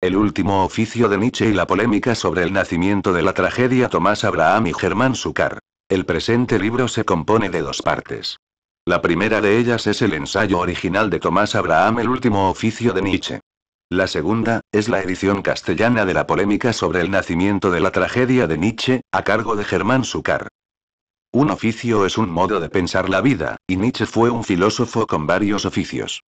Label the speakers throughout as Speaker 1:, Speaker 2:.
Speaker 1: El último oficio de Nietzsche y la polémica sobre el nacimiento de la tragedia Tomás Abraham y Germán Sucar. El presente libro se compone de dos partes. La primera de ellas es el ensayo original de Tomás Abraham El último oficio de Nietzsche. La segunda, es la edición castellana de la polémica sobre el nacimiento de la tragedia de Nietzsche, a cargo de Germán Sucar. Un oficio es un modo de pensar la vida, y Nietzsche fue un filósofo con varios oficios.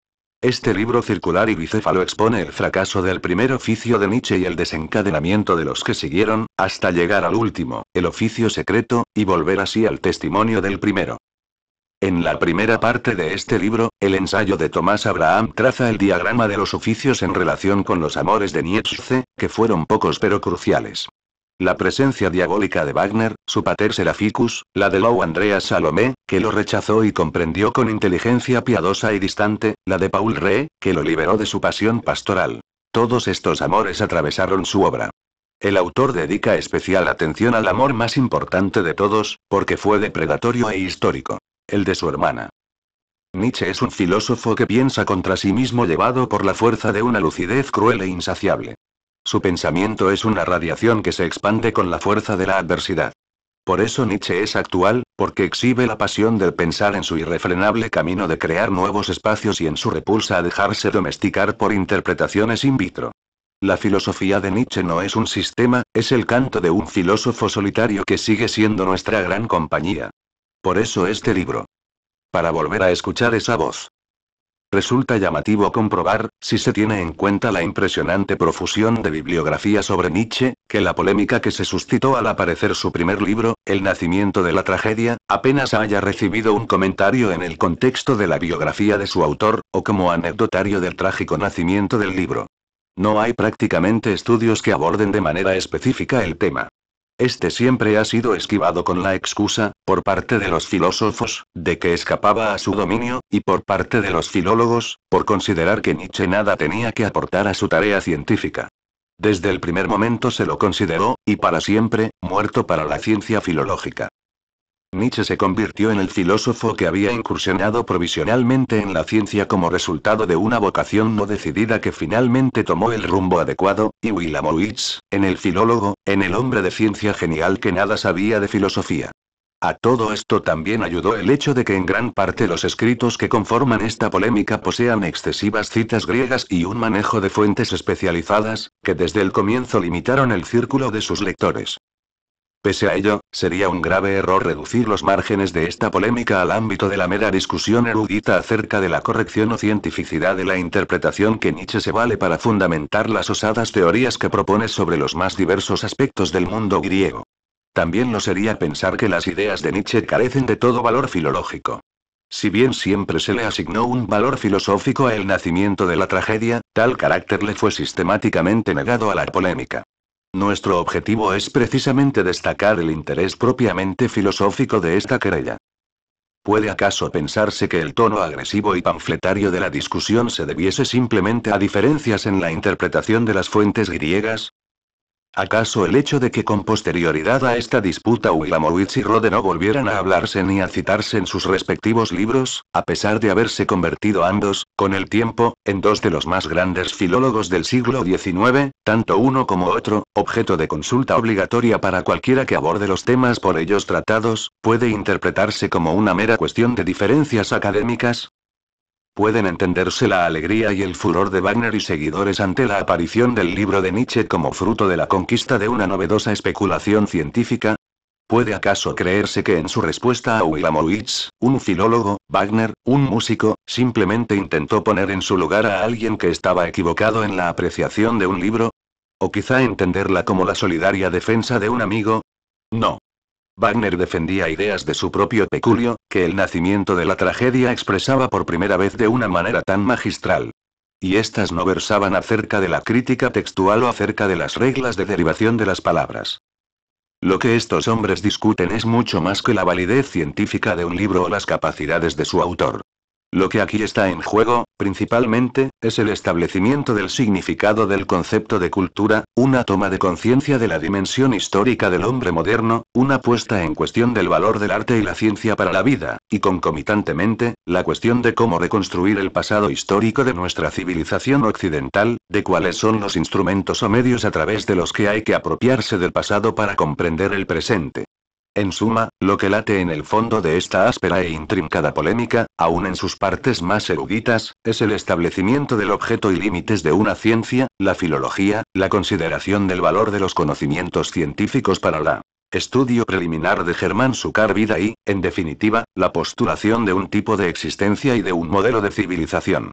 Speaker 1: Este libro circular y bicéfalo expone el fracaso del primer oficio de Nietzsche y el desencadenamiento de los que siguieron, hasta llegar al último, el oficio secreto, y volver así al testimonio del primero. En la primera parte de este libro, el ensayo de Tomás Abraham traza el diagrama de los oficios en relación con los amores de Nietzsche, que fueron pocos pero cruciales. La presencia diabólica de Wagner, su pater Seraficus, la de Lou Andrea Salomé, que lo rechazó y comprendió con inteligencia piadosa y distante, la de Paul Re, que lo liberó de su pasión pastoral. Todos estos amores atravesaron su obra. El autor dedica especial atención al amor más importante de todos, porque fue depredatorio e histórico. El de su hermana. Nietzsche es un filósofo que piensa contra sí mismo llevado por la fuerza de una lucidez cruel e insaciable. Su pensamiento es una radiación que se expande con la fuerza de la adversidad. Por eso Nietzsche es actual, porque exhibe la pasión del pensar en su irrefrenable camino de crear nuevos espacios y en su repulsa a dejarse domesticar por interpretaciones in vitro. La filosofía de Nietzsche no es un sistema, es el canto de un filósofo solitario que sigue siendo nuestra gran compañía. Por eso este libro. Para volver a escuchar esa voz. Resulta llamativo comprobar, si se tiene en cuenta la impresionante profusión de bibliografía sobre Nietzsche, que la polémica que se suscitó al aparecer su primer libro, El nacimiento de la tragedia, apenas haya recibido un comentario en el contexto de la biografía de su autor, o como anecdotario del trágico nacimiento del libro. No hay prácticamente estudios que aborden de manera específica el tema. Este siempre ha sido esquivado con la excusa, por parte de los filósofos, de que escapaba a su dominio, y por parte de los filólogos, por considerar que Nietzsche nada tenía que aportar a su tarea científica. Desde el primer momento se lo consideró, y para siempre, muerto para la ciencia filológica. Nietzsche se convirtió en el filósofo que había incursionado provisionalmente en la ciencia como resultado de una vocación no decidida que finalmente tomó el rumbo adecuado, y Willamowitz, en el filólogo, en el hombre de ciencia genial que nada sabía de filosofía. A todo esto también ayudó el hecho de que en gran parte los escritos que conforman esta polémica posean excesivas citas griegas y un manejo de fuentes especializadas, que desde el comienzo limitaron el círculo de sus lectores. Pese a ello, sería un grave error reducir los márgenes de esta polémica al ámbito de la mera discusión erudita acerca de la corrección o cientificidad de la interpretación que Nietzsche se vale para fundamentar las osadas teorías que propone sobre los más diversos aspectos del mundo griego. También lo sería pensar que las ideas de Nietzsche carecen de todo valor filológico. Si bien siempre se le asignó un valor filosófico al nacimiento de la tragedia, tal carácter le fue sistemáticamente negado a la polémica. Nuestro objetivo es precisamente destacar el interés propiamente filosófico de esta querella. ¿Puede acaso pensarse que el tono agresivo y panfletario de la discusión se debiese simplemente a diferencias en la interpretación de las fuentes griegas? ¿Acaso el hecho de que con posterioridad a esta disputa Wilamowitz y Rode no volvieran a hablarse ni a citarse en sus respectivos libros, a pesar de haberse convertido ambos, con el tiempo, en dos de los más grandes filólogos del siglo XIX, tanto uno como otro, objeto de consulta obligatoria para cualquiera que aborde los temas por ellos tratados, puede interpretarse como una mera cuestión de diferencias académicas, pueden entenderse la alegría y el furor de Wagner y seguidores ante la aparición del libro de Nietzsche como fruto de la conquista de una novedosa especulación científica? ¿Puede acaso creerse que en su respuesta a Wilamowitz, un filólogo, Wagner, un músico, simplemente intentó poner en su lugar a alguien que estaba equivocado en la apreciación de un libro? ¿O quizá entenderla como la solidaria defensa de un amigo? No. Wagner defendía ideas de su propio peculio, que el nacimiento de la tragedia expresaba por primera vez de una manera tan magistral. Y estas no versaban acerca de la crítica textual o acerca de las reglas de derivación de las palabras. Lo que estos hombres discuten es mucho más que la validez científica de un libro o las capacidades de su autor. Lo que aquí está en juego, principalmente, es el establecimiento del significado del concepto de cultura, una toma de conciencia de la dimensión histórica del hombre moderno, una puesta en cuestión del valor del arte y la ciencia para la vida, y concomitantemente, la cuestión de cómo reconstruir el pasado histórico de nuestra civilización occidental, de cuáles son los instrumentos o medios a través de los que hay que apropiarse del pasado para comprender el presente. En suma, lo que late en el fondo de esta áspera e intrincada polémica, aún en sus partes más eruditas, es el establecimiento del objeto y límites de una ciencia, la filología, la consideración del valor de los conocimientos científicos para la estudio preliminar de Germán Sucar vida y, en definitiva, la postulación de un tipo de existencia y de un modelo de civilización.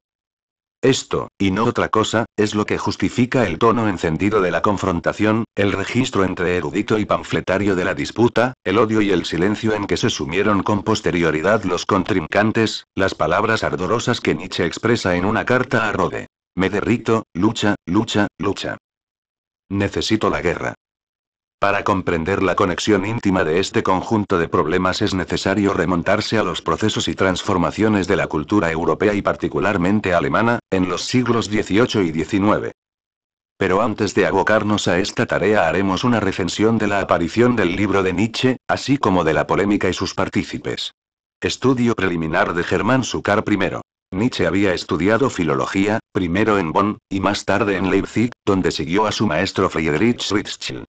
Speaker 1: Esto, y no otra cosa, es lo que justifica el tono encendido de la confrontación, el registro entre erudito y panfletario de la disputa, el odio y el silencio en que se sumieron con posterioridad los contrincantes, las palabras ardorosas que Nietzsche expresa en una carta a Rode. Me derrito, lucha, lucha, lucha. Necesito la guerra. Para comprender la conexión íntima de este conjunto de problemas es necesario remontarse a los procesos y transformaciones de la cultura europea y particularmente alemana, en los siglos XVIII y XIX. Pero antes de abocarnos a esta tarea haremos una recensión de la aparición del libro de Nietzsche, así como de la polémica y sus partícipes. Estudio preliminar de Germán Sucar I. Nietzsche había estudiado filología, primero en Bonn, y más tarde en Leipzig, donde siguió a su maestro Friedrich Ritschl.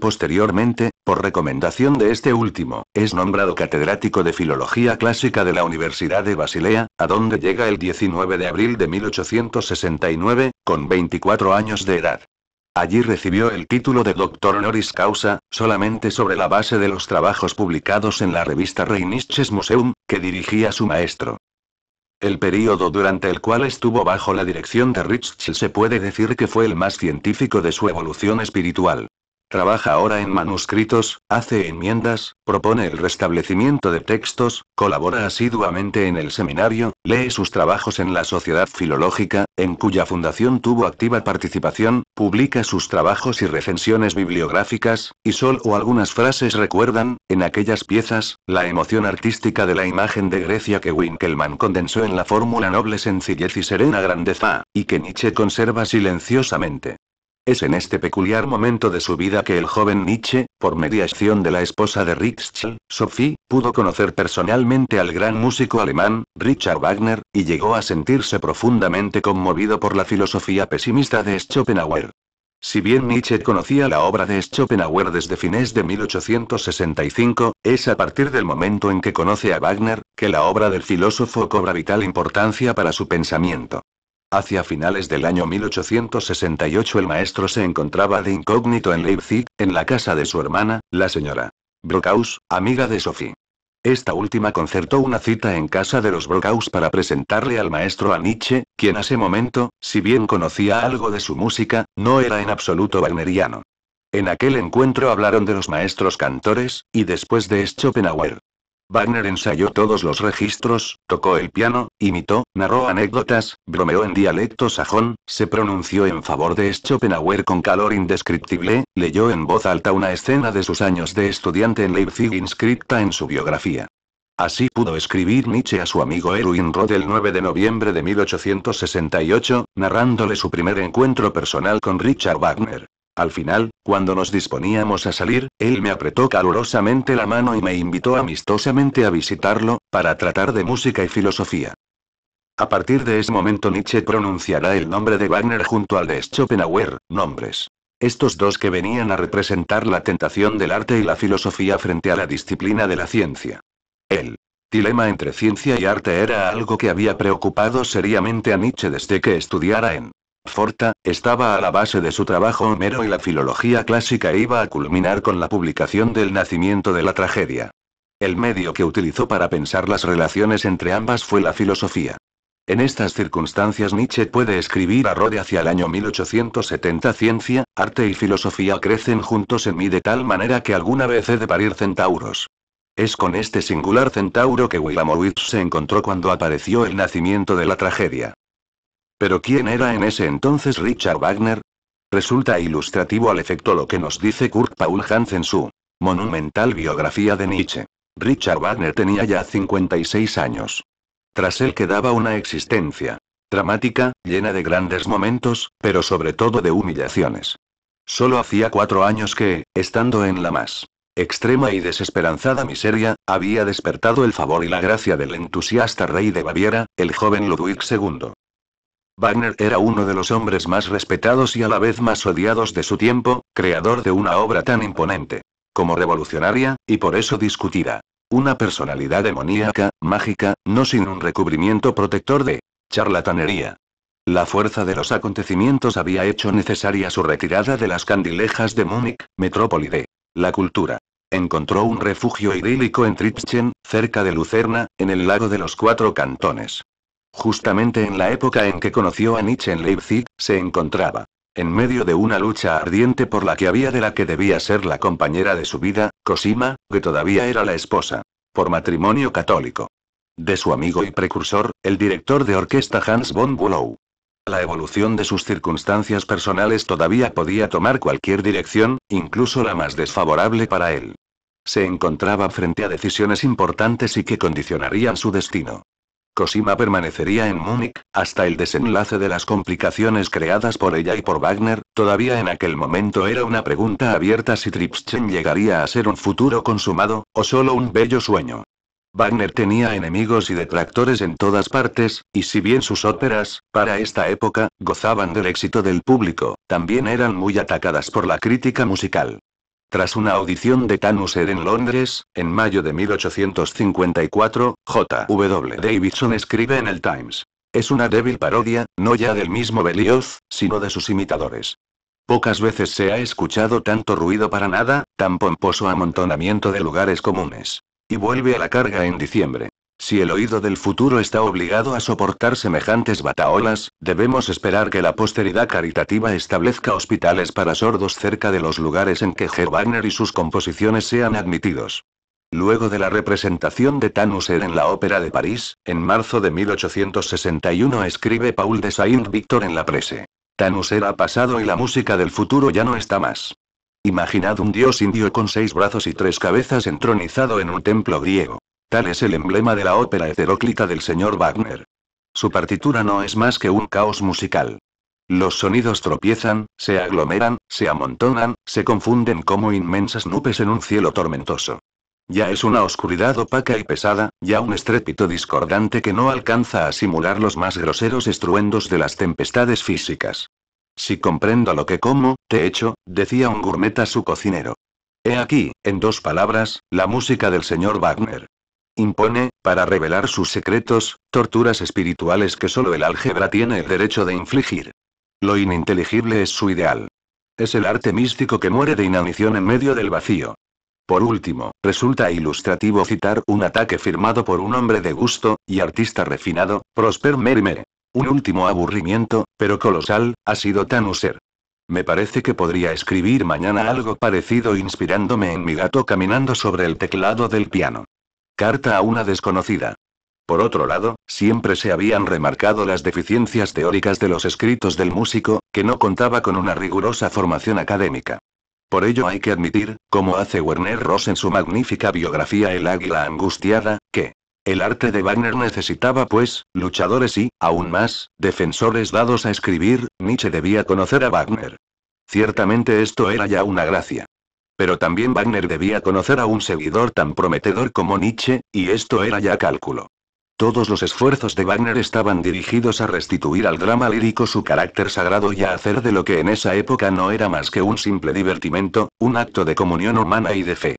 Speaker 1: Posteriormente, por recomendación de este último, es nombrado catedrático de Filología Clásica de la Universidad de Basilea, a donde llega el 19 de abril de 1869, con 24 años de edad. Allí recibió el título de doctor honoris causa, solamente sobre la base de los trabajos publicados en la revista Reinisches Museum, que dirigía su maestro. El período durante el cual estuvo bajo la dirección de Richel se puede decir que fue el más científico de su evolución espiritual trabaja ahora en manuscritos, hace enmiendas, propone el restablecimiento de textos, colabora asiduamente en el seminario, lee sus trabajos en la Sociedad Filológica, en cuya fundación tuvo activa participación, publica sus trabajos y recensiones bibliográficas, y o algunas frases recuerdan, en aquellas piezas, la emoción artística de la imagen de Grecia que Winkelmann condensó en la fórmula noble sencillez y serena grandeza, y que Nietzsche conserva silenciosamente. Es en este peculiar momento de su vida que el joven Nietzsche, por mediación de la esposa de Ritschl, Sophie, pudo conocer personalmente al gran músico alemán, Richard Wagner, y llegó a sentirse profundamente conmovido por la filosofía pesimista de Schopenhauer. Si bien Nietzsche conocía la obra de Schopenhauer desde fines de 1865, es a partir del momento en que conoce a Wagner, que la obra del filósofo cobra vital importancia para su pensamiento. Hacia finales del año 1868 el maestro se encontraba de incógnito en Leipzig, en la casa de su hermana, la señora Brocaus, amiga de Sophie. Esta última concertó una cita en casa de los Brocaus para presentarle al maestro a Nietzsche, quien a ese momento, si bien conocía algo de su música, no era en absoluto wagneriano. En aquel encuentro hablaron de los maestros cantores, y después de Schopenhauer. Wagner ensayó todos los registros, tocó el piano, imitó, narró anécdotas, bromeó en dialecto sajón, se pronunció en favor de Schopenhauer con calor indescriptible, leyó en voz alta una escena de sus años de estudiante en Leipzig inscripta en su biografía. Así pudo escribir Nietzsche a su amigo Erwin Roth el 9 de noviembre de 1868, narrándole su primer encuentro personal con Richard Wagner. Al final, cuando nos disponíamos a salir, él me apretó calurosamente la mano y me invitó amistosamente a visitarlo, para tratar de música y filosofía. A partir de ese momento Nietzsche pronunciará el nombre de Wagner junto al de Schopenhauer, nombres. Estos dos que venían a representar la tentación del arte y la filosofía frente a la disciplina de la ciencia. El dilema entre ciencia y arte era algo que había preocupado seriamente a Nietzsche desde que estudiara en Forta, estaba a la base de su trabajo Homero y la filología clásica iba a culminar con la publicación del nacimiento de la tragedia. El medio que utilizó para pensar las relaciones entre ambas fue la filosofía. En estas circunstancias Nietzsche puede escribir a Rode hacia el año 1870 ciencia, arte y filosofía crecen juntos en mí de tal manera que alguna vez he de parir centauros. Es con este singular centauro que Willamowitz se encontró cuando apareció el nacimiento de la tragedia. Pero ¿quién era en ese entonces Richard Wagner? Resulta ilustrativo al efecto lo que nos dice Kurt Paul Hans en su monumental biografía de Nietzsche. Richard Wagner tenía ya 56 años. Tras él quedaba una existencia dramática, llena de grandes momentos, pero sobre todo de humillaciones. Solo hacía cuatro años que, estando en la más extrema y desesperanzada miseria, había despertado el favor y la gracia del entusiasta rey de Baviera, el joven Ludwig II. Wagner era uno de los hombres más respetados y a la vez más odiados de su tiempo, creador de una obra tan imponente como revolucionaria, y por eso discutida. Una personalidad demoníaca, mágica, no sin un recubrimiento protector de charlatanería. La fuerza de los acontecimientos había hecho necesaria su retirada de las candilejas de Múnich, metrópoli de la cultura. Encontró un refugio idílico en Tripschen, cerca de Lucerna, en el lago de los cuatro cantones. Justamente en la época en que conoció a Nietzsche en Leipzig, se encontraba, en medio de una lucha ardiente por la que había de la que debía ser la compañera de su vida, Cosima, que todavía era la esposa, por matrimonio católico, de su amigo y precursor, el director de orquesta Hans von Bülow. La evolución de sus circunstancias personales todavía podía tomar cualquier dirección, incluso la más desfavorable para él. Se encontraba frente a decisiones importantes y que condicionarían su destino. Cosima permanecería en Múnich, hasta el desenlace de las complicaciones creadas por ella y por Wagner, todavía en aquel momento era una pregunta abierta si Tripschen llegaría a ser un futuro consumado, o solo un bello sueño. Wagner tenía enemigos y detractores en todas partes, y si bien sus óperas, para esta época, gozaban del éxito del público, también eran muy atacadas por la crítica musical. Tras una audición de Thanos en Londres, en mayo de 1854, J.W. Davidson escribe en el Times. Es una débil parodia, no ya del mismo Belioz, sino de sus imitadores. Pocas veces se ha escuchado tanto ruido para nada, tan pomposo amontonamiento de lugares comunes. Y vuelve a la carga en diciembre. Si el oído del futuro está obligado a soportar semejantes bataolas, debemos esperar que la posteridad caritativa establezca hospitales para sordos cerca de los lugares en que Herr Wagner y sus composiciones sean admitidos. Luego de la representación de Tanuser en la Ópera de París, en marzo de 1861 escribe Paul de Saint-Victor en la prese. Tanuser ha pasado y la música del futuro ya no está más. Imaginad un dios indio con seis brazos y tres cabezas entronizado en un templo griego es el emblema de la ópera heteróclita del señor Wagner. Su partitura no es más que un caos musical. Los sonidos tropiezan, se aglomeran, se amontonan, se confunden como inmensas nubes en un cielo tormentoso. Ya es una oscuridad opaca y pesada, ya un estrépito discordante que no alcanza a simular los más groseros estruendos de las tempestades físicas. Si comprendo lo que como, te echo, decía un gourmet a su cocinero. He aquí, en dos palabras, la música del señor Wagner. Impone, para revelar sus secretos, torturas espirituales que solo el álgebra tiene el derecho de infligir. Lo ininteligible es su ideal. Es el arte místico que muere de inanición en medio del vacío. Por último, resulta ilustrativo citar un ataque firmado por un hombre de gusto, y artista refinado, Prosper Mérimée. Un último aburrimiento, pero colosal, ha sido tan Me parece que podría escribir mañana algo parecido inspirándome en mi gato caminando sobre el teclado del piano. Carta a una desconocida. Por otro lado, siempre se habían remarcado las deficiencias teóricas de los escritos del músico, que no contaba con una rigurosa formación académica. Por ello hay que admitir, como hace Werner Ross en su magnífica biografía El Águila Angustiada, que el arte de Wagner necesitaba, pues, luchadores y, aún más, defensores dados a escribir, Nietzsche debía conocer a Wagner. Ciertamente esto era ya una gracia. Pero también Wagner debía conocer a un seguidor tan prometedor como Nietzsche, y esto era ya cálculo. Todos los esfuerzos de Wagner estaban dirigidos a restituir al drama lírico su carácter sagrado y a hacer de lo que en esa época no era más que un simple divertimento, un acto de comunión humana y de fe.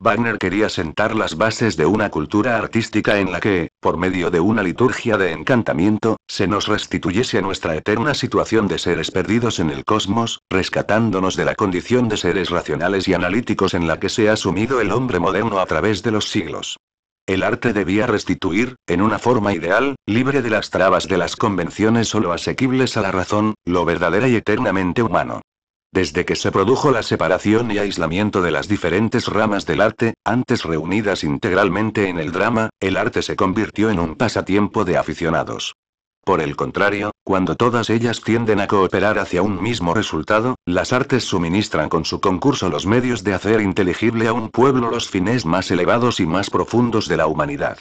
Speaker 1: Wagner quería sentar las bases de una cultura artística en la que, por medio de una liturgia de encantamiento, se nos restituyese nuestra eterna situación de seres perdidos en el cosmos, rescatándonos de la condición de seres racionales y analíticos en la que se ha sumido el hombre moderno a través de los siglos. El arte debía restituir, en una forma ideal, libre de las trabas de las convenciones solo asequibles a la razón, lo verdadera y eternamente humano. Desde que se produjo la separación y aislamiento de las diferentes ramas del arte, antes reunidas integralmente en el drama, el arte se convirtió en un pasatiempo de aficionados. Por el contrario, cuando todas ellas tienden a cooperar hacia un mismo resultado, las artes suministran con su concurso los medios de hacer inteligible a un pueblo los fines más elevados y más profundos de la humanidad.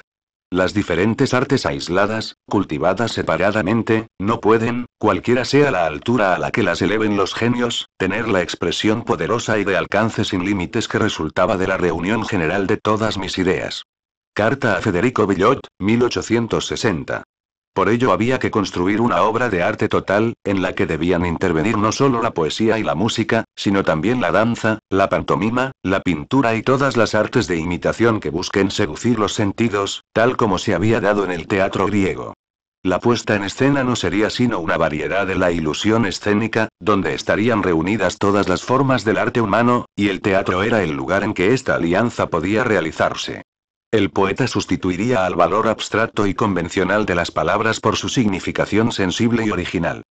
Speaker 1: Las diferentes artes aisladas, cultivadas separadamente, no pueden, cualquiera sea la altura a la que las eleven los genios, tener la expresión poderosa y de alcance sin límites que resultaba de la reunión general de todas mis ideas. Carta a Federico Villot, 1860. Por ello había que construir una obra de arte total, en la que debían intervenir no solo la poesía y la música, sino también la danza, la pantomima, la pintura y todas las artes de imitación que busquen seducir los sentidos, tal como se había dado en el teatro griego. La puesta en escena no sería sino una variedad de la ilusión escénica, donde estarían reunidas todas las formas del arte humano, y el teatro era el lugar en que esta alianza podía realizarse. El poeta sustituiría al valor abstracto y convencional de las palabras por su significación sensible y original.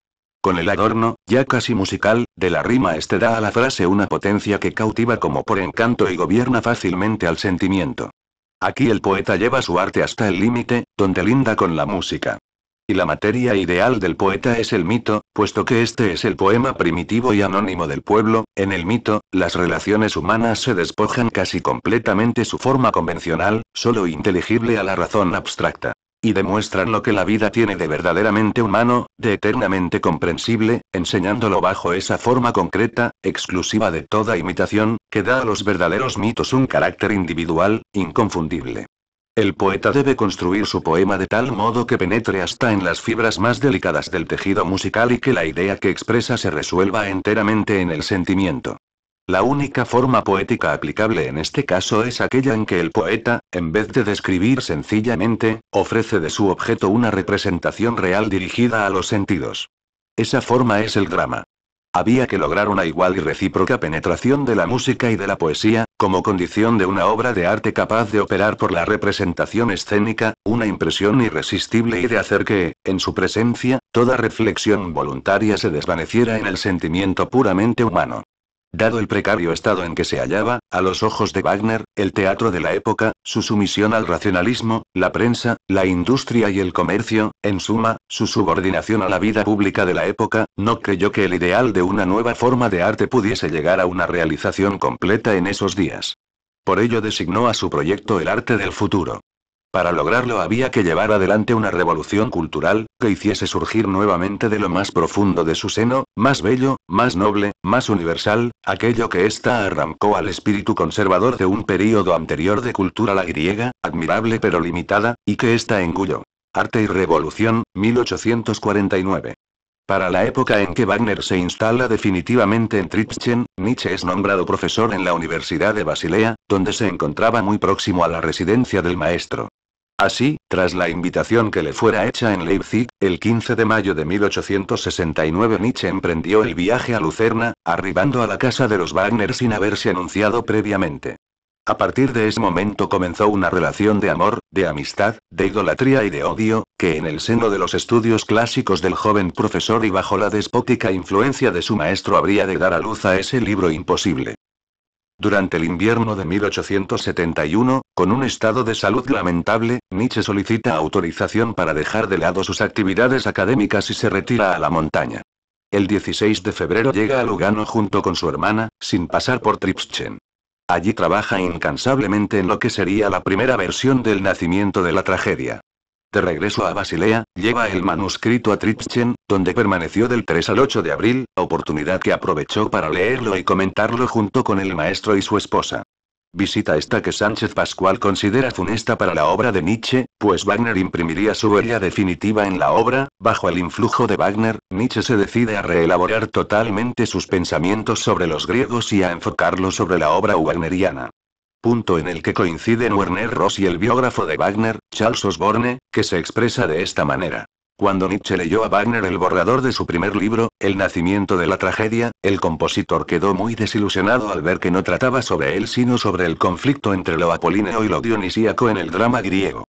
Speaker 1: Con el adorno, ya casi musical, de la rima este da a la frase una potencia que cautiva como por encanto y gobierna fácilmente al sentimiento. Aquí el poeta lleva su arte hasta el límite, donde linda con la música y la materia ideal del poeta es el mito, puesto que este es el poema primitivo y anónimo del pueblo, en el mito, las relaciones humanas se despojan casi completamente su forma convencional, solo inteligible a la razón abstracta. Y demuestran lo que la vida tiene de verdaderamente humano, de eternamente comprensible, enseñándolo bajo esa forma concreta, exclusiva de toda imitación, que da a los verdaderos mitos un carácter individual, inconfundible. El poeta debe construir su poema de tal modo que penetre hasta en las fibras más delicadas del tejido musical y que la idea que expresa se resuelva enteramente en el sentimiento. La única forma poética aplicable en este caso es aquella en que el poeta, en vez de describir sencillamente, ofrece de su objeto una representación real dirigida a los sentidos. Esa forma es el drama. Había que lograr una igual y recíproca penetración de la música y de la poesía, como condición de una obra de arte capaz de operar por la representación escénica, una impresión irresistible y de hacer que, en su presencia, toda reflexión voluntaria se desvaneciera en el sentimiento puramente humano. Dado el precario estado en que se hallaba, a los ojos de Wagner, el teatro de la época, su sumisión al racionalismo, la prensa, la industria y el comercio, en suma, su subordinación a la vida pública de la época, no creyó que el ideal de una nueva forma de arte pudiese llegar a una realización completa en esos días. Por ello designó a su proyecto el arte del futuro. Para lograrlo había que llevar adelante una revolución cultural, que hiciese surgir nuevamente de lo más profundo de su seno, más bello, más noble, más universal, aquello que ésta arrancó al espíritu conservador de un período anterior de cultura la griega, admirable pero limitada, y que ésta engulló. Arte y Revolución, 1849. Para la época en que Wagner se instala definitivamente en Tripschen, Nietzsche es nombrado profesor en la Universidad de Basilea, donde se encontraba muy próximo a la residencia del maestro. Así, tras la invitación que le fuera hecha en Leipzig, el 15 de mayo de 1869 Nietzsche emprendió el viaje a Lucerna, arribando a la casa de los Wagner sin haberse anunciado previamente. A partir de ese momento comenzó una relación de amor, de amistad, de idolatría y de odio, que en el seno de los estudios clásicos del joven profesor y bajo la despótica influencia de su maestro habría de dar a luz a ese libro imposible. Durante el invierno de 1871, con un estado de salud lamentable, Nietzsche solicita autorización para dejar de lado sus actividades académicas y se retira a la montaña. El 16 de febrero llega a Lugano junto con su hermana, sin pasar por Tripschen. Allí trabaja incansablemente en lo que sería la primera versión del nacimiento de la tragedia. De regreso a Basilea, lleva el manuscrito a Tripschen, donde permaneció del 3 al 8 de abril, oportunidad que aprovechó para leerlo y comentarlo junto con el maestro y su esposa. Visita esta que Sánchez Pascual considera funesta para la obra de Nietzsche, pues Wagner imprimiría su huella definitiva en la obra, bajo el influjo de Wagner, Nietzsche se decide a reelaborar totalmente sus pensamientos sobre los griegos y a enfocarlo sobre la obra wagneriana punto en el que coinciden Werner Ross y el biógrafo de Wagner, Charles Osborne, que se expresa de esta manera. Cuando Nietzsche leyó a Wagner el borrador de su primer libro, El nacimiento de la tragedia, el compositor quedó muy desilusionado al ver que no trataba sobre él sino sobre el conflicto entre lo apolíneo y lo dionisíaco en el drama griego.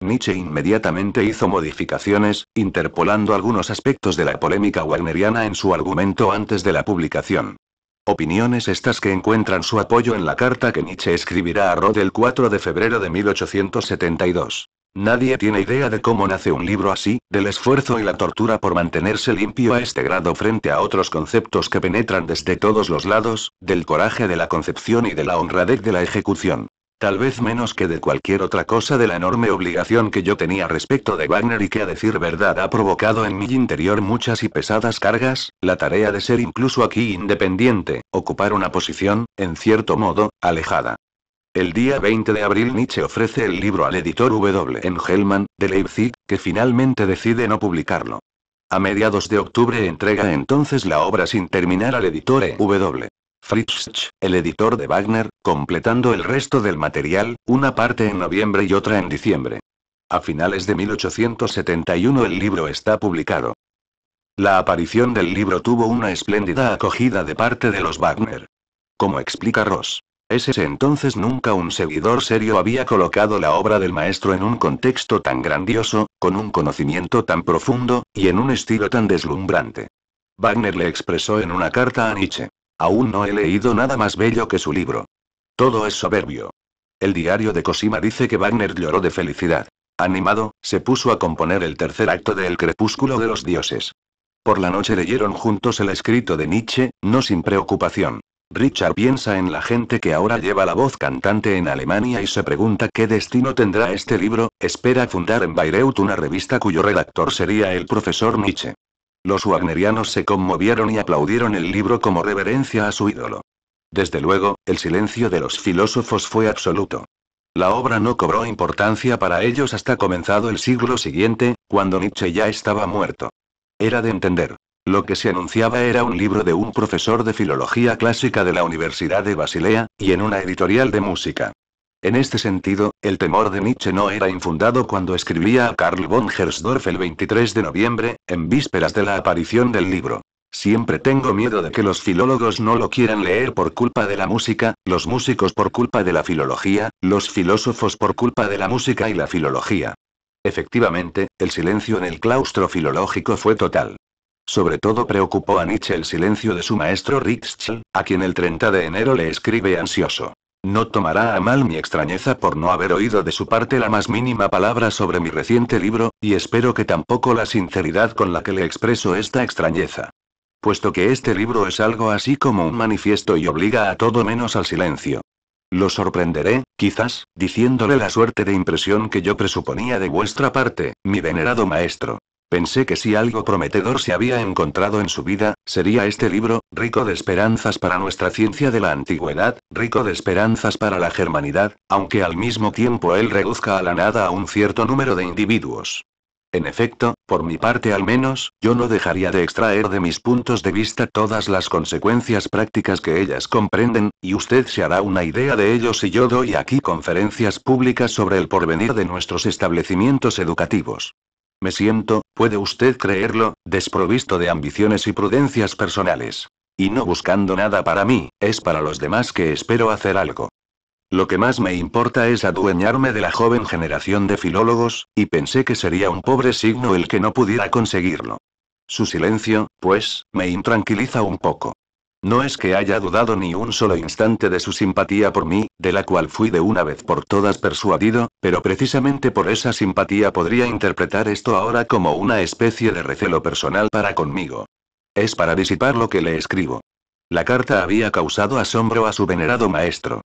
Speaker 1: Nietzsche inmediatamente hizo modificaciones, interpolando algunos aspectos de la polémica wagneriana en su argumento antes de la publicación. Opiniones estas que encuentran su apoyo en la carta que Nietzsche escribirá a Rod el 4 de febrero de 1872. Nadie tiene idea de cómo nace un libro así, del esfuerzo y la tortura por mantenerse limpio a este grado frente a otros conceptos que penetran desde todos los lados, del coraje de la concepción y de la honradez de la ejecución. Tal vez menos que de cualquier otra cosa de la enorme obligación que yo tenía respecto de Wagner y que a decir verdad ha provocado en mi interior muchas y pesadas cargas, la tarea de ser incluso aquí independiente, ocupar una posición, en cierto modo, alejada. El día 20 de abril Nietzsche ofrece el libro al editor W. en de Leipzig, que finalmente decide no publicarlo. A mediados de octubre entrega entonces la obra sin terminar al editor e. W. Fritzsch, el editor de Wagner, completando el resto del material, una parte en noviembre y otra en diciembre. A finales de 1871 el libro está publicado. La aparición del libro tuvo una espléndida acogida de parte de los Wagner. Como explica Ross, ese entonces nunca un seguidor serio había colocado la obra del maestro en un contexto tan grandioso, con un conocimiento tan profundo, y en un estilo tan deslumbrante. Wagner le expresó en una carta a Nietzsche. Aún no he leído nada más bello que su libro. Todo es soberbio. El diario de Cosima dice que Wagner lloró de felicidad. Animado, se puso a componer el tercer acto de El crepúsculo de los dioses. Por la noche leyeron juntos el escrito de Nietzsche, no sin preocupación. Richard piensa en la gente que ahora lleva la voz cantante en Alemania y se pregunta qué destino tendrá este libro, espera fundar en Bayreuth una revista cuyo redactor sería el profesor Nietzsche. Los wagnerianos se conmovieron y aplaudieron el libro como reverencia a su ídolo. Desde luego, el silencio de los filósofos fue absoluto. La obra no cobró importancia para ellos hasta comenzado el siglo siguiente, cuando Nietzsche ya estaba muerto. Era de entender. Lo que se anunciaba era un libro de un profesor de filología clásica de la Universidad de Basilea, y en una editorial de música. En este sentido, el temor de Nietzsche no era infundado cuando escribía a Karl von Gersdorf el 23 de noviembre, en vísperas de la aparición del libro. Siempre tengo miedo de que los filólogos no lo quieran leer por culpa de la música, los músicos por culpa de la filología, los filósofos por culpa de la música y la filología. Efectivamente, el silencio en el claustro filológico fue total. Sobre todo preocupó a Nietzsche el silencio de su maestro Ritschl, a quien el 30 de enero le escribe ansioso. No tomará a mal mi extrañeza por no haber oído de su parte la más mínima palabra sobre mi reciente libro, y espero que tampoco la sinceridad con la que le expreso esta extrañeza. Puesto que este libro es algo así como un manifiesto y obliga a todo menos al silencio. Lo sorprenderé, quizás, diciéndole la suerte de impresión que yo presuponía de vuestra parte, mi venerado maestro. Pensé que si algo prometedor se había encontrado en su vida, sería este libro, rico de esperanzas para nuestra ciencia de la antigüedad, rico de esperanzas para la germanidad, aunque al mismo tiempo él reduzca a la nada a un cierto número de individuos. En efecto, por mi parte al menos, yo no dejaría de extraer de mis puntos de vista todas las consecuencias prácticas que ellas comprenden, y usted se hará una idea de ello si yo doy aquí conferencias públicas sobre el porvenir de nuestros establecimientos educativos. Me siento, puede usted creerlo, desprovisto de ambiciones y prudencias personales. Y no buscando nada para mí, es para los demás que espero hacer algo. Lo que más me importa es adueñarme de la joven generación de filólogos, y pensé que sería un pobre signo el que no pudiera conseguirlo. Su silencio, pues, me intranquiliza un poco. No es que haya dudado ni un solo instante de su simpatía por mí, de la cual fui de una vez por todas persuadido, pero precisamente por esa simpatía podría interpretar esto ahora como una especie de recelo personal para conmigo. Es para disipar lo que le escribo. La carta había causado asombro a su venerado maestro.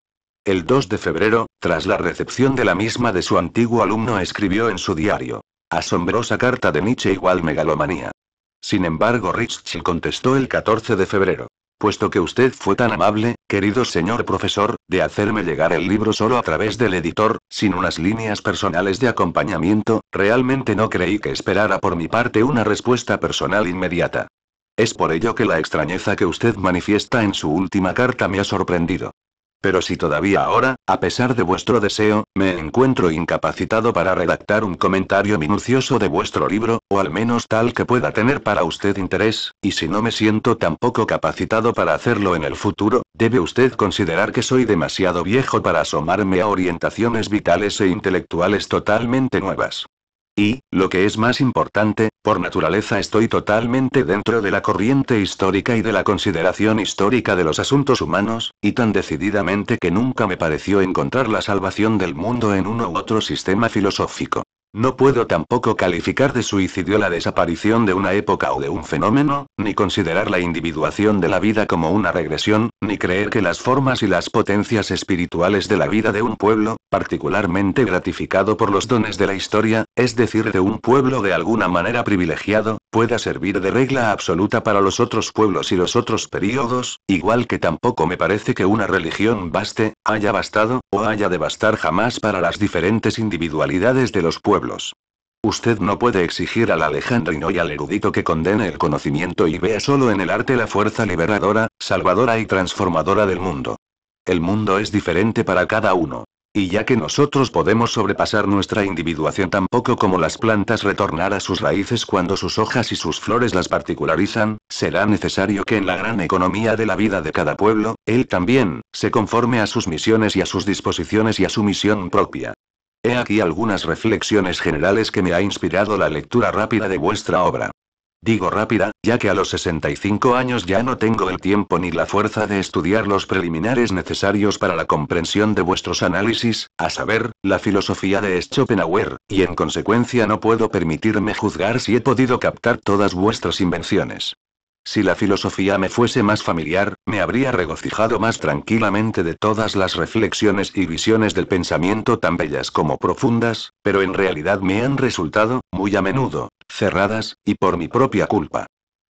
Speaker 1: El 2 de febrero, tras la recepción de la misma de su antiguo alumno, escribió en su diario. Asombrosa carta de Nietzsche igual megalomanía. Sin embargo, Richie contestó el 14 de febrero puesto que usted fue tan amable, querido señor profesor, de hacerme llegar el libro solo a través del editor, sin unas líneas personales de acompañamiento, realmente no creí que esperara por mi parte una respuesta personal inmediata. Es por ello que la extrañeza que usted manifiesta en su última carta me ha sorprendido. Pero si todavía ahora, a pesar de vuestro deseo, me encuentro incapacitado para redactar un comentario minucioso de vuestro libro, o al menos tal que pueda tener para usted interés, y si no me siento tampoco capacitado para hacerlo en el futuro, debe usted considerar que soy demasiado viejo para asomarme a orientaciones vitales e intelectuales totalmente nuevas. Y, lo que es más importante, por naturaleza estoy totalmente dentro de la corriente histórica y de la consideración histórica de los asuntos humanos, y tan decididamente que nunca me pareció encontrar la salvación del mundo en uno u otro sistema filosófico. No puedo tampoco calificar de suicidio la desaparición de una época o de un fenómeno, ni considerar la individuación de la vida como una regresión, ni creer que las formas y las potencias espirituales de la vida de un pueblo, particularmente gratificado por los dones de la historia, es decir, de un pueblo de alguna manera privilegiado, pueda servir de regla absoluta para los otros pueblos y los otros períodos, igual que tampoco me parece que una religión baste, haya bastado, o haya de bastar jamás para las diferentes individualidades de los pueblos. Usted no puede exigir al alejandrino y al erudito que condene el conocimiento y vea solo en el arte la fuerza liberadora, salvadora y transformadora del mundo. El mundo es diferente para cada uno. Y ya que nosotros podemos sobrepasar nuestra individuación tan poco como las plantas retornar a sus raíces cuando sus hojas y sus flores las particularizan, será necesario que en la gran economía de la vida de cada pueblo, él también, se conforme a sus misiones y a sus disposiciones y a su misión propia. He aquí algunas reflexiones generales que me ha inspirado la lectura rápida de vuestra obra. Digo rápida, ya que a los 65 años ya no tengo el tiempo ni la fuerza de estudiar los preliminares necesarios para la comprensión de vuestros análisis, a saber, la filosofía de Schopenhauer, y en consecuencia no puedo permitirme juzgar si he podido captar todas vuestras invenciones. Si la filosofía me fuese más familiar, me habría regocijado más tranquilamente de todas las reflexiones y visiones del pensamiento tan bellas como profundas, pero en realidad me han resultado, muy a menudo, cerradas, y por mi propia culpa.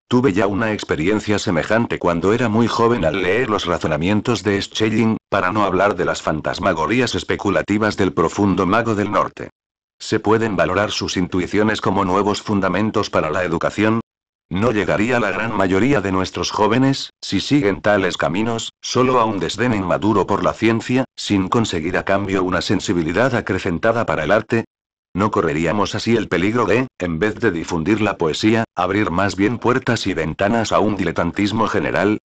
Speaker 1: Tuve ya una experiencia semejante cuando era muy joven al leer los razonamientos de Schelling, para no hablar de las fantasmagorías especulativas del profundo mago del norte. Se pueden valorar sus intuiciones como nuevos fundamentos para la educación, no llegaría la gran mayoría de nuestros jóvenes, si siguen tales caminos, solo a un desdén inmaduro por la ciencia, sin conseguir a cambio una sensibilidad acrecentada para el arte. ¿No correríamos así el peligro de, en vez de difundir la poesía, abrir más bien puertas y ventanas a un diletantismo general?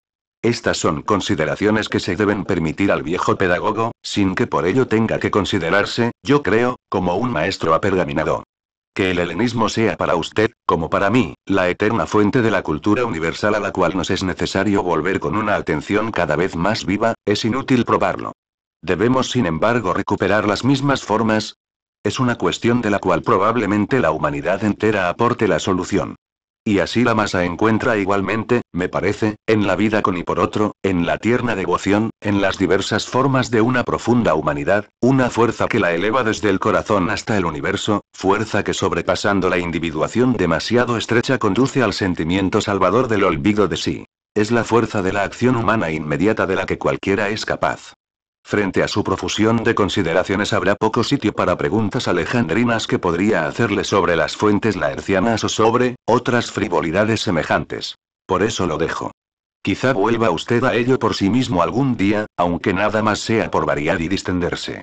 Speaker 1: Estas son consideraciones que se deben permitir al viejo pedagogo, sin que por ello tenga que considerarse, yo creo, como un maestro apergaminado. Que el helenismo sea para usted, como para mí, la eterna fuente de la cultura universal a la cual nos es necesario volver con una atención cada vez más viva, es inútil probarlo. Debemos, sin embargo, recuperar las mismas formas. Es una cuestión de la cual probablemente la humanidad entera aporte la solución. Y así la masa encuentra igualmente, me parece, en la vida con y por otro, en la tierna devoción, en las diversas formas de una profunda humanidad, una fuerza que la eleva desde el corazón hasta el universo, fuerza que sobrepasando la individuación demasiado estrecha conduce al sentimiento salvador del olvido de sí. Es la fuerza de la acción humana inmediata de la que cualquiera es capaz. Frente a su profusión de consideraciones habrá poco sitio para preguntas alejandrinas que podría hacerle sobre las fuentes laercianas o sobre otras frivolidades semejantes. Por eso lo dejo. Quizá vuelva usted a ello por sí mismo algún día, aunque nada más sea por variar y distenderse.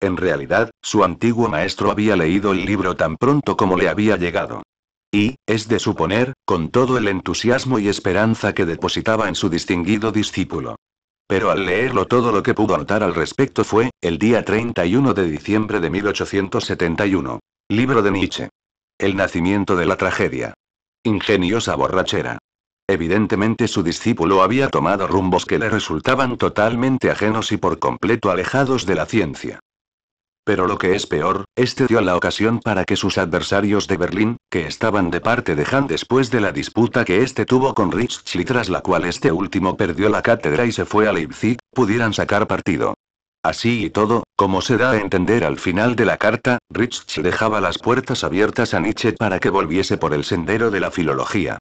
Speaker 1: En realidad, su antiguo maestro había leído el libro tan pronto como le había llegado. Y, es de suponer, con todo el entusiasmo y esperanza que depositaba en su distinguido discípulo pero al leerlo todo lo que pudo notar al respecto fue, el día 31 de diciembre de 1871. Libro de Nietzsche. El nacimiento de la tragedia. Ingeniosa borrachera. Evidentemente su discípulo había tomado rumbos que le resultaban totalmente ajenos y por completo alejados de la ciencia. Pero lo que es peor, este dio la ocasión para que sus adversarios de Berlín, que estaban de parte de Han después de la disputa que este tuvo con y tras la cual este último perdió la cátedra y se fue a Leipzig, pudieran sacar partido. Así y todo, como se da a entender al final de la carta, Ritschli dejaba las puertas abiertas a Nietzsche para que volviese por el sendero de la filología.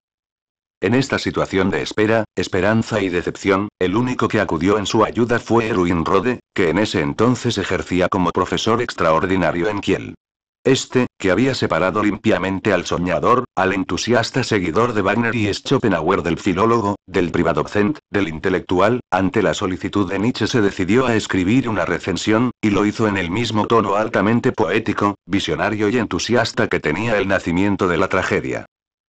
Speaker 1: En esta situación de espera, esperanza y decepción, el único que acudió en su ayuda fue Erwin Rode, que en ese entonces ejercía como profesor extraordinario en Kiel. Este, que había separado limpiamente al soñador, al entusiasta seguidor de Wagner y Schopenhauer del filólogo, del privadocent, del intelectual, ante la solicitud de Nietzsche se decidió a escribir una recensión, y lo hizo en el mismo tono altamente poético, visionario y entusiasta que tenía el nacimiento de la tragedia.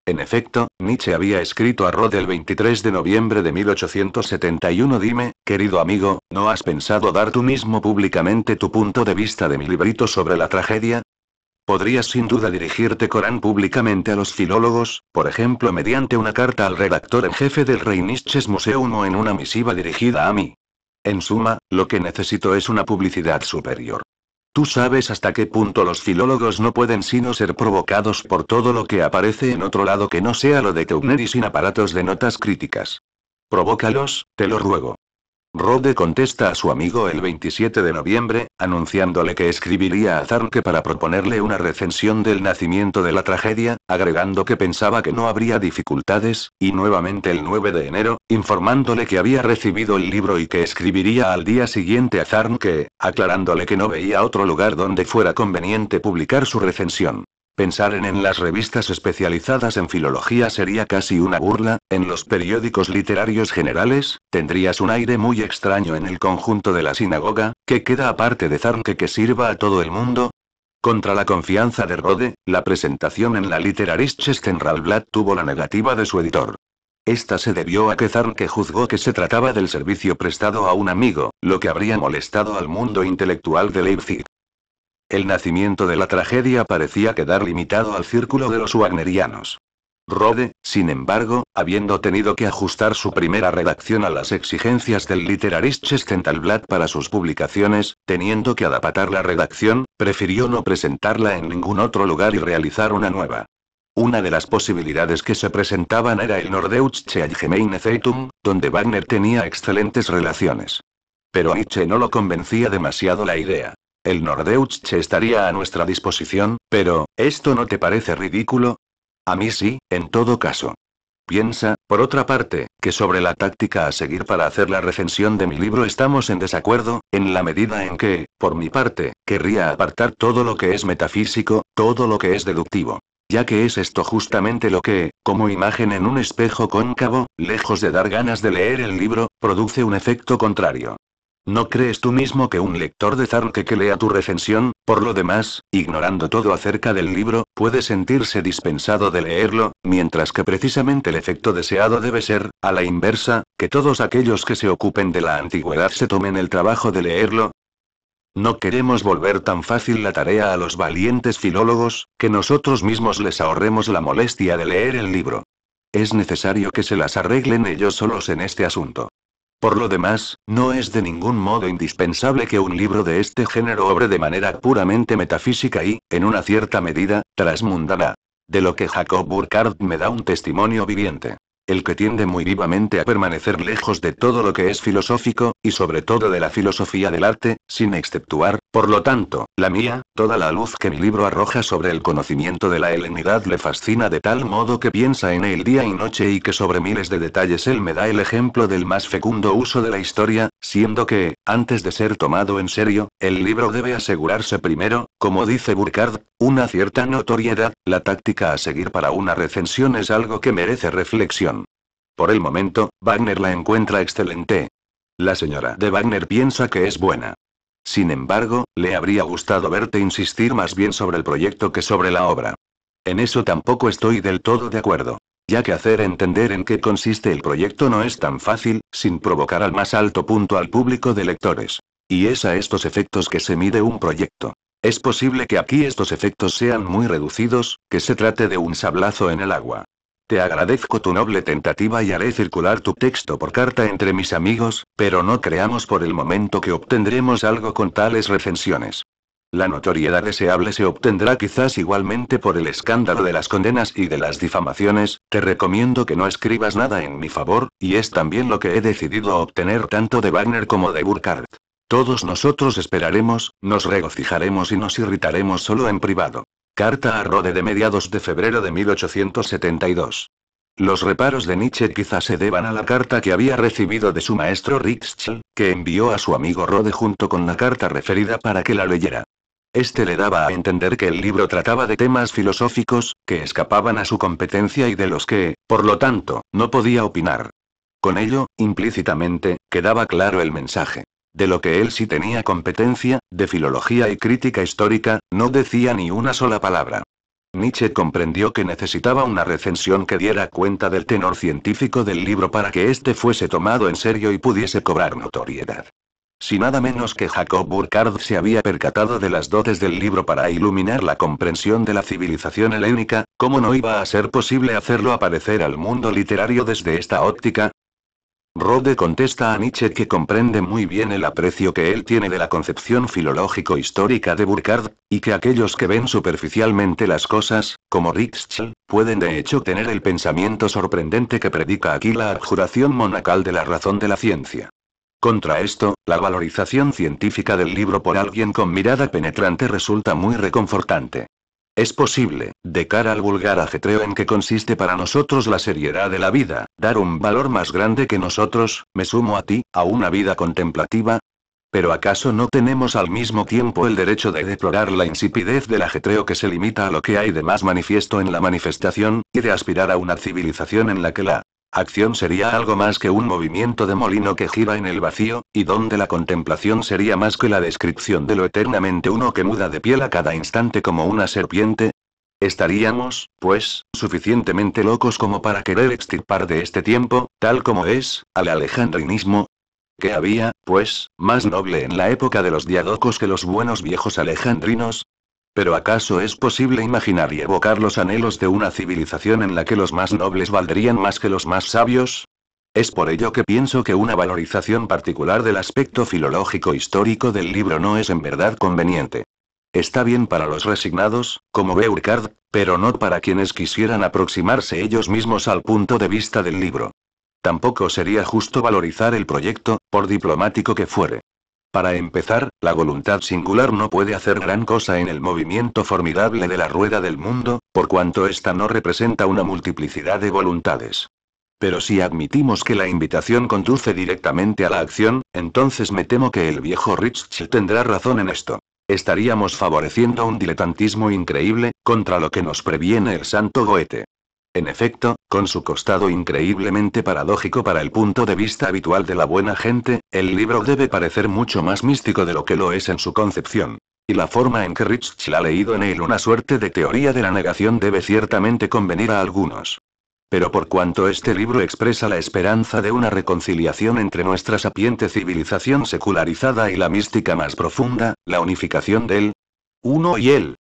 Speaker 1: En efecto, Nietzsche había escrito a Rod el 23 de noviembre de 1871 Dime, querido amigo, ¿no has pensado dar tú mismo públicamente tu punto de vista de mi librito sobre la tragedia? Podrías sin duda dirigirte Corán públicamente a los filólogos, por ejemplo mediante una carta al redactor en jefe del Rey Nietzsche's Museum o en una misiva dirigida a mí. En suma, lo que necesito es una publicidad superior. Tú sabes hasta qué punto los filólogos no pueden sino ser provocados por todo lo que aparece en otro lado que no sea lo de Teubner y sin aparatos de notas críticas. Provócalos, te lo ruego. Rode contesta a su amigo el 27 de noviembre, anunciándole que escribiría a Zarnke para proponerle una recensión del nacimiento de la tragedia, agregando que pensaba que no habría dificultades, y nuevamente el 9 de enero, informándole que había recibido el libro y que escribiría al día siguiente a Zarnke, aclarándole que no veía otro lugar donde fuera conveniente publicar su recensión. Pensar en, las revistas especializadas en filología sería casi una burla, en los periódicos literarios generales, tendrías un aire muy extraño en el conjunto de la sinagoga, que queda aparte de Zarnke que sirva a todo el mundo. Contra la confianza de Rode, la presentación en la Literarische Stenralblatt tuvo la negativa de su editor. Esta se debió a que Zarnke juzgó que se trataba del servicio prestado a un amigo, lo que habría molestado al mundo intelectual de Leipzig. El nacimiento de la tragedia parecía quedar limitado al círculo de los wagnerianos. Rode, sin embargo, habiendo tenido que ajustar su primera redacción a las exigencias del literarist Stentalblatt para sus publicaciones, teniendo que adaptar la redacción, prefirió no presentarla en ningún otro lugar y realizar una nueva. Una de las posibilidades que se presentaban era el Nordeutsche Allgemeine Zeitung, donde Wagner tenía excelentes relaciones. Pero Nietzsche no lo convencía demasiado la idea. El Nordeutsche estaría a nuestra disposición, pero, ¿esto no te parece ridículo? A mí sí, en todo caso. Piensa, por otra parte, que sobre la táctica a seguir para hacer la recensión de mi libro estamos en desacuerdo, en la medida en que, por mi parte, querría apartar todo lo que es metafísico, todo lo que es deductivo. Ya que es esto justamente lo que, como imagen en un espejo cóncavo, lejos de dar ganas de leer el libro, produce un efecto contrario. ¿No crees tú mismo que un lector de Zarque que lea tu recensión, por lo demás, ignorando todo acerca del libro, puede sentirse dispensado de leerlo, mientras que precisamente el efecto deseado debe ser, a la inversa, que todos aquellos que se ocupen de la antigüedad se tomen el trabajo de leerlo? No queremos volver tan fácil la tarea a los valientes filólogos, que nosotros mismos les ahorremos la molestia de leer el libro. Es necesario que se las arreglen ellos solos en este asunto. Por lo demás, no es de ningún modo indispensable que un libro de este género obre de manera puramente metafísica y, en una cierta medida, transmundana. De lo que Jacob Burckhardt me da un testimonio viviente el que tiende muy vivamente a permanecer lejos de todo lo que es filosófico, y sobre todo de la filosofía del arte, sin exceptuar, por lo tanto, la mía, toda la luz que mi libro arroja sobre el conocimiento de la helenidad le fascina de tal modo que piensa en él día y noche y que sobre miles de detalles él me da el ejemplo del más fecundo uso de la historia, siendo que, antes de ser tomado en serio, el libro debe asegurarse primero, como dice Burkhardt, una cierta notoriedad, la táctica a seguir para una recensión es algo que merece reflexión. Por el momento, Wagner la encuentra excelente. La señora de Wagner piensa que es buena. Sin embargo, le habría gustado verte insistir más bien sobre el proyecto que sobre la obra. En eso tampoco estoy del todo de acuerdo ya que hacer entender en qué consiste el proyecto no es tan fácil, sin provocar al más alto punto al público de lectores. Y es a estos efectos que se mide un proyecto. Es posible que aquí estos efectos sean muy reducidos, que se trate de un sablazo en el agua. Te agradezco tu noble tentativa y haré circular tu texto por carta entre mis amigos, pero no creamos por el momento que obtendremos algo con tales recensiones. La notoriedad deseable se obtendrá quizás igualmente por el escándalo de las condenas y de las difamaciones, te recomiendo que no escribas nada en mi favor, y es también lo que he decidido obtener tanto de Wagner como de Burkhardt. Todos nosotros esperaremos, nos regocijaremos y nos irritaremos solo en privado. Carta a Rode de mediados de febrero de 1872. Los reparos de Nietzsche quizás se deban a la carta que había recibido de su maestro Ritzschel, que envió a su amigo Rode junto con la carta referida para que la leyera. Este le daba a entender que el libro trataba de temas filosóficos, que escapaban a su competencia y de los que, por lo tanto, no podía opinar. Con ello, implícitamente, quedaba claro el mensaje. De lo que él sí tenía competencia, de filología y crítica histórica, no decía ni una sola palabra. Nietzsche comprendió que necesitaba una recensión que diera cuenta del tenor científico del libro para que éste fuese tomado en serio y pudiese cobrar notoriedad. Si nada menos que Jacob Burckhardt se había percatado de las dotes del libro para iluminar la comprensión de la civilización helénica, ¿cómo no iba a ser posible hacerlo aparecer al mundo literario desde esta óptica? Rode contesta a Nietzsche que comprende muy bien el aprecio que él tiene de la concepción filológico-histórica de Burckhardt, y que aquellos que ven superficialmente las cosas, como Ritschl, pueden de hecho tener el pensamiento sorprendente que predica aquí la abjuración monacal de la razón de la ciencia. Contra esto, la valorización científica del libro por alguien con mirada penetrante resulta muy reconfortante. Es posible, de cara al vulgar ajetreo en que consiste para nosotros la seriedad de la vida, dar un valor más grande que nosotros, me sumo a ti, a una vida contemplativa. Pero ¿acaso no tenemos al mismo tiempo el derecho de deplorar la insipidez del ajetreo que se limita a lo que hay de más manifiesto en la manifestación, y de aspirar a una civilización en la que la Acción sería algo más que un movimiento de molino que gira en el vacío, y donde la contemplación sería más que la descripción de lo eternamente uno que muda de piel a cada instante como una serpiente. Estaríamos, pues, suficientemente locos como para querer extirpar de este tiempo, tal como es, al alejandrinismo, que había, pues, más noble en la época de los diadocos que los buenos viejos alejandrinos? Pero ¿acaso es posible imaginar y evocar los anhelos de una civilización en la que los más nobles valdrían más que los más sabios? Es por ello que pienso que una valorización particular del aspecto filológico histórico del libro no es en verdad conveniente. Está bien para los resignados, como Beurkard, pero no para quienes quisieran aproximarse ellos mismos al punto de vista del libro. Tampoco sería justo valorizar el proyecto, por diplomático que fuere. Para empezar, la voluntad singular no puede hacer gran cosa en el movimiento formidable de la rueda del mundo, por cuanto ésta no representa una multiplicidad de voluntades. Pero si admitimos que la invitación conduce directamente a la acción, entonces me temo que el viejo Rich tendrá razón en esto. Estaríamos favoreciendo un diletantismo increíble, contra lo que nos previene el santo Goethe. En efecto, con su costado increíblemente paradójico para el punto de vista habitual de la buena gente, el libro debe parecer mucho más místico de lo que lo es en su concepción. Y la forma en que Rich la ha leído en él una suerte de teoría de la negación debe ciertamente convenir a algunos. Pero por cuanto este libro expresa la esperanza de una reconciliación entre nuestra sapiente civilización secularizada y la mística más profunda, la unificación del uno y el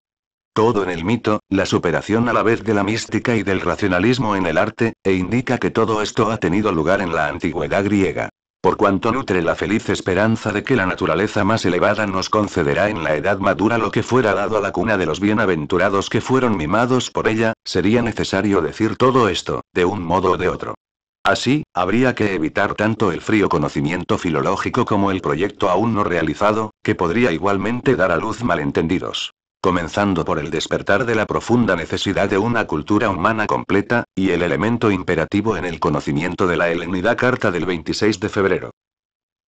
Speaker 1: todo en el mito, la superación a la vez de la mística y del racionalismo en el arte, e indica que todo esto ha tenido lugar en la antigüedad griega. Por cuanto nutre la feliz esperanza de que la naturaleza más elevada nos concederá en la edad madura lo que fuera dado a la cuna de los bienaventurados que fueron mimados por ella, sería necesario decir todo esto, de un modo o de otro. Así, habría que evitar tanto el frío conocimiento filológico como el proyecto aún no realizado, que podría igualmente dar a luz malentendidos comenzando por el despertar de la profunda necesidad de una cultura humana completa, y el elemento imperativo en el conocimiento de la helenidad carta del 26 de febrero.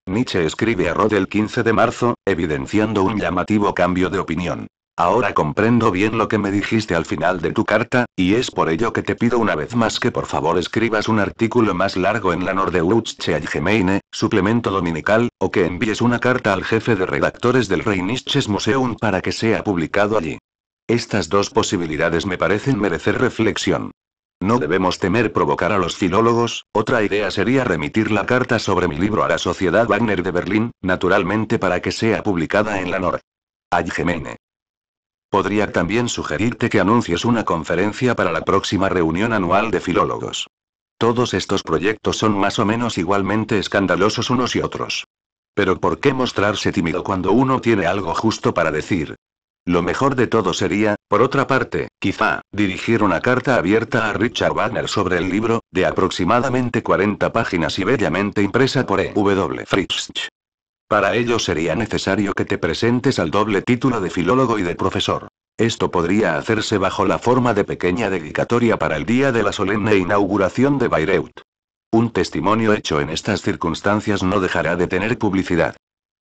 Speaker 1: Nietzsche escribe a Rod el 15 de marzo, evidenciando un llamativo cambio de opinión. Ahora comprendo bien lo que me dijiste al final de tu carta, y es por ello que te pido una vez más que por favor escribas un artículo más largo en la Nordeutsche Allgemeine, suplemento dominical, o que envíes una carta al jefe de redactores del Rheinisches Museum para que sea publicado allí. Estas dos posibilidades me parecen merecer reflexión. No debemos temer provocar a los filólogos, otra idea sería remitir la carta sobre mi libro a la Sociedad Wagner de Berlín, naturalmente para que sea publicada en la Nord. Allgemeine. Podría también sugerirte que anuncies una conferencia para la próxima reunión anual de filólogos. Todos estos proyectos son más o menos igualmente escandalosos unos y otros. Pero ¿por qué mostrarse tímido cuando uno tiene algo justo para decir? Lo mejor de todo sería, por otra parte, quizá, dirigir una carta abierta a Richard Wagner sobre el libro, de aproximadamente 40 páginas y bellamente impresa por E. W. Frisch. Para ello sería necesario que te presentes al doble título de filólogo y de profesor. Esto podría hacerse bajo la forma de pequeña dedicatoria para el día de la solemne inauguración de Bayreuth. Un testimonio hecho en estas circunstancias no dejará de tener publicidad.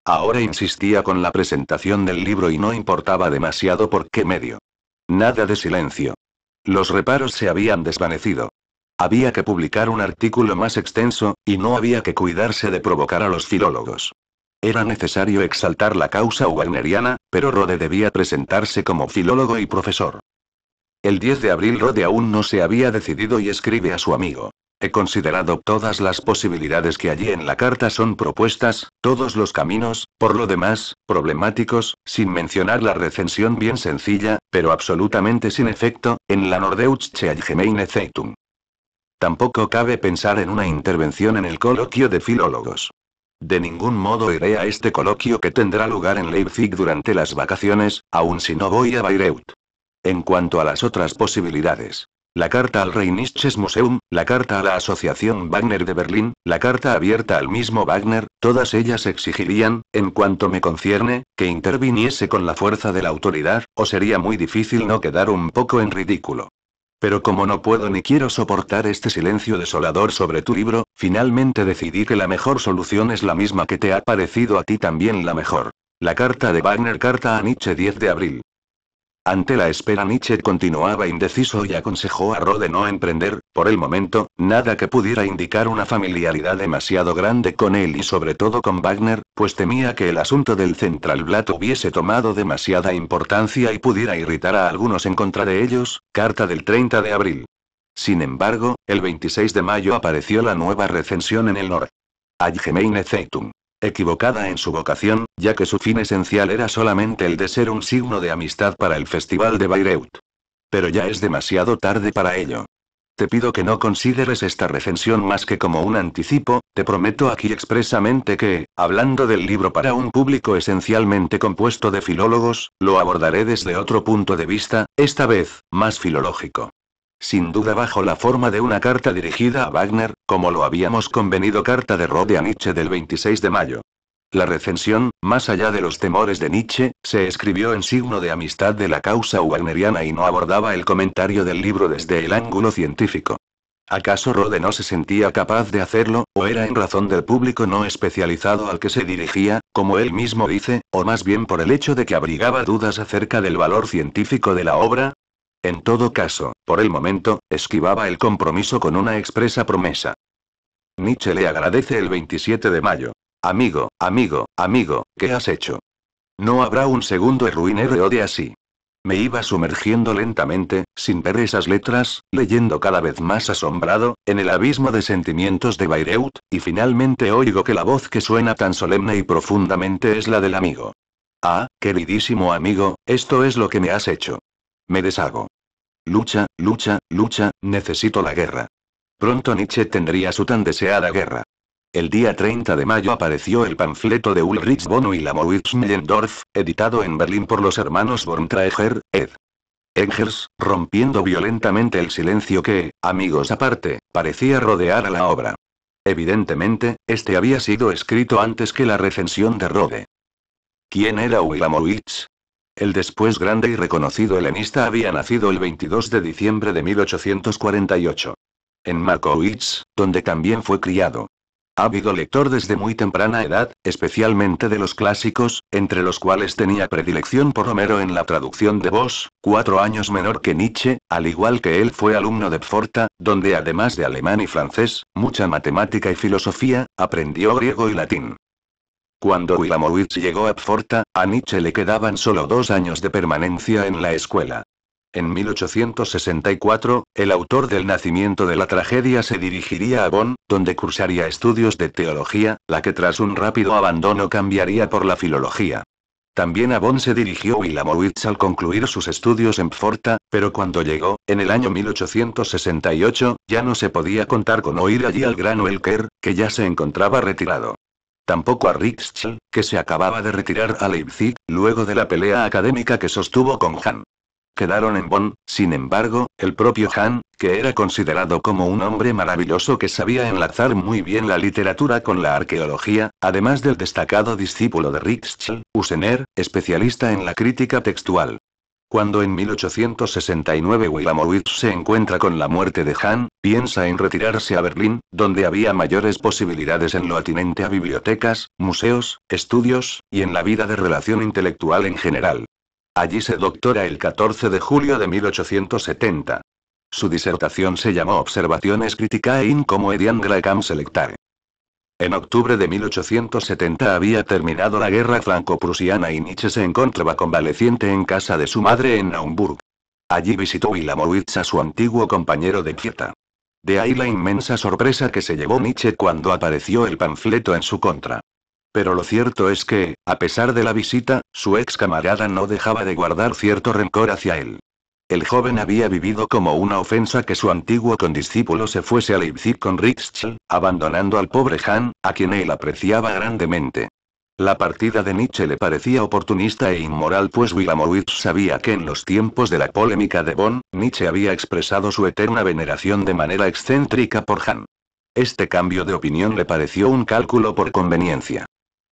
Speaker 1: Ahora insistía con la presentación del libro y no importaba demasiado por qué medio. Nada de silencio. Los reparos se habían desvanecido. Había que publicar un artículo más extenso, y no había que cuidarse de provocar a los filólogos. Era necesario exaltar la causa wagneriana, pero Rode debía presentarse como filólogo y profesor. El 10 de abril Rode aún no se había decidido y escribe a su amigo. He considerado todas las posibilidades que allí en la carta son propuestas, todos los caminos, por lo demás, problemáticos, sin mencionar la recensión bien sencilla, pero absolutamente sin efecto, en la Nordeutsche Allgemeine Zeitung. Tampoco cabe pensar en una intervención en el coloquio de filólogos. De ningún modo iré a este coloquio que tendrá lugar en Leipzig durante las vacaciones, aun si no voy a Bayreuth. En cuanto a las otras posibilidades. La carta al Reinisches Museum, la carta a la Asociación Wagner de Berlín, la carta abierta al mismo Wagner, todas ellas exigirían, en cuanto me concierne, que interviniese con la fuerza de la autoridad, o sería muy difícil no quedar un poco en ridículo. Pero como no puedo ni quiero soportar este silencio desolador sobre tu libro, finalmente decidí que la mejor solución es la misma que te ha parecido a ti también la mejor. La carta de Wagner, carta a Nietzsche 10 de abril. Ante la espera Nietzsche continuaba indeciso y aconsejó a Rode no emprender, por el momento, nada que pudiera indicar una familiaridad demasiado grande con él y sobre todo con Wagner, pues temía que el asunto del Centralblatt hubiese tomado demasiada importancia y pudiera irritar a algunos en contra de ellos, carta del 30 de abril. Sin embargo, el 26 de mayo apareció la nueva recensión en el Nord. Allgemeine Zeitung equivocada en su vocación, ya que su fin esencial era solamente el de ser un signo de amistad para el Festival de Bayreuth. Pero ya es demasiado tarde para ello. Te pido que no consideres esta recensión más que como un anticipo, te prometo aquí expresamente que, hablando del libro para un público esencialmente compuesto de filólogos, lo abordaré desde otro punto de vista, esta vez, más filológico sin duda bajo la forma de una carta dirigida a Wagner, como lo habíamos convenido carta de Rode a Nietzsche del 26 de mayo. La recensión, más allá de los temores de Nietzsche, se escribió en signo de amistad de la causa wagneriana y no abordaba el comentario del libro desde el ángulo científico. ¿Acaso Rode no se sentía capaz de hacerlo, o era en razón del público no especializado al que se dirigía, como él mismo dice, o más bien por el hecho de que abrigaba dudas acerca del valor científico de la obra? En todo caso, por el momento, esquivaba el compromiso con una expresa promesa. Nietzsche le agradece el 27 de mayo. Amigo, amigo, amigo, ¿qué has hecho? No habrá un segundo ruinero de así. Me iba sumergiendo lentamente, sin ver esas letras, leyendo cada vez más asombrado, en el abismo de sentimientos de Bayreuth, y finalmente oigo que la voz que suena tan solemne y profundamente es la del amigo. Ah, queridísimo amigo, esto es lo que me has hecho. Me deshago. Lucha, lucha, lucha, necesito la guerra. Pronto Nietzsche tendría su tan deseada guerra. El día 30 de mayo apareció el panfleto de Ulrich von y Millendorf, editado en Berlín por los hermanos Traeger, ed. Engels, rompiendo violentamente el silencio que, amigos aparte, parecía rodear a la obra. Evidentemente, este había sido escrito antes que la recensión de Rode. ¿Quién era Willamowitz? El después grande y reconocido helenista había nacido el 22 de diciembre de 1848. En Markowitz, donde también fue criado. Ha habido lector desde muy temprana edad, especialmente de los clásicos, entre los cuales tenía predilección por Homero en la traducción de Voss, cuatro años menor que Nietzsche, al igual que él fue alumno de Pforta, donde además de alemán y francés, mucha matemática y filosofía, aprendió griego y latín. Cuando Wilamowitz llegó a Pforta, a Nietzsche le quedaban solo dos años de permanencia en la escuela. En 1864, el autor del nacimiento de la tragedia se dirigiría a Bonn, donde cursaría estudios de teología, la que tras un rápido abandono cambiaría por la filología. También a Bonn se dirigió Wilamowitz al concluir sus estudios en Pforta, pero cuando llegó, en el año 1868, ya no se podía contar con oír allí al gran Welker, que ya se encontraba retirado tampoco a Richel, que se acababa de retirar a Leipzig, luego de la pelea académica que sostuvo con Han. Quedaron en Bonn, sin embargo, el propio Han, que era considerado como un hombre maravilloso que sabía enlazar muy bien la literatura con la arqueología, además del destacado discípulo de Richel, Usener, especialista en la crítica textual. Cuando en 1869 Willamowitz se encuentra con la muerte de Han, piensa en retirarse a Berlín, donde había mayores posibilidades en lo atinente a bibliotecas, museos, estudios, y en la vida de relación intelectual en general. Allí se doctora el 14 de julio de 1870. Su disertación se llamó Observaciones Criticae in Edian Graham Selectare. En octubre de 1870 había terminado la guerra franco-prusiana y Nietzsche se encontraba convaleciente en casa de su madre en Naumburg. Allí visitó Wilamowitz a su antiguo compañero de quieta De ahí la inmensa sorpresa que se llevó Nietzsche cuando apareció el panfleto en su contra. Pero lo cierto es que, a pesar de la visita, su ex camarada no dejaba de guardar cierto rencor hacia él. El joven había vivido como una ofensa que su antiguo condiscípulo se fuese a Leipzig con Ritschl, abandonando al pobre Han, a quien él apreciaba grandemente. La partida de Nietzsche le parecía oportunista e inmoral, pues Wilamowitz sabía que en los tiempos de la polémica de Bonn, Nietzsche había expresado su eterna veneración de manera excéntrica por Han. Este cambio de opinión le pareció un cálculo por conveniencia.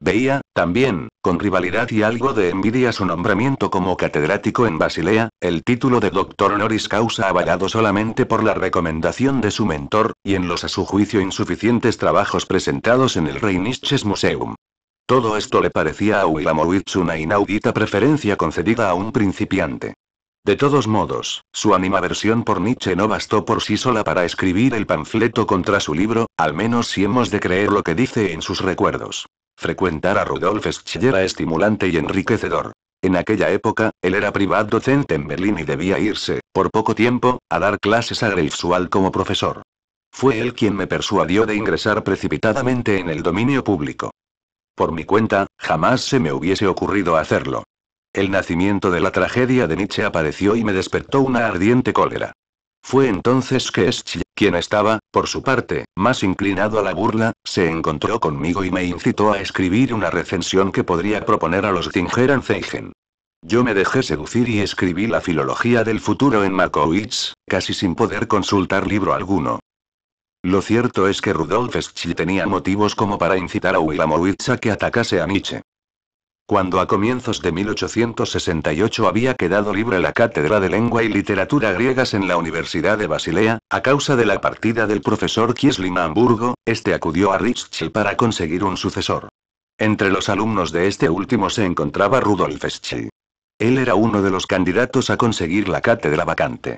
Speaker 1: Veía, también, con rivalidad y algo de envidia su nombramiento como catedrático en Basilea, el título de doctor honoris causa avalado solamente por la recomendación de su mentor, y en los a su juicio insuficientes trabajos presentados en el Nietzsche's Museum. Todo esto le parecía a Willamowitz una inaudita preferencia concedida a un principiante. De todos modos, su animaversión por Nietzsche no bastó por sí sola para escribir el panfleto contra su libro, al menos si hemos de creer lo que dice en sus recuerdos. Frecuentar a Rudolf Schiller era estimulante y enriquecedor. En aquella época, él era privado docente en Berlín y debía irse, por poco tiempo, a dar clases a Greifswald como profesor. Fue él quien me persuadió de ingresar precipitadamente en el dominio público. Por mi cuenta, jamás se me hubiese ocurrido hacerlo. El nacimiento de la tragedia de Nietzsche apareció y me despertó una ardiente cólera. Fue entonces que Esch, quien estaba, por su parte, más inclinado a la burla, se encontró conmigo y me incitó a escribir una recensión que podría proponer a los Zeigen. Yo me dejé seducir y escribí la filología del futuro en Markowitz, casi sin poder consultar libro alguno. Lo cierto es que Rudolf Schill tenía motivos como para incitar a Wilamowitz a que atacase a Nietzsche. Cuando a comienzos de 1868 había quedado libre la cátedra de lengua y literatura griegas en la Universidad de Basilea, a causa de la partida del profesor Kiesling Hamburgo, este acudió a Richel para conseguir un sucesor. Entre los alumnos de este último se encontraba Rudolf Schell. Él era uno de los candidatos a conseguir la cátedra vacante.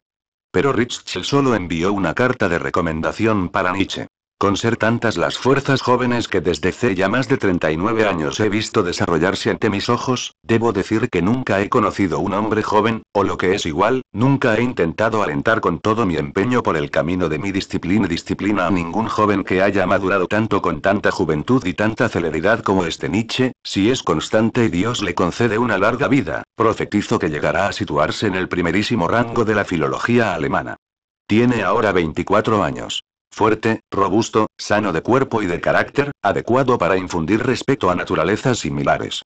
Speaker 1: Pero Richel solo envió una carta de recomendación para Nietzsche. Con ser tantas las fuerzas jóvenes que desde hace ya más de 39 años he visto desarrollarse ante mis ojos, debo decir que nunca he conocido un hombre joven, o lo que es igual, nunca he intentado alentar con todo mi empeño por el camino de mi disciplina y disciplina a ningún joven que haya madurado tanto con tanta juventud y tanta celeridad como este Nietzsche, si es constante y Dios le concede una larga vida, profetizo que llegará a situarse en el primerísimo rango de la filología alemana. Tiene ahora 24 años. Fuerte, robusto, sano de cuerpo y de carácter, adecuado para infundir respeto a naturalezas similares.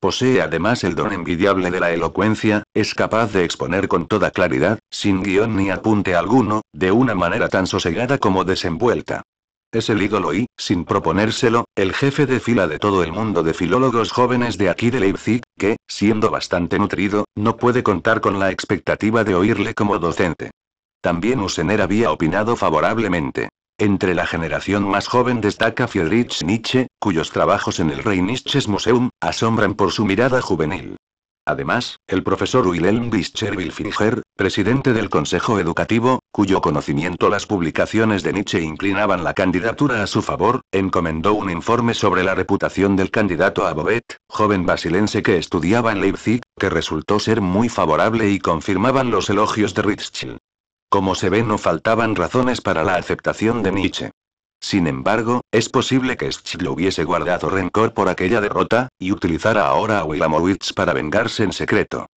Speaker 1: Posee además el don envidiable de la elocuencia, es capaz de exponer con toda claridad, sin guión ni apunte alguno, de una manera tan sosegada como desenvuelta. Es el ídolo y, sin proponérselo, el jefe de fila de todo el mundo de filólogos jóvenes de aquí de Leipzig, que, siendo bastante nutrido, no puede contar con la expectativa de oírle como docente. También Usener había opinado favorablemente. Entre la generación más joven destaca Friedrich Nietzsche, cuyos trabajos en el Reinisches Museum asombran por su mirada juvenil. Además, el profesor Wilhelm Bischer Wilfinger, presidente del Consejo Educativo, cuyo conocimiento las publicaciones de Nietzsche inclinaban la candidatura a su favor, encomendó un informe sobre la reputación del candidato a Bobet, joven basilense que estudiaba en Leipzig, que resultó ser muy favorable y confirmaban los elogios de Ritschl. Como se ve no faltaban razones para la aceptación de Nietzsche. Sin embargo, es posible que lo hubiese guardado rencor por aquella derrota, y utilizara ahora a Wilamowitz para vengarse en secreto.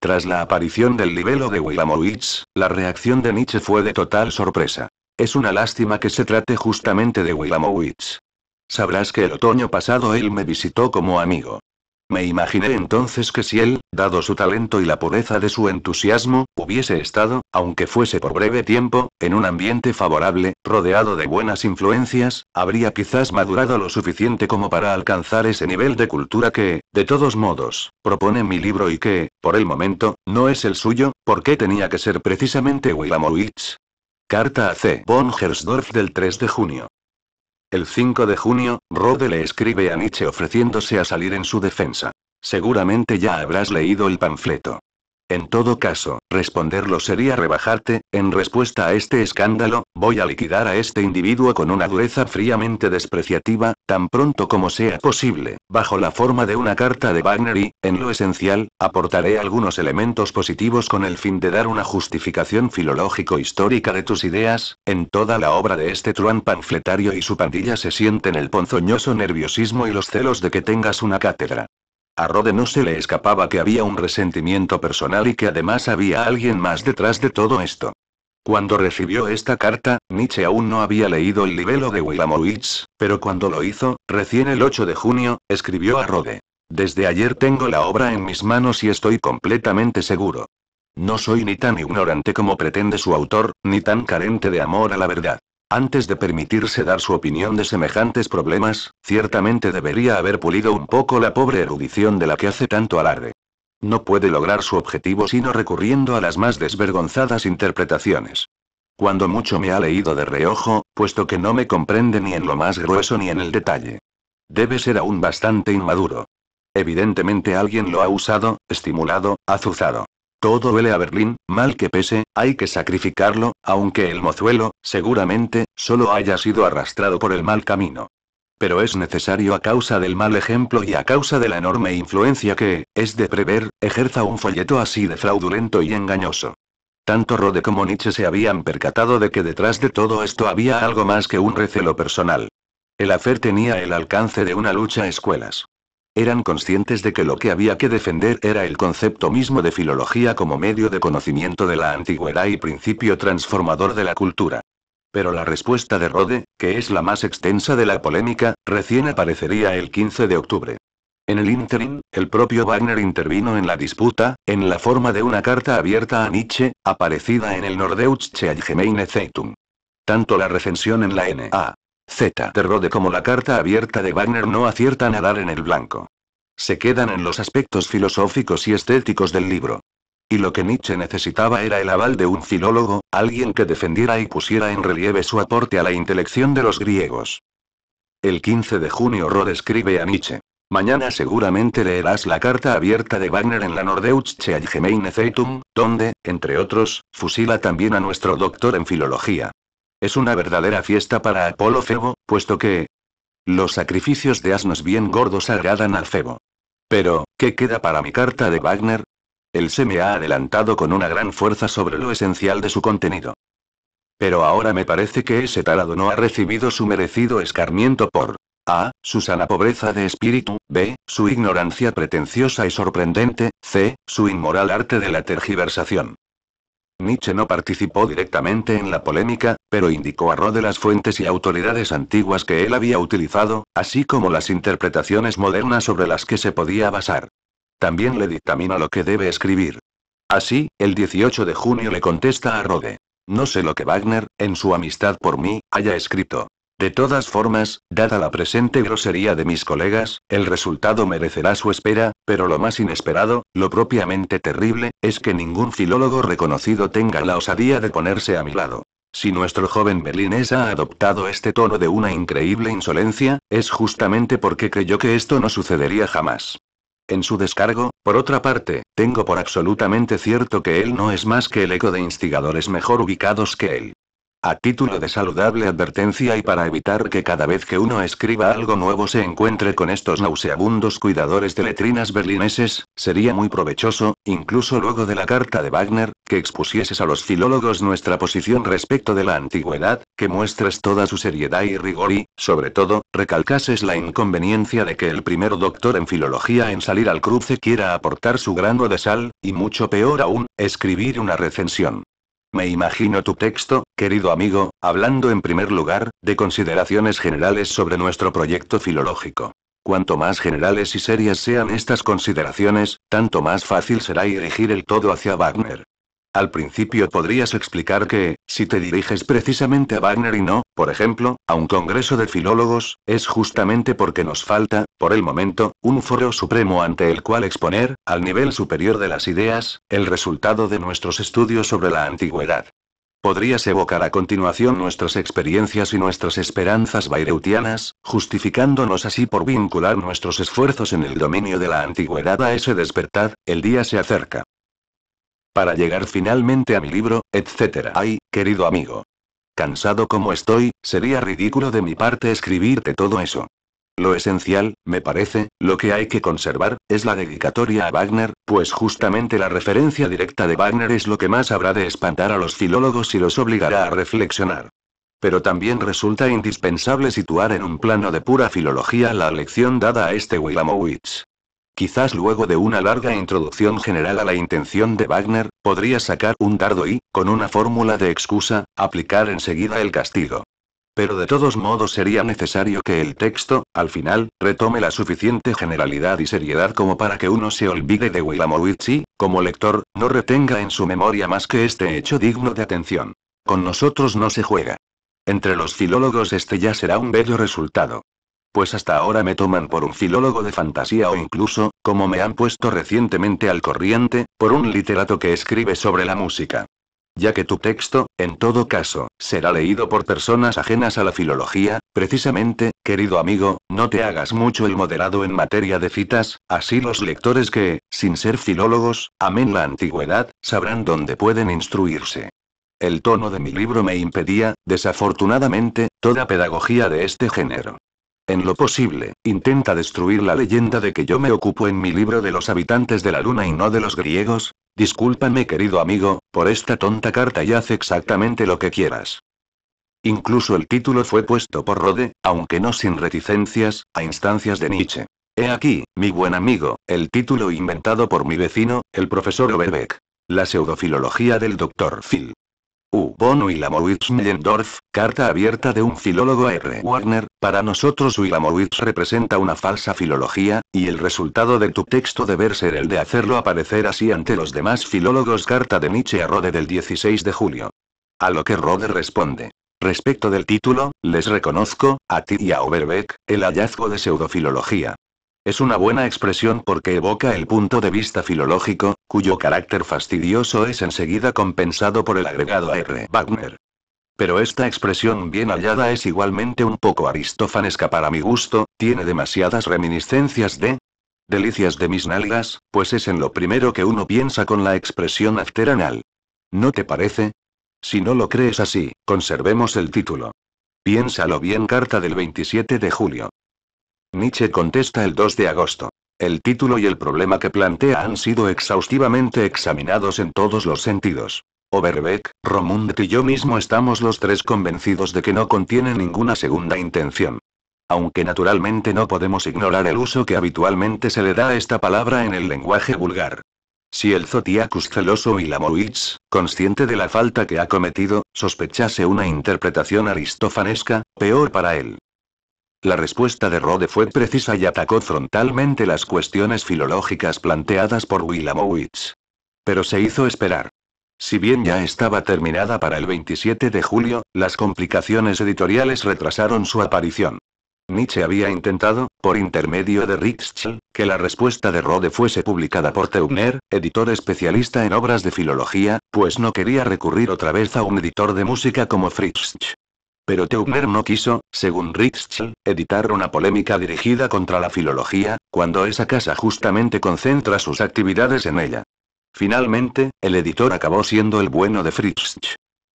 Speaker 1: Tras la aparición del libelo de Wilamowitz, la reacción de Nietzsche fue de total sorpresa. Es una lástima que se trate justamente de Wilamowitz. Sabrás que el otoño pasado él me visitó como amigo. Me imaginé entonces que si él, dado su talento y la pureza de su entusiasmo, hubiese estado, aunque fuese por breve tiempo, en un ambiente favorable, rodeado de buenas influencias, habría quizás madurado lo suficiente como para alcanzar ese nivel de cultura que, de todos modos, propone mi libro y que, por el momento, no es el suyo, porque tenía que ser precisamente Willamowitz. Carta a C. von del 3 de junio. El 5 de junio, Rode le escribe a Nietzsche ofreciéndose a salir en su defensa. Seguramente ya habrás leído el panfleto. En todo caso, responderlo sería rebajarte, en respuesta a este escándalo, voy a liquidar a este individuo con una dureza fríamente despreciativa, tan pronto como sea posible, bajo la forma de una carta de Wagner y, en lo esencial, aportaré algunos elementos positivos con el fin de dar una justificación filológico-histórica de tus ideas, en toda la obra de este truan panfletario y su pandilla se sienten el ponzoñoso nerviosismo y los celos de que tengas una cátedra. A Rode no se le escapaba que había un resentimiento personal y que además había alguien más detrás de todo esto. Cuando recibió esta carta, Nietzsche aún no había leído el libelo de Wilamowitz, pero cuando lo hizo, recién el 8 de junio, escribió a Rode. Desde ayer tengo la obra en mis manos y estoy completamente seguro. No soy ni tan ignorante como pretende su autor, ni tan carente de amor a la verdad. Antes de permitirse dar su opinión de semejantes problemas, ciertamente debería haber pulido un poco la pobre erudición de la que hace tanto alarde. No puede lograr su objetivo sino recurriendo a las más desvergonzadas interpretaciones. Cuando mucho me ha leído de reojo, puesto que no me comprende ni en lo más grueso ni en el detalle. Debe ser aún bastante inmaduro. Evidentemente alguien lo ha usado, estimulado, azuzado. Todo huele a Berlín, mal que pese, hay que sacrificarlo, aunque el mozuelo, seguramente, solo haya sido arrastrado por el mal camino. Pero es necesario a causa del mal ejemplo y a causa de la enorme influencia que, es de prever, ejerza un folleto así de fraudulento y engañoso. Tanto Rode como Nietzsche se habían percatado de que detrás de todo esto había algo más que un recelo personal. El hacer tenía el alcance de una lucha a escuelas. Eran conscientes de que lo que había que defender era el concepto mismo de filología como medio de conocimiento de la antigüedad y principio transformador de la cultura. Pero la respuesta de Rode, que es la más extensa de la polémica, recién aparecería el 15 de octubre. En el Interim, el propio Wagner intervino en la disputa, en la forma de una carta abierta a Nietzsche, aparecida en el Nordeutsche Allgemeine Zeitung. Tanto la recensión en la NA Z de como la carta abierta de Wagner no aciertan a dar en el blanco. Se quedan en los aspectos filosóficos y estéticos del libro. Y lo que Nietzsche necesitaba era el aval de un filólogo, alguien que defendiera y pusiera en relieve su aporte a la intelección de los griegos. El 15 de junio Rode escribe a Nietzsche. Mañana seguramente leerás la carta abierta de Wagner en la Nordeutsche Allgemeine Zeitung, donde, entre otros, fusila también a nuestro doctor en filología. Es una verdadera fiesta para Apolo Febo, puesto que... Los sacrificios de asnos bien gordos agradan al Febo. Pero, ¿qué queda para mi carta de Wagner? Él se me ha adelantado con una gran fuerza sobre lo esencial de su contenido. Pero ahora me parece que ese talado no ha recibido su merecido escarmiento por a. Su sana pobreza de espíritu. B. Su ignorancia pretenciosa y sorprendente. C. Su inmoral arte de la tergiversación. Nietzsche no participó directamente en la polémica, pero indicó a Rode las fuentes y autoridades antiguas que él había utilizado, así como las interpretaciones modernas sobre las que se podía basar. También le dictamina lo que debe escribir. Así, el 18 de junio le contesta a Rode. No sé lo que Wagner, en su amistad por mí, haya escrito. De todas formas, dada la presente grosería de mis colegas, el resultado merecerá su espera, pero lo más inesperado, lo propiamente terrible, es que ningún filólogo reconocido tenga la osadía de ponerse a mi lado. Si nuestro joven berlinés ha adoptado este tono de una increíble insolencia, es justamente porque creyó que esto no sucedería jamás. En su descargo, por otra parte, tengo por absolutamente cierto que él no es más que el eco de instigadores mejor ubicados que él. A título de saludable advertencia y para evitar que cada vez que uno escriba algo nuevo se encuentre con estos nauseabundos cuidadores de letrinas berlineses, sería muy provechoso, incluso luego de la carta de Wagner, que expusieses a los filólogos nuestra posición respecto de la antigüedad, que muestres toda su seriedad y rigor y, sobre todo, recalcases la inconveniencia de que el primer doctor en filología en salir al cruce quiera aportar su grano de sal, y mucho peor aún, escribir una recensión. Me imagino tu texto, querido amigo, hablando en primer lugar, de consideraciones generales sobre nuestro proyecto filológico. Cuanto más generales y serias sean estas consideraciones, tanto más fácil será dirigir el todo hacia Wagner. Al principio podrías explicar que, si te diriges precisamente a Wagner y no, por ejemplo, a un congreso de filólogos, es justamente porque nos falta, por el momento, un foro supremo ante el cual exponer, al nivel superior de las ideas, el resultado de nuestros estudios sobre la antigüedad. Podrías evocar a continuación nuestras experiencias y nuestras esperanzas bayreutianas, justificándonos así por vincular nuestros esfuerzos en el dominio de la antigüedad a ese despertar, el día se acerca. Para llegar finalmente a mi libro, etc. Ay, querido amigo. Cansado como estoy, sería ridículo de mi parte escribirte todo eso. Lo esencial, me parece, lo que hay que conservar, es la dedicatoria a Wagner, pues justamente la referencia directa de Wagner es lo que más habrá de espantar a los filólogos y los obligará a reflexionar. Pero también resulta indispensable situar en un plano de pura filología la lección dada a este Willamowitz. Quizás luego de una larga introducción general a la intención de Wagner, podría sacar un dardo y, con una fórmula de excusa, aplicar enseguida el castigo. Pero de todos modos sería necesario que el texto, al final, retome la suficiente generalidad y seriedad como para que uno se olvide de Wilamowicz y, como lector, no retenga en su memoria más que este hecho digno de atención. Con nosotros no se juega. Entre los filólogos este ya será un bello resultado pues hasta ahora me toman por un filólogo de fantasía o incluso, como me han puesto recientemente al corriente, por un literato que escribe sobre la música. Ya que tu texto, en todo caso, será leído por personas ajenas a la filología, precisamente, querido amigo, no te hagas mucho el moderado en materia de citas, así los lectores que, sin ser filólogos, amén la antigüedad, sabrán dónde pueden instruirse. El tono de mi libro me impedía, desafortunadamente, toda pedagogía de este género. En lo posible, intenta destruir la leyenda de que yo me ocupo en mi libro de los habitantes de la luna y no de los griegos. Discúlpame querido amigo, por esta tonta carta y haz exactamente lo que quieras. Incluso el título fue puesto por Rode, aunque no sin reticencias, a instancias de Nietzsche. He aquí, mi buen amigo, el título inventado por mi vecino, el profesor Oberbeck. La pseudofilología del Dr. Phil. U. Bono y carta abierta de un filólogo R. Warner, para nosotros Wilamowitz representa una falsa filología, y el resultado de tu texto deber ser el de hacerlo aparecer así ante los demás filólogos carta de Nietzsche a Rode del 16 de julio. A lo que Rode responde. Respecto del título, les reconozco, a ti y a Oberbeck, el hallazgo de pseudofilología. Es una buena expresión porque evoca el punto de vista filológico, cuyo carácter fastidioso es enseguida compensado por el agregado R. Wagner. Pero esta expresión bien hallada es igualmente un poco aristófanesca para mi gusto, tiene demasiadas reminiscencias de delicias de mis nalgas, pues es en lo primero que uno piensa con la expresión afteranal. ¿No te parece? Si no lo crees así, conservemos el título. Piénsalo bien carta del 27 de julio. Nietzsche contesta el 2 de agosto. El título y el problema que plantea han sido exhaustivamente examinados en todos los sentidos. Overbeck, Romund y yo mismo estamos los tres convencidos de que no contiene ninguna segunda intención. Aunque naturalmente no podemos ignorar el uso que habitualmente se le da a esta palabra en el lenguaje vulgar. Si el Zotiacus celoso y consciente de la falta que ha cometido, sospechase una interpretación aristofanesca, peor para él. La respuesta de Rode fue precisa y atacó frontalmente las cuestiones filológicas planteadas por Willamowitz. Pero se hizo esperar. Si bien ya estaba terminada para el 27 de julio, las complicaciones editoriales retrasaron su aparición. Nietzsche había intentado, por intermedio de Richel, que la respuesta de Rode fuese publicada por Teubner, editor especialista en obras de filología, pues no quería recurrir otra vez a un editor de música como Fritzsch. Pero Teubner no quiso, según Ritschl, editar una polémica dirigida contra la filología, cuando esa casa justamente concentra sus actividades en ella. Finalmente, el editor acabó siendo el bueno de Fritzsch.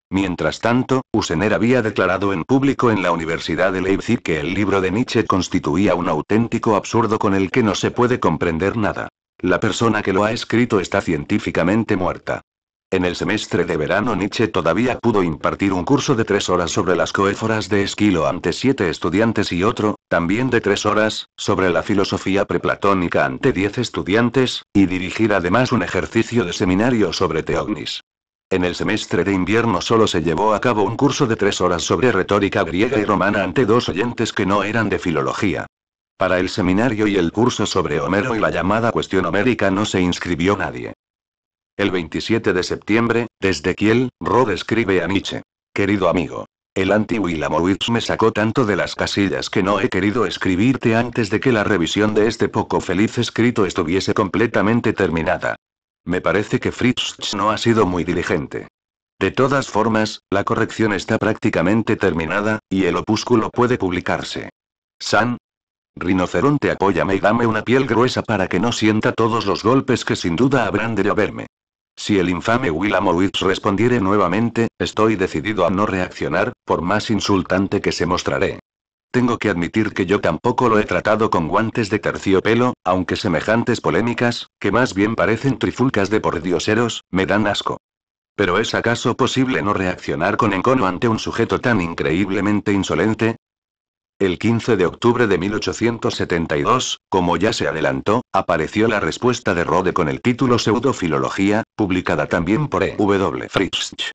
Speaker 1: Mientras tanto, Usener había declarado en público en la Universidad de Leipzig que el libro de Nietzsche constituía un auténtico absurdo con el que no se puede comprender nada. La persona que lo ha escrito está científicamente muerta. En el semestre de verano Nietzsche todavía pudo impartir un curso de tres horas sobre las coéforas de Esquilo ante siete estudiantes y otro, también de tres horas, sobre la filosofía preplatónica ante diez estudiantes, y dirigir además un ejercicio de seminario sobre Teognis. En el semestre de invierno solo se llevó a cabo un curso de tres horas sobre retórica griega y romana ante dos oyentes que no eran de filología. Para el seminario y el curso sobre Homero y la llamada cuestión homérica no se inscribió nadie. El 27 de septiembre, desde Kiel, Rod escribe a Nietzsche. Querido amigo. El anti-Willamowitz me sacó tanto de las casillas que no he querido escribirte antes de que la revisión de este poco feliz escrito estuviese completamente terminada. Me parece que Fritz no ha sido muy diligente. De todas formas, la corrección está prácticamente terminada, y el opúsculo puede publicarse. San. Rinoceronte apóyame y dame una piel gruesa para que no sienta todos los golpes que sin duda habrán de lloverme. Si el infame Willamowitz respondiere nuevamente, estoy decidido a no reaccionar, por más insultante que se mostraré. Tengo que admitir que yo tampoco lo he tratado con guantes de terciopelo, aunque semejantes polémicas, que más bien parecen trifulcas de pordioseros, me dan asco. Pero ¿es acaso posible no reaccionar con encono ante un sujeto tan increíblemente insolente? El 15 de octubre de 1872, como ya se adelantó, apareció la respuesta de Rode con el título Pseudofilología, publicada también por E. W. Fritzsch.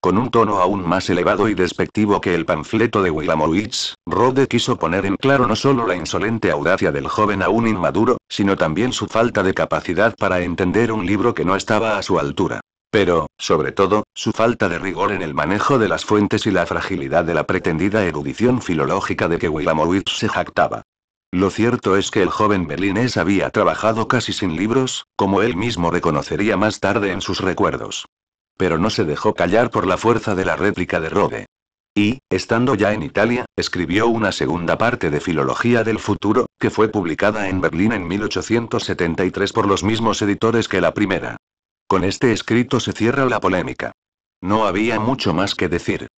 Speaker 1: Con un tono aún más elevado y despectivo que el panfleto de Willamowitz, Rode quiso poner en claro no solo la insolente audacia del joven aún inmaduro, sino también su falta de capacidad para entender un libro que no estaba a su altura pero, sobre todo, su falta de rigor en el manejo de las fuentes y la fragilidad de la pretendida erudición filológica de que Willamowitz se jactaba. Lo cierto es que el joven berlinés había trabajado casi sin libros, como él mismo reconocería más tarde en sus recuerdos. Pero no se dejó callar por la fuerza de la réplica de Rode. Y, estando ya en Italia, escribió una segunda parte de Filología del Futuro, que fue publicada en Berlín en 1873 por los mismos editores que la primera. Con este escrito se cierra la polémica. No había mucho más que decir.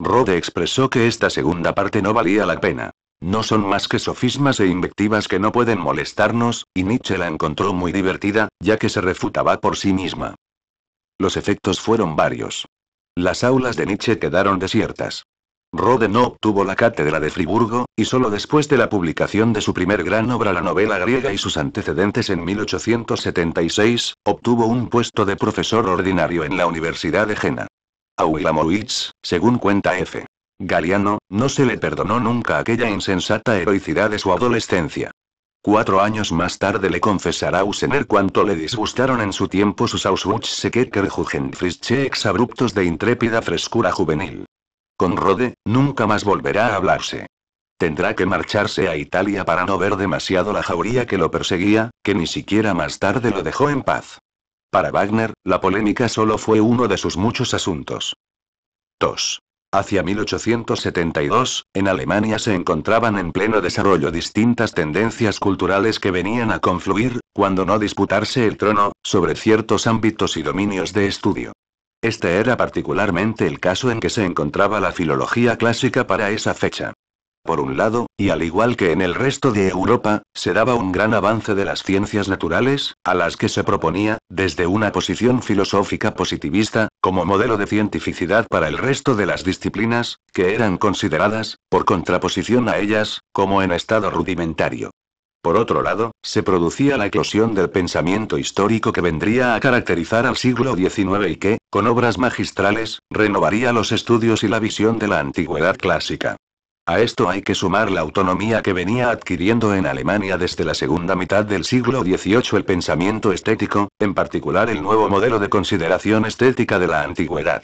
Speaker 1: Rode expresó que esta segunda parte no valía la pena. No son más que sofismas e invectivas que no pueden molestarnos, y Nietzsche la encontró muy divertida, ya que se refutaba por sí misma. Los efectos fueron varios. Las aulas de Nietzsche quedaron desiertas. Rode no obtuvo la cátedra de Friburgo, y solo después de la publicación de su primer gran obra la novela griega y sus antecedentes en 1876, obtuvo un puesto de profesor ordinario en la Universidad de Jena. A según cuenta F. Galiano, no se le perdonó nunca aquella insensata heroicidad de su adolescencia. Cuatro años más tarde le confesará Usener cuánto le disgustaron en su tiempo sus auschwitz ex abruptos de intrépida frescura juvenil. Con Rode, nunca más volverá a hablarse. Tendrá que marcharse a Italia para no ver demasiado la jauría que lo perseguía, que ni siquiera más tarde lo dejó en paz. Para Wagner, la polémica solo fue uno de sus muchos asuntos. 2. Hacia 1872, en Alemania se encontraban en pleno desarrollo distintas tendencias culturales que venían a confluir, cuando no disputarse el trono, sobre ciertos ámbitos y dominios de estudio. Este era particularmente el caso en que se encontraba la filología clásica para esa fecha. Por un lado, y al igual que en el resto de Europa, se daba un gran avance de las ciencias naturales, a las que se proponía, desde una posición filosófica positivista, como modelo de cientificidad para el resto de las disciplinas, que eran consideradas, por contraposición a ellas, como en estado rudimentario. Por otro lado, se producía la eclosión del pensamiento histórico que vendría a caracterizar al siglo XIX y que, con obras magistrales, renovaría los estudios y la visión de la antigüedad clásica. A esto hay que sumar la autonomía que venía adquiriendo en Alemania desde la segunda mitad del siglo XVIII el pensamiento estético, en particular el nuevo modelo de consideración estética de la antigüedad.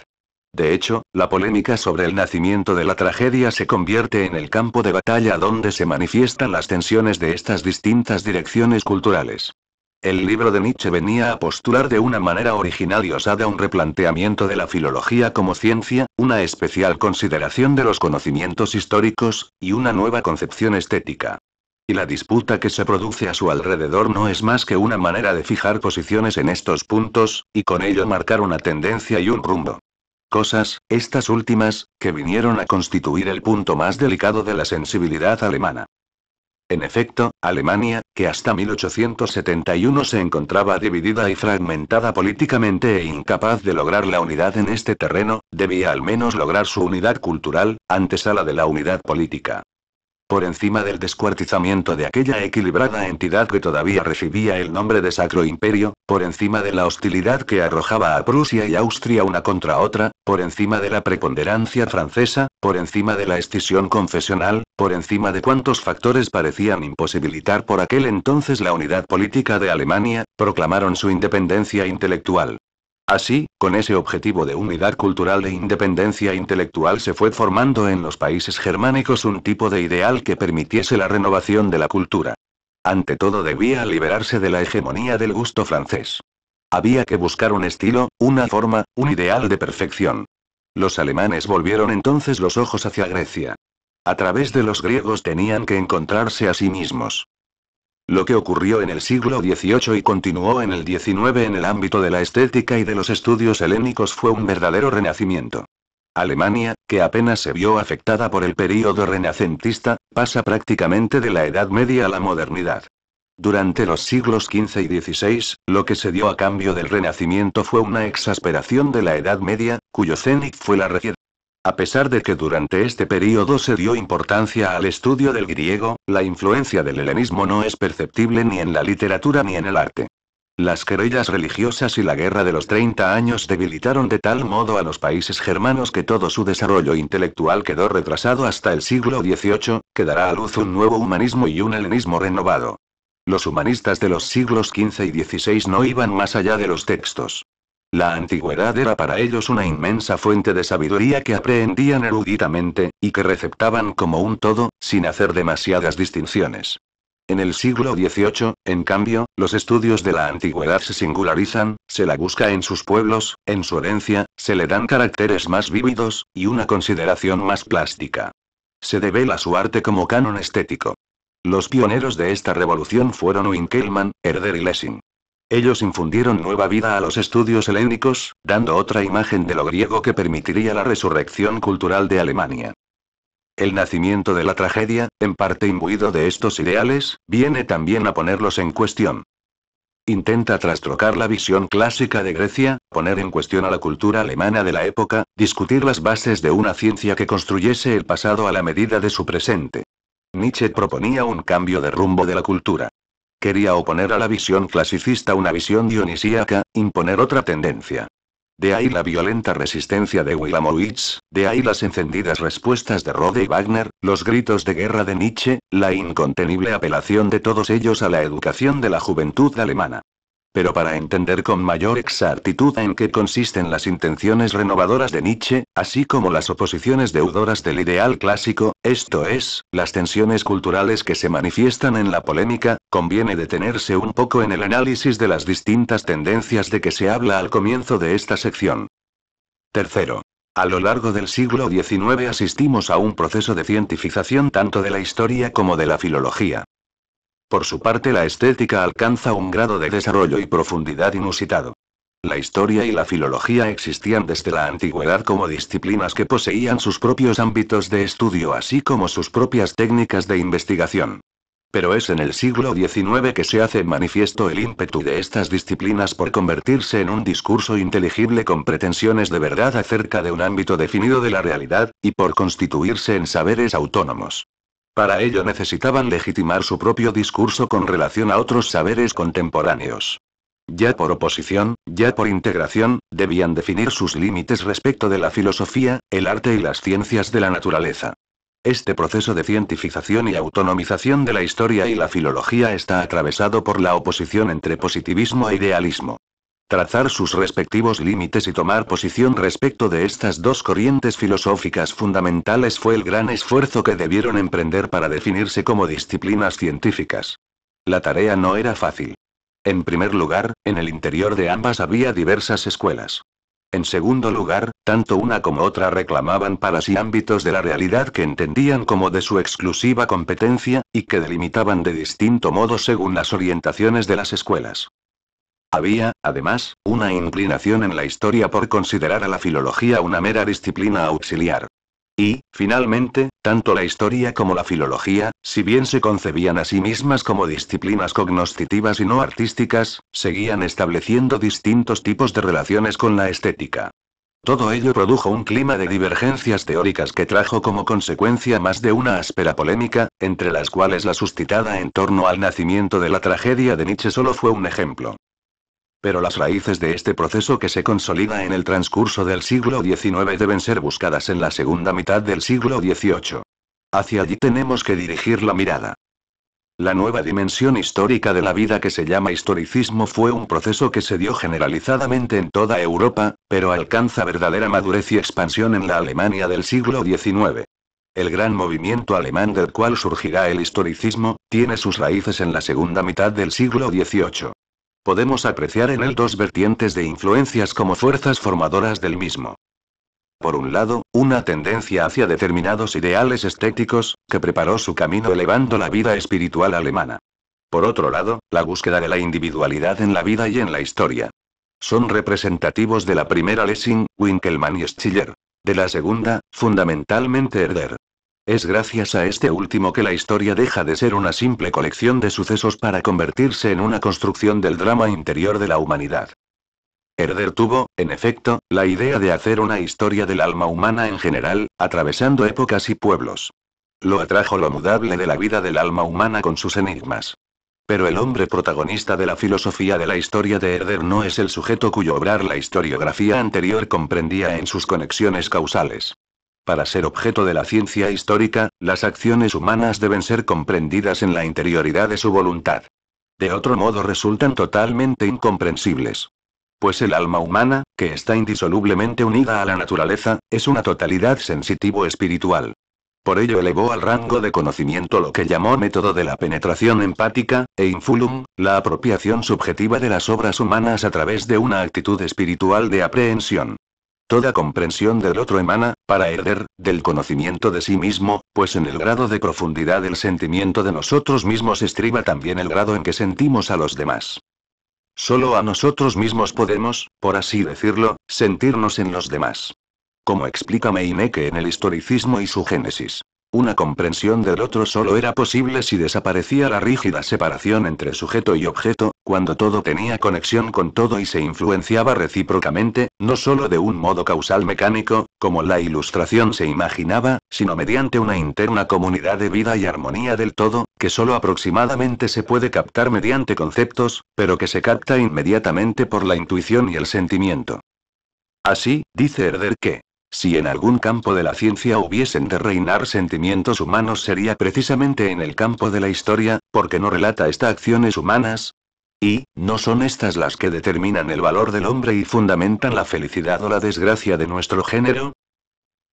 Speaker 1: De hecho, la polémica sobre el nacimiento de la tragedia se convierte en el campo de batalla donde se manifiestan las tensiones de estas distintas direcciones culturales. El libro de Nietzsche venía a postular de una manera original y osada un replanteamiento de la filología como ciencia, una especial consideración de los conocimientos históricos, y una nueva concepción estética. Y la disputa que se produce a su alrededor no es más que una manera de fijar posiciones en estos puntos, y con ello marcar una tendencia y un rumbo cosas, estas últimas, que vinieron a constituir el punto más delicado de la sensibilidad alemana. En efecto, Alemania, que hasta 1871 se encontraba dividida y fragmentada políticamente e incapaz de lograr la unidad en este terreno, debía al menos lograr su unidad cultural, antes a la de la unidad política por encima del descuartizamiento de aquella equilibrada entidad que todavía recibía el nombre de Sacro Imperio, por encima de la hostilidad que arrojaba a Prusia y Austria una contra otra, por encima de la preponderancia francesa, por encima de la escisión confesional, por encima de cuantos factores parecían imposibilitar por aquel entonces la unidad política de Alemania, proclamaron su independencia intelectual. Así, con ese objetivo de unidad cultural e independencia intelectual se fue formando en los países germánicos un tipo de ideal que permitiese la renovación de la cultura. Ante todo debía liberarse de la hegemonía del gusto francés. Había que buscar un estilo, una forma, un ideal de perfección. Los alemanes volvieron entonces los ojos hacia Grecia. A través de los griegos tenían que encontrarse a sí mismos. Lo que ocurrió en el siglo XVIII y continuó en el XIX en el ámbito de la estética y de los estudios helénicos fue un verdadero renacimiento. Alemania, que apenas se vio afectada por el período renacentista, pasa prácticamente de la Edad Media a la modernidad. Durante los siglos XV y XVI, lo que se dio a cambio del Renacimiento fue una exasperación de la Edad Media, cuyo cénit fue la a pesar de que durante este periodo se dio importancia al estudio del griego, la influencia del helenismo no es perceptible ni en la literatura ni en el arte. Las querellas religiosas y la guerra de los 30 años debilitaron de tal modo a los países germanos que todo su desarrollo intelectual quedó retrasado hasta el siglo XVIII, que dará a luz un nuevo humanismo y un helenismo renovado. Los humanistas de los siglos XV y XVI no iban más allá de los textos. La antigüedad era para ellos una inmensa fuente de sabiduría que aprehendían eruditamente, y que receptaban como un todo, sin hacer demasiadas distinciones. En el siglo XVIII, en cambio, los estudios de la antigüedad se singularizan, se la busca en sus pueblos, en su herencia, se le dan caracteres más vívidos, y una consideración más plástica. Se devela su arte como canon estético. Los pioneros de esta revolución fueron Winkelmann, Herder y Lessing. Ellos infundieron nueva vida a los estudios helénicos, dando otra imagen de lo griego que permitiría la resurrección cultural de Alemania. El nacimiento de la tragedia, en parte imbuido de estos ideales, viene también a ponerlos en cuestión. Intenta trastrocar la visión clásica de Grecia, poner en cuestión a la cultura alemana de la época, discutir las bases de una ciencia que construyese el pasado a la medida de su presente. Nietzsche proponía un cambio de rumbo de la cultura. Quería oponer a la visión clasicista una visión dionisíaca, imponer otra tendencia. De ahí la violenta resistencia de Wilamowitz, de ahí las encendidas respuestas de Rode y Wagner, los gritos de guerra de Nietzsche, la incontenible apelación de todos ellos a la educación de la juventud alemana. Pero para entender con mayor exactitud en qué consisten las intenciones renovadoras de Nietzsche, así como las oposiciones deudoras del ideal clásico, esto es, las tensiones culturales que se manifiestan en la polémica, conviene detenerse un poco en el análisis de las distintas tendencias de que se habla al comienzo de esta sección. Tercero. A lo largo del siglo XIX asistimos a un proceso de cientificación tanto de la historia como de la filología. Por su parte la estética alcanza un grado de desarrollo y profundidad inusitado. La historia y la filología existían desde la antigüedad como disciplinas que poseían sus propios ámbitos de estudio así como sus propias técnicas de investigación. Pero es en el siglo XIX que se hace manifiesto el ímpetu de estas disciplinas por convertirse en un discurso inteligible con pretensiones de verdad acerca de un ámbito definido de la realidad, y por constituirse en saberes autónomos. Para ello necesitaban legitimar su propio discurso con relación a otros saberes contemporáneos. Ya por oposición, ya por integración, debían definir sus límites respecto de la filosofía, el arte y las ciencias de la naturaleza. Este proceso de cientificación y autonomización de la historia y la filología está atravesado por la oposición entre positivismo e idealismo trazar sus respectivos límites y tomar posición respecto de estas dos corrientes filosóficas fundamentales fue el gran esfuerzo que debieron emprender para definirse como disciplinas científicas. La tarea no era fácil. En primer lugar, en el interior de ambas había diversas escuelas. En segundo lugar, tanto una como otra reclamaban para sí ámbitos de la realidad que entendían como de su exclusiva competencia, y que delimitaban de distinto modo según las orientaciones de las escuelas. Había, además, una inclinación en la historia por considerar a la filología una mera disciplina auxiliar. Y, finalmente, tanto la historia como la filología, si bien se concebían a sí mismas como disciplinas cognoscitivas y no artísticas, seguían estableciendo distintos tipos de relaciones con la estética. Todo ello produjo un clima de divergencias teóricas que trajo como consecuencia más de una áspera polémica, entre las cuales la suscitada en torno al nacimiento de la tragedia de Nietzsche solo fue un ejemplo pero las raíces de este proceso que se consolida en el transcurso del siglo XIX deben ser buscadas en la segunda mitad del siglo XVIII. Hacia allí tenemos que dirigir la mirada. La nueva dimensión histórica de la vida que se llama historicismo fue un proceso que se dio generalizadamente en toda Europa, pero alcanza verdadera madurez y expansión en la Alemania del siglo XIX. El gran movimiento alemán del cual surgirá el historicismo, tiene sus raíces en la segunda mitad del siglo XVIII. Podemos apreciar en él dos vertientes de influencias como fuerzas formadoras del mismo. Por un lado, una tendencia hacia determinados ideales estéticos, que preparó su camino elevando la vida espiritual alemana. Por otro lado, la búsqueda de la individualidad en la vida y en la historia. Son representativos de la primera Lessing, Winkelmann y Schiller. De la segunda, fundamentalmente Herder. Es gracias a este último que la historia deja de ser una simple colección de sucesos para convertirse en una construcción del drama interior de la humanidad. Herder tuvo, en efecto, la idea de hacer una historia del alma humana en general, atravesando épocas y pueblos. Lo atrajo lo mudable de la vida del alma humana con sus enigmas. Pero el hombre protagonista de la filosofía de la historia de Herder no es el sujeto cuyo obrar la historiografía anterior comprendía en sus conexiones causales. Para ser objeto de la ciencia histórica, las acciones humanas deben ser comprendidas en la interioridad de su voluntad. De otro modo resultan totalmente incomprensibles. Pues el alma humana, que está indisolublemente unida a la naturaleza, es una totalidad sensitivo-espiritual. Por ello elevó al rango de conocimiento lo que llamó método de la penetración empática, e infulum, la apropiación subjetiva de las obras humanas a través de una actitud espiritual de aprehensión. Toda comprensión del otro emana, para Herder, del conocimiento de sí mismo, pues en el grado de profundidad del sentimiento de nosotros mismos estriba también el grado en que sentimos a los demás. Solo a nosotros mismos podemos, por así decirlo, sentirnos en los demás. Como explica Meine en el historicismo y su génesis, una comprensión del otro solo era posible si desaparecía la rígida separación entre sujeto y objeto, cuando todo tenía conexión con todo y se influenciaba recíprocamente, no solo de un modo causal mecánico, como la ilustración se imaginaba, sino mediante una interna comunidad de vida y armonía del todo, que solo aproximadamente se puede captar mediante conceptos, pero que se capta inmediatamente por la intuición y el sentimiento. Así, dice Herder que, si en algún campo de la ciencia hubiesen de reinar sentimientos humanos sería precisamente en el campo de la historia, porque no relata estas acciones humanas. Y, ¿no son estas las que determinan el valor del hombre y fundamentan la felicidad o la desgracia de nuestro género?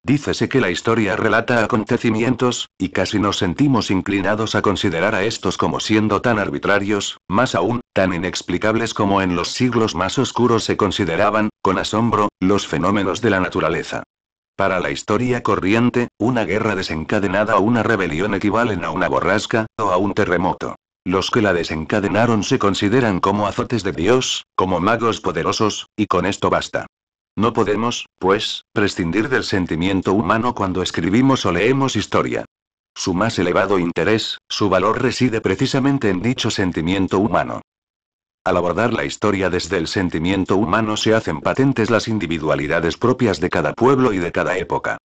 Speaker 1: Dícese que la historia relata acontecimientos, y casi nos sentimos inclinados a considerar a estos como siendo tan arbitrarios, más aún, tan inexplicables como en los siglos más oscuros se consideraban, con asombro, los fenómenos de la naturaleza. Para la historia corriente, una guerra desencadenada o una rebelión equivalen a una borrasca, o a un terremoto. Los que la desencadenaron se consideran como azotes de Dios, como magos poderosos, y con esto basta. No podemos, pues, prescindir del sentimiento humano cuando escribimos o leemos historia. Su más elevado interés, su valor reside precisamente en dicho sentimiento humano. Al abordar la historia desde el sentimiento humano se hacen patentes las individualidades propias de cada pueblo y de cada época.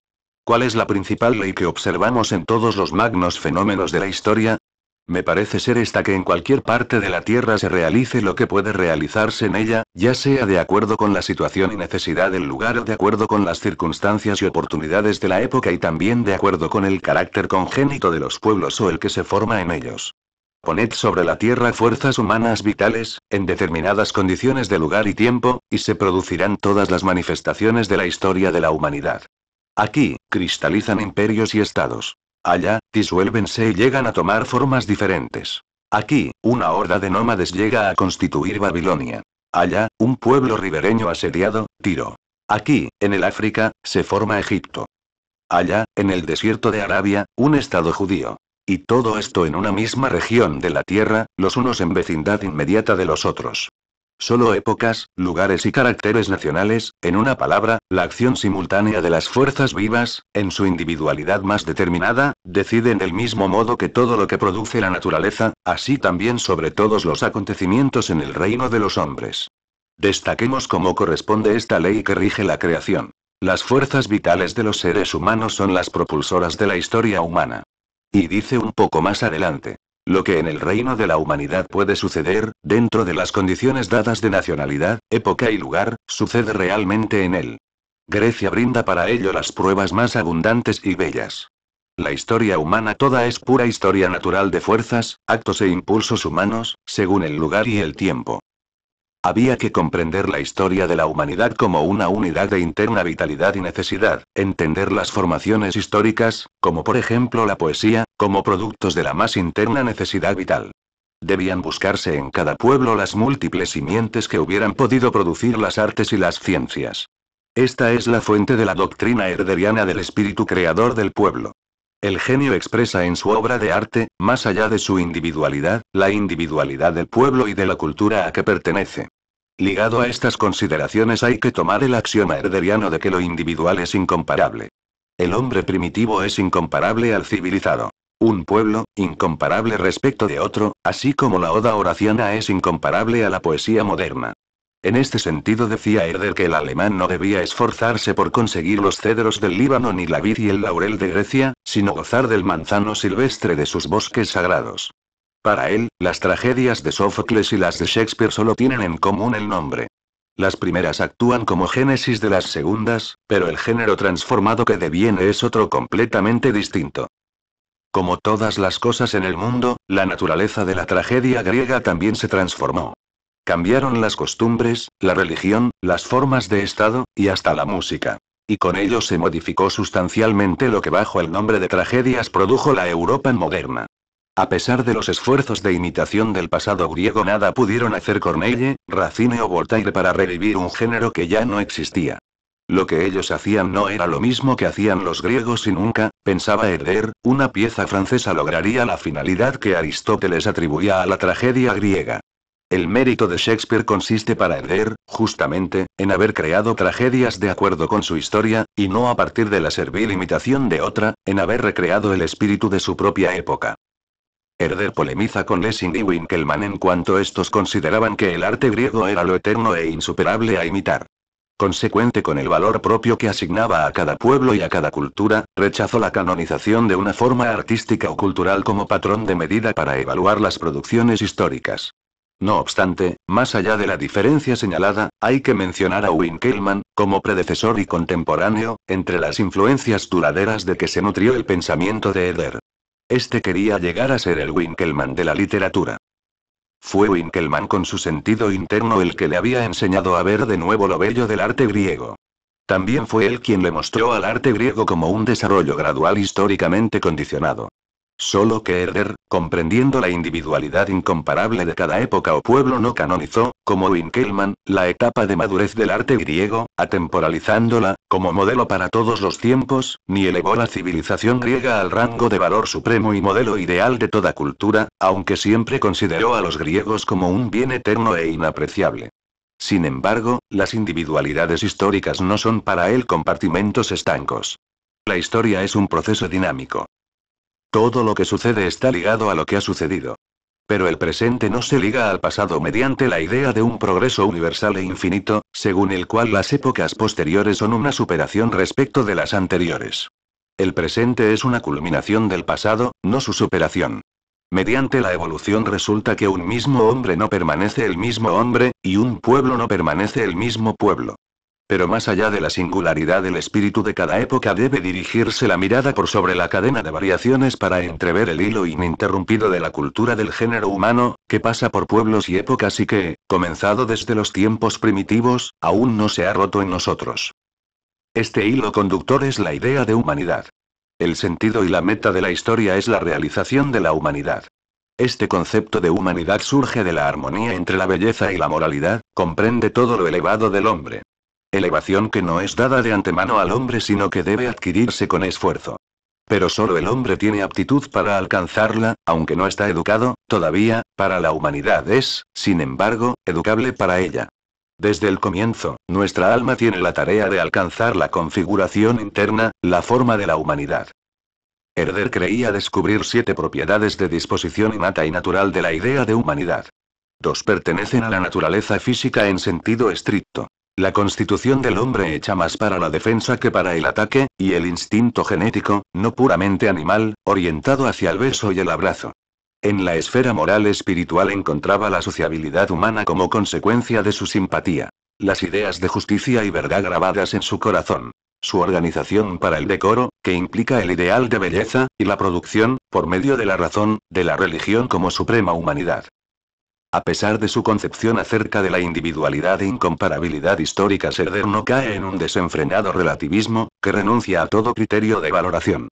Speaker 1: ¿Cuál es la principal ley que observamos en todos los magnos fenómenos de la historia? Me parece ser esta que en cualquier parte de la Tierra se realice lo que puede realizarse en ella, ya sea de acuerdo con la situación y necesidad del lugar o de acuerdo con las circunstancias y oportunidades de la época y también de acuerdo con el carácter congénito de los pueblos o el que se forma en ellos. Poned sobre la Tierra fuerzas humanas vitales, en determinadas condiciones de lugar y tiempo, y se producirán todas las manifestaciones de la historia de la humanidad. Aquí, cristalizan imperios y estados. Allá, disuélvense y llegan a tomar formas diferentes. Aquí, una horda de nómades llega a constituir Babilonia. Allá, un pueblo ribereño asediado, Tiro. Aquí, en el África, se forma Egipto. Allá, en el desierto de Arabia, un estado judío. Y todo esto en una misma región de la Tierra, los unos en vecindad inmediata de los otros. Solo épocas, lugares y caracteres nacionales, en una palabra, la acción simultánea de las fuerzas vivas, en su individualidad más determinada, deciden del mismo modo que todo lo que produce la naturaleza, así también sobre todos los acontecimientos en el reino de los hombres. Destaquemos cómo corresponde esta ley que rige la creación. Las fuerzas vitales de los seres humanos son las propulsoras de la historia humana. Y dice un poco más adelante. Lo que en el reino de la humanidad puede suceder, dentro de las condiciones dadas de nacionalidad, época y lugar, sucede realmente en él. Grecia brinda para ello las pruebas más abundantes y bellas. La historia humana toda es pura historia natural de fuerzas, actos e impulsos humanos, según el lugar y el tiempo. Había que comprender la historia de la humanidad como una unidad de interna vitalidad y necesidad, entender las formaciones históricas, como por ejemplo la poesía, como productos de la más interna necesidad vital. Debían buscarse en cada pueblo las múltiples simientes que hubieran podido producir las artes y las ciencias. Esta es la fuente de la doctrina herderiana del espíritu creador del pueblo. El genio expresa en su obra de arte, más allá de su individualidad, la individualidad del pueblo y de la cultura a que pertenece. Ligado a estas consideraciones hay que tomar el axioma herderiano de que lo individual es incomparable. El hombre primitivo es incomparable al civilizado. Un pueblo, incomparable respecto de otro, así como la oda horaciana es incomparable a la poesía moderna. En este sentido decía Herder que el alemán no debía esforzarse por conseguir los cedros del Líbano ni la vid y el laurel de Grecia, sino gozar del manzano silvestre de sus bosques sagrados. Para él, las tragedias de Sófocles y las de Shakespeare solo tienen en común el nombre. Las primeras actúan como génesis de las segundas, pero el género transformado que deviene es otro completamente distinto. Como todas las cosas en el mundo, la naturaleza de la tragedia griega también se transformó. Cambiaron las costumbres, la religión, las formas de Estado, y hasta la música. Y con ello se modificó sustancialmente lo que bajo el nombre de tragedias produjo la Europa moderna. A pesar de los esfuerzos de imitación del pasado griego, nada pudieron hacer Corneille, Racine o Voltaire para revivir un género que ya no existía. Lo que ellos hacían no era lo mismo que hacían los griegos y nunca, pensaba Herder, una pieza francesa lograría la finalidad que Aristóteles atribuía a la tragedia griega. El mérito de Shakespeare consiste para Herder, justamente, en haber creado tragedias de acuerdo con su historia, y no a partir de la servil imitación de otra, en haber recreado el espíritu de su propia época. Herder polemiza con Lessing y Winkelmann en cuanto estos consideraban que el arte griego era lo eterno e insuperable a imitar. Consecuente con el valor propio que asignaba a cada pueblo y a cada cultura, rechazó la canonización de una forma artística o cultural como patrón de medida para evaluar las producciones históricas. No obstante, más allá de la diferencia señalada, hay que mencionar a Winkelmann, como predecesor y contemporáneo, entre las influencias duraderas de que se nutrió el pensamiento de Herder. Este quería llegar a ser el Winkelmann de la literatura. Fue Winkelmann con su sentido interno el que le había enseñado a ver de nuevo lo bello del arte griego. También fue él quien le mostró al arte griego como un desarrollo gradual históricamente condicionado. Solo que Herder, comprendiendo la individualidad incomparable de cada época o pueblo, no canonizó, como Winkelmann, la etapa de madurez del arte griego, atemporalizándola, como modelo para todos los tiempos, ni elevó la civilización griega al rango de valor supremo y modelo ideal de toda cultura, aunque siempre consideró a los griegos como un bien eterno e inapreciable. Sin embargo, las individualidades históricas no son para él compartimentos estancos. La historia es un proceso dinámico. Todo lo que sucede está ligado a lo que ha sucedido. Pero el presente no se liga al pasado mediante la idea de un progreso universal e infinito, según el cual las épocas posteriores son una superación respecto de las anteriores. El presente es una culminación del pasado, no su superación. Mediante la evolución resulta que un mismo hombre no permanece el mismo hombre, y un pueblo no permanece el mismo pueblo. Pero más allá de la singularidad del espíritu de cada época debe dirigirse la mirada por sobre la cadena de variaciones para entrever el hilo ininterrumpido de la cultura del género humano, que pasa por pueblos y épocas y que, comenzado desde los tiempos primitivos, aún no se ha roto en nosotros. Este hilo conductor es la idea de humanidad. El sentido y la meta de la historia es la realización de la humanidad. Este concepto de humanidad surge de la armonía entre la belleza y la moralidad, comprende todo lo elevado del hombre, elevación que no es dada de antemano al hombre sino que debe adquirirse con esfuerzo. Pero solo el hombre tiene aptitud para alcanzarla, aunque no está educado, todavía, para la humanidad es, sin embargo, educable para ella. Desde el comienzo, nuestra alma tiene la tarea de alcanzar la configuración interna, la forma de la humanidad. Herder creía descubrir siete propiedades de disposición innata y natural de la idea de humanidad. Dos pertenecen a la naturaleza física en sentido estricto. La constitución del hombre echa más para la defensa que para el ataque, y el instinto genético, no puramente animal, orientado hacia el beso y el abrazo. En la esfera moral espiritual encontraba la sociabilidad humana como consecuencia de su simpatía. Las ideas de justicia y verdad grabadas en su corazón. Su organización para el decoro, que implica el ideal de belleza, y la producción, por medio de la razón, de la religión como suprema humanidad. A pesar de su concepción acerca de la individualidad e incomparabilidad histórica, Serder no cae en un desenfrenado relativismo, que renuncia a todo criterio de valoración.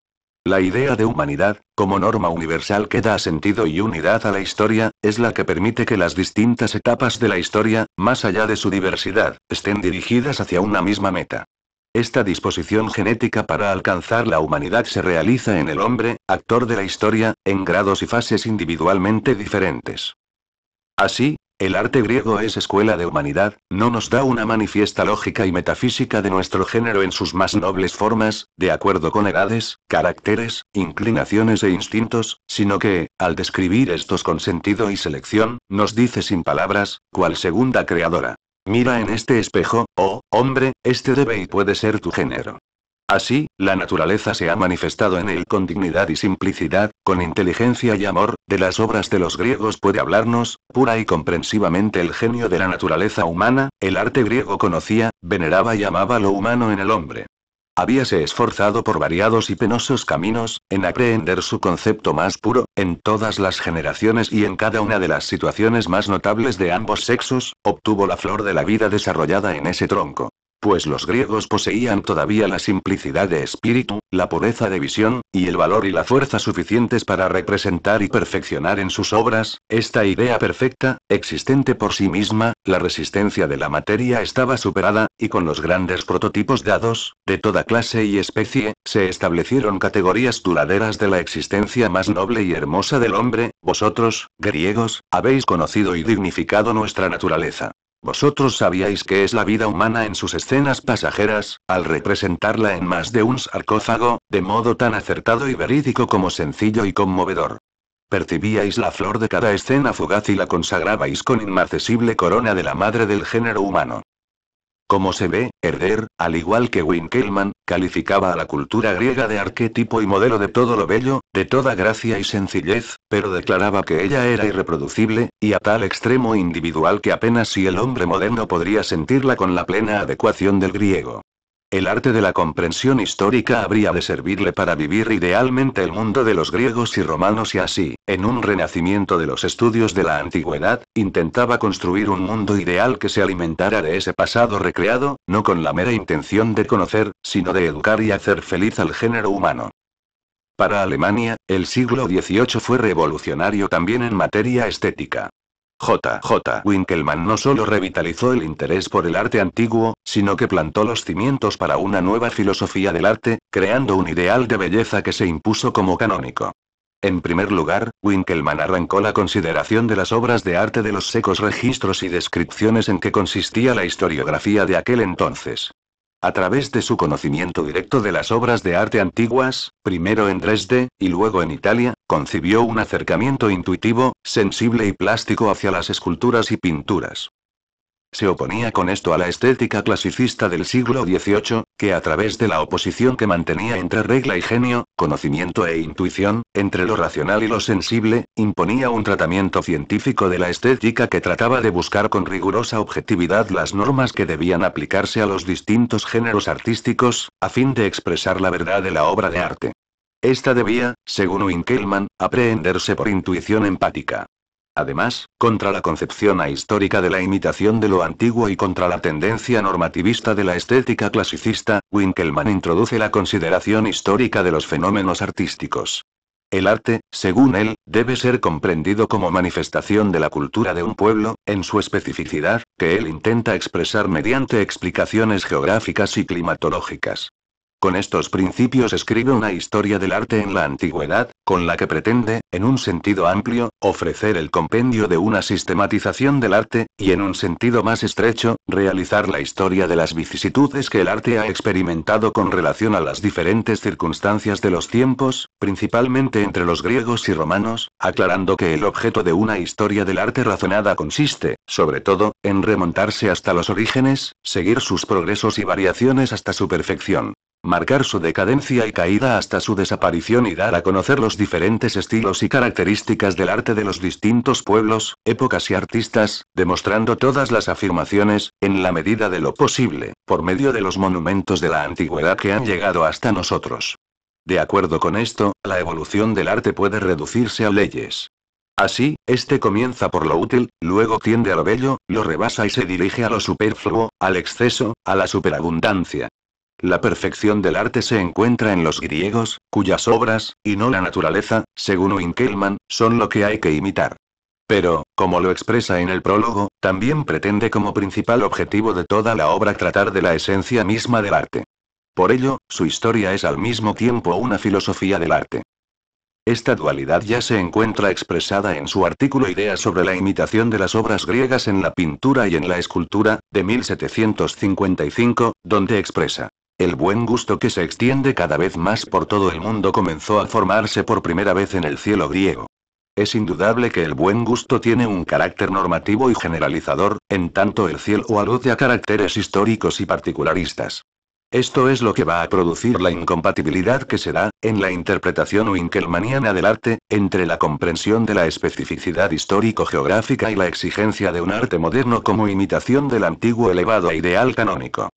Speaker 1: La idea de humanidad, como norma universal que da sentido y unidad a la historia, es la que permite que las distintas etapas de la historia, más allá de su diversidad, estén dirigidas hacia una misma meta. Esta disposición genética para alcanzar la humanidad se realiza en el hombre, actor de la historia, en grados y fases individualmente diferentes. Así, el arte griego es escuela de humanidad, no nos da una manifiesta lógica y metafísica de nuestro género en sus más nobles formas, de acuerdo con edades, caracteres, inclinaciones e instintos, sino que, al describir estos con sentido y selección, nos dice sin palabras, cual segunda creadora. Mira en este espejo, oh, hombre, este debe y puede ser tu género. Así, la naturaleza se ha manifestado en él con dignidad y simplicidad, con inteligencia y amor, de las obras de los griegos puede hablarnos, pura y comprensivamente el genio de la naturaleza humana, el arte griego conocía, veneraba y amaba lo humano en el hombre. Habíase esforzado por variados y penosos caminos, en aprehender su concepto más puro, en todas las generaciones y en cada una de las situaciones más notables de ambos sexos, obtuvo la flor de la vida desarrollada en ese tronco pues los griegos poseían todavía la simplicidad de espíritu, la pureza de visión, y el valor y la fuerza suficientes para representar y perfeccionar en sus obras, esta idea perfecta, existente por sí misma, la resistencia de la materia estaba superada, y con los grandes prototipos dados, de toda clase y especie, se establecieron categorías duraderas de la existencia más noble y hermosa del hombre, vosotros, griegos, habéis conocido y dignificado nuestra naturaleza. Vosotros sabíais que es la vida humana en sus escenas pasajeras, al representarla en más de un sarcófago, de modo tan acertado y verídico como sencillo y conmovedor. Percibíais la flor de cada escena fugaz y la consagrabais con inmarcesible corona de la madre del género humano. Como se ve, Herder, al igual que Winkelmann, calificaba a la cultura griega de arquetipo y modelo de todo lo bello, de toda gracia y sencillez, pero declaraba que ella era irreproducible, y a tal extremo individual que apenas si el hombre moderno podría sentirla con la plena adecuación del griego. El arte de la comprensión histórica habría de servirle para vivir idealmente el mundo de los griegos y romanos y así, en un renacimiento de los estudios de la antigüedad, intentaba construir un mundo ideal que se alimentara de ese pasado recreado, no con la mera intención de conocer, sino de educar y hacer feliz al género humano. Para Alemania, el siglo XVIII fue revolucionario también en materia estética. J. J. Winkelmann no solo revitalizó el interés por el arte antiguo, sino que plantó los cimientos para una nueva filosofía del arte, creando un ideal de belleza que se impuso como canónico. En primer lugar, Winkelmann arrancó la consideración de las obras de arte de los secos registros y descripciones en que consistía la historiografía de aquel entonces. A través de su conocimiento directo de las obras de arte antiguas, primero en Dresde, y luego en Italia, concibió un acercamiento intuitivo, sensible y plástico hacia las esculturas y pinturas. Se oponía con esto a la estética clasicista del siglo XVIII, que a través de la oposición que mantenía entre regla y genio, conocimiento e intuición, entre lo racional y lo sensible, imponía un tratamiento científico de la estética que trataba de buscar con rigurosa objetividad las normas que debían aplicarse a los distintos géneros artísticos, a fin de expresar la verdad de la obra de arte. Esta debía, según Winkelmann, aprehenderse por intuición empática. Además, contra la concepción ahistórica de la imitación de lo antiguo y contra la tendencia normativista de la estética clasicista, Winkelmann introduce la consideración histórica de los fenómenos artísticos. El arte, según él, debe ser comprendido como manifestación de la cultura de un pueblo, en su especificidad, que él intenta expresar mediante explicaciones geográficas y climatológicas. Con estos principios escribe una historia del arte en la antigüedad, con la que pretende, en un sentido amplio, ofrecer el compendio de una sistematización del arte, y en un sentido más estrecho, realizar la historia de las vicisitudes que el arte ha experimentado con relación a las diferentes circunstancias de los tiempos, principalmente entre los griegos y romanos, aclarando que el objeto de una historia del arte razonada consiste, sobre todo, en remontarse hasta los orígenes, seguir sus progresos y variaciones hasta su perfección marcar su decadencia y caída hasta su desaparición y dar a conocer los diferentes estilos y características del arte de los distintos pueblos, épocas y artistas, demostrando todas las afirmaciones, en la medida de lo posible, por medio de los monumentos de la antigüedad que han llegado hasta nosotros. De acuerdo con esto, la evolución del arte puede reducirse a leyes. Así, este comienza por lo útil, luego tiende a lo bello, lo rebasa y se dirige a lo superfluo, al exceso, a la superabundancia, la perfección del arte se encuentra en los griegos, cuyas obras, y no la naturaleza, según Winkelmann, son lo que hay que imitar. Pero, como lo expresa en el prólogo, también pretende como principal objetivo de toda la obra tratar de la esencia misma del arte. Por ello, su historia es al mismo tiempo una filosofía del arte. Esta dualidad ya se encuentra expresada en su artículo Ideas sobre la imitación de las obras griegas en la pintura y en la escultura, de 1755, donde expresa el buen gusto que se extiende cada vez más por todo el mundo comenzó a formarse por primera vez en el cielo griego. Es indudable que el buen gusto tiene un carácter normativo y generalizador, en tanto el cielo alude a caracteres históricos y particularistas. Esto es lo que va a producir la incompatibilidad que se da, en la interpretación winkelmaniana del arte, entre la comprensión de la especificidad histórico-geográfica y la exigencia de un arte moderno como imitación del antiguo elevado e ideal canónico.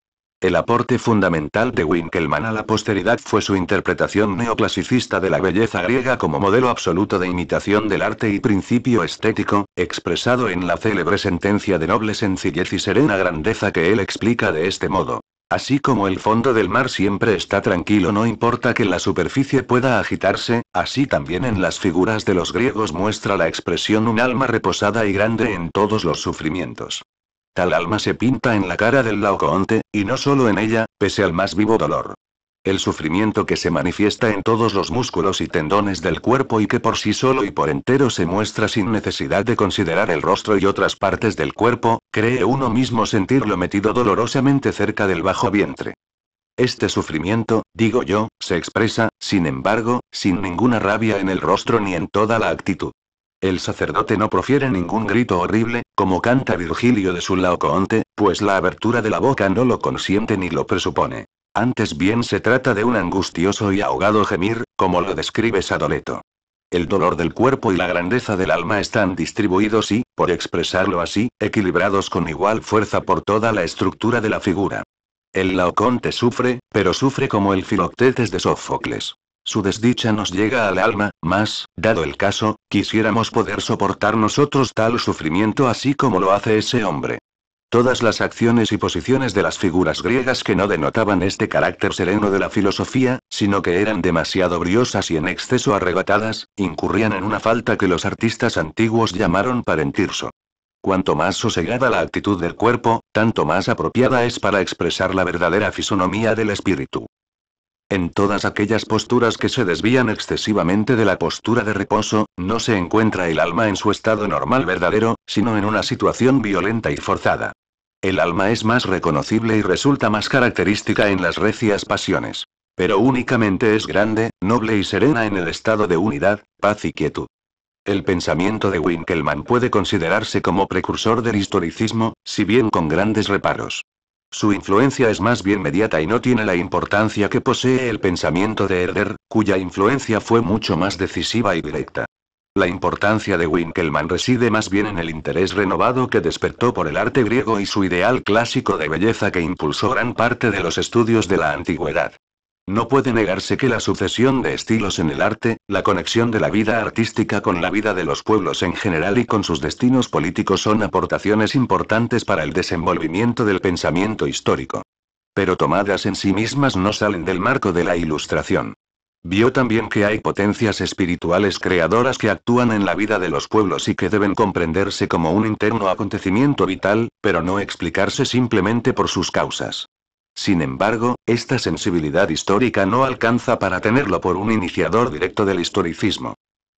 Speaker 1: El aporte fundamental de Winkelmann a la posteridad fue su interpretación neoclasicista de la belleza griega como modelo absoluto de imitación del arte y principio estético, expresado en la célebre sentencia de noble sencillez y serena grandeza que él explica de este modo. Así como el fondo del mar siempre está tranquilo, no importa que la superficie pueda agitarse, así también en las figuras de los griegos muestra la expresión un alma reposada y grande en todos los sufrimientos. Tal alma se pinta en la cara del Laocoonte, y no solo en ella, pese al más vivo dolor. El sufrimiento que se manifiesta en todos los músculos y tendones del cuerpo y que por sí solo y por entero se muestra sin necesidad de considerar el rostro y otras partes del cuerpo, cree uno mismo sentirlo metido dolorosamente cerca del bajo vientre. Este sufrimiento, digo yo, se expresa, sin embargo, sin ninguna rabia en el rostro ni en toda la actitud. El sacerdote no profiere ningún grito horrible, como canta Virgilio de su Laoconte, pues la abertura de la boca no lo consiente ni lo presupone. Antes bien se trata de un angustioso y ahogado gemir, como lo describe Sadoleto. El dolor del cuerpo y la grandeza del alma están distribuidos y, por expresarlo así, equilibrados con igual fuerza por toda la estructura de la figura. El Laoconte sufre, pero sufre como el Filoctetes de Sófocles. Su desdicha nos llega al alma, mas, dado el caso, quisiéramos poder soportar nosotros tal sufrimiento así como lo hace ese hombre. Todas las acciones y posiciones de las figuras griegas que no denotaban este carácter sereno de la filosofía, sino que eran demasiado briosas y en exceso arrebatadas, incurrían en una falta que los artistas antiguos llamaron parentirso. Cuanto más sosegada la actitud del cuerpo, tanto más apropiada es para expresar la verdadera fisonomía del espíritu. En todas aquellas posturas que se desvían excesivamente de la postura de reposo, no se encuentra el alma en su estado normal verdadero, sino en una situación violenta y forzada. El alma es más reconocible y resulta más característica en las recias pasiones. Pero únicamente es grande, noble y serena en el estado de unidad, paz y quietud. El pensamiento de Winkelmann puede considerarse como precursor del historicismo, si bien con grandes reparos. Su influencia es más bien mediata y no tiene la importancia que posee el pensamiento de Herder, cuya influencia fue mucho más decisiva y directa. La importancia de Winkelmann reside más bien en el interés renovado que despertó por el arte griego y su ideal clásico de belleza que impulsó gran parte de los estudios de la antigüedad. No puede negarse que la sucesión de estilos en el arte, la conexión de la vida artística con la vida de los pueblos en general y con sus destinos políticos son aportaciones importantes para el desenvolvimiento del pensamiento histórico. Pero tomadas en sí mismas no salen del marco de la ilustración. Vio también que hay potencias espirituales creadoras que actúan en la vida de los pueblos y que deben comprenderse como un interno acontecimiento vital, pero no explicarse simplemente por sus causas. Sin embargo, esta sensibilidad histórica no alcanza para tenerlo por un iniciador directo del historicismo.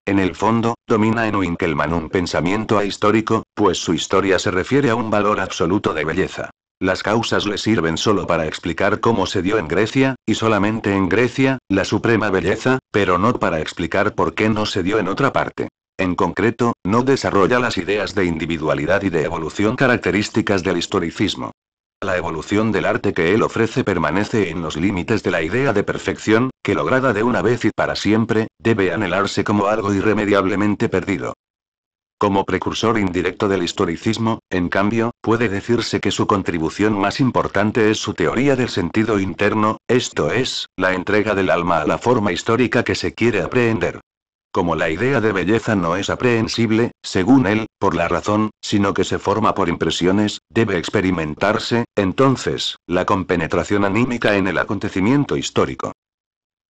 Speaker 1: En el fondo, domina en Winkelmann un pensamiento ahistórico, pues su historia se refiere a un valor absoluto de belleza. Las causas le sirven solo para explicar cómo se dio en Grecia, y solamente en Grecia, la suprema belleza, pero no para explicar por qué no se dio en otra parte. En concreto, no desarrolla las ideas de individualidad y de evolución características del historicismo. La evolución del arte que él ofrece permanece en los límites de la idea de perfección, que lograda de una vez y para siempre, debe anhelarse como algo irremediablemente perdido. Como precursor indirecto del historicismo, en cambio, puede decirse que su contribución más importante es su teoría del sentido interno, esto es, la entrega del alma a la forma histórica que se quiere aprehender. Como la idea de belleza no es aprehensible, según él, por la razón, sino que se forma por impresiones, debe experimentarse, entonces, la compenetración anímica en el acontecimiento histórico.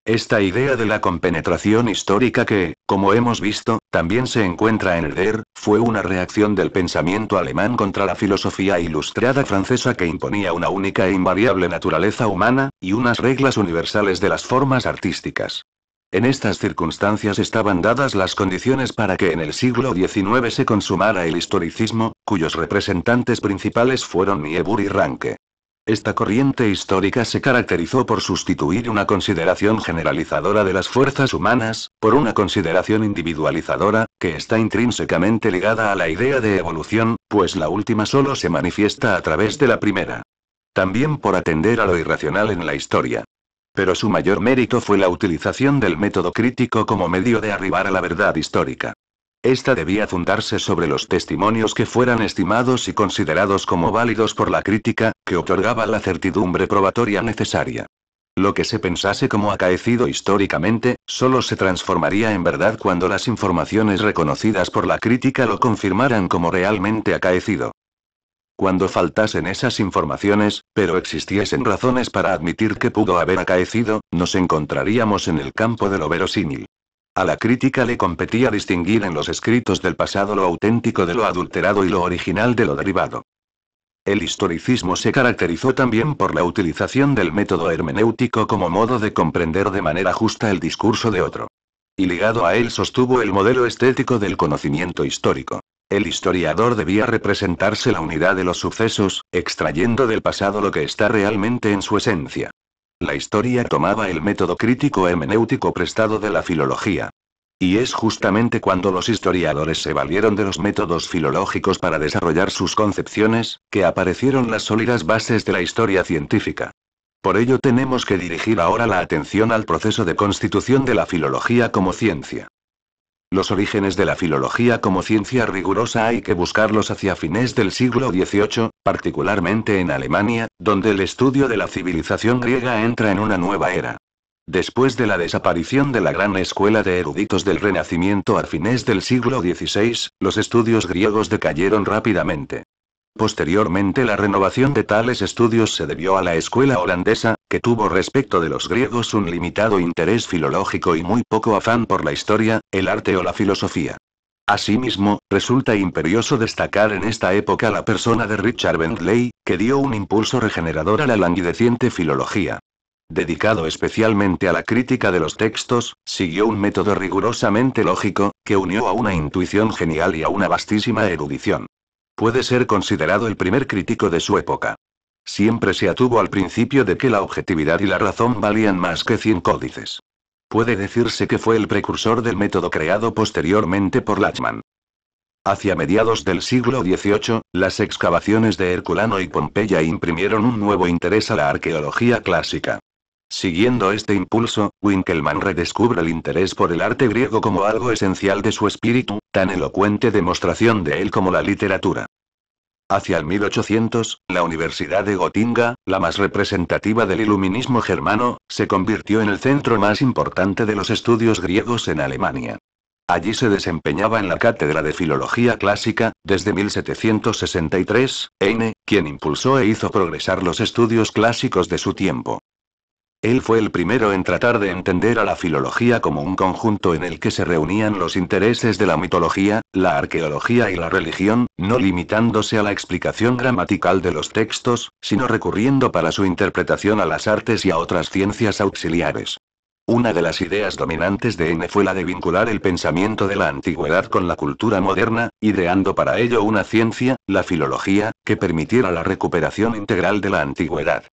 Speaker 1: Esta idea de la compenetración histórica que, como hemos visto, también se encuentra en Herder, fue una reacción del pensamiento alemán contra la filosofía ilustrada francesa que imponía una única e invariable naturaleza humana, y unas reglas universales de las formas artísticas. En estas circunstancias estaban dadas las condiciones para que en el siglo XIX se consumara el historicismo, cuyos representantes principales fueron Niebuhr y Ranke. Esta corriente histórica se caracterizó por sustituir una consideración generalizadora de las fuerzas humanas, por una consideración individualizadora, que está intrínsecamente ligada a la idea de evolución, pues la última solo se manifiesta a través de la primera. También por atender a lo irracional en la historia. Pero su mayor mérito fue la utilización del método crítico como medio de arribar a la verdad histórica. Esta debía fundarse sobre los testimonios que fueran estimados y considerados como válidos por la crítica, que otorgaba la certidumbre probatoria necesaria. Lo que se pensase como acaecido históricamente, solo se transformaría en verdad cuando las informaciones reconocidas por la crítica lo confirmaran como realmente acaecido cuando faltasen esas informaciones, pero existiesen razones para admitir que pudo haber acaecido, nos encontraríamos en el campo de lo verosímil. A la crítica le competía distinguir en los escritos del pasado lo auténtico de lo adulterado y lo original de lo derivado. El historicismo se caracterizó también por la utilización del método hermenéutico como modo de comprender de manera justa el discurso de otro. Y ligado a él sostuvo el modelo estético del conocimiento histórico. El historiador debía representarse la unidad de los sucesos, extrayendo del pasado lo que está realmente en su esencia. La historia tomaba el método crítico hemenéutico prestado de la filología. Y es justamente cuando los historiadores se valieron de los métodos filológicos para desarrollar sus concepciones, que aparecieron las sólidas bases de la historia científica. Por ello tenemos que dirigir ahora la atención al proceso de constitución de la filología como ciencia. Los orígenes de la filología como ciencia rigurosa hay que buscarlos hacia fines del siglo XVIII, particularmente en Alemania, donde el estudio de la civilización griega entra en una nueva era. Después de la desaparición de la gran escuela de eruditos del Renacimiento a fines del siglo XVI, los estudios griegos decayeron rápidamente. Posteriormente la renovación de tales estudios se debió a la escuela holandesa, que tuvo respecto de los griegos un limitado interés filológico y muy poco afán por la historia, el arte o la filosofía. Asimismo, resulta imperioso destacar en esta época la persona de Richard Bentley, que dio un impulso regenerador a la languideciente filología. Dedicado especialmente a la crítica de los textos, siguió un método rigurosamente lógico, que unió a una intuición genial y a una vastísima erudición. Puede ser considerado el primer crítico de su época. Siempre se atuvo al principio de que la objetividad y la razón valían más que 100 códices. Puede decirse que fue el precursor del método creado posteriormente por Lachmann. Hacia mediados del siglo XVIII, las excavaciones de Herculano y Pompeya imprimieron un nuevo interés a la arqueología clásica. Siguiendo este impulso, Winkelmann redescubre el interés por el arte griego como algo esencial de su espíritu, tan elocuente demostración de él como la literatura. Hacia el 1800, la Universidad de Gotinga, la más representativa del iluminismo germano, se convirtió en el centro más importante de los estudios griegos en Alemania. Allí se desempeñaba en la cátedra de Filología Clásica, desde 1763, Eine, quien impulsó e hizo progresar los estudios clásicos de su tiempo. Él fue el primero en tratar de entender a la filología como un conjunto en el que se reunían los intereses de la mitología, la arqueología y la religión, no limitándose a la explicación gramatical de los textos, sino recurriendo para su interpretación a las artes y a otras ciencias auxiliares. Una de las ideas dominantes de N fue la de vincular el pensamiento de la antigüedad con la cultura moderna, ideando para ello una ciencia, la filología, que permitiera la recuperación integral de la antigüedad.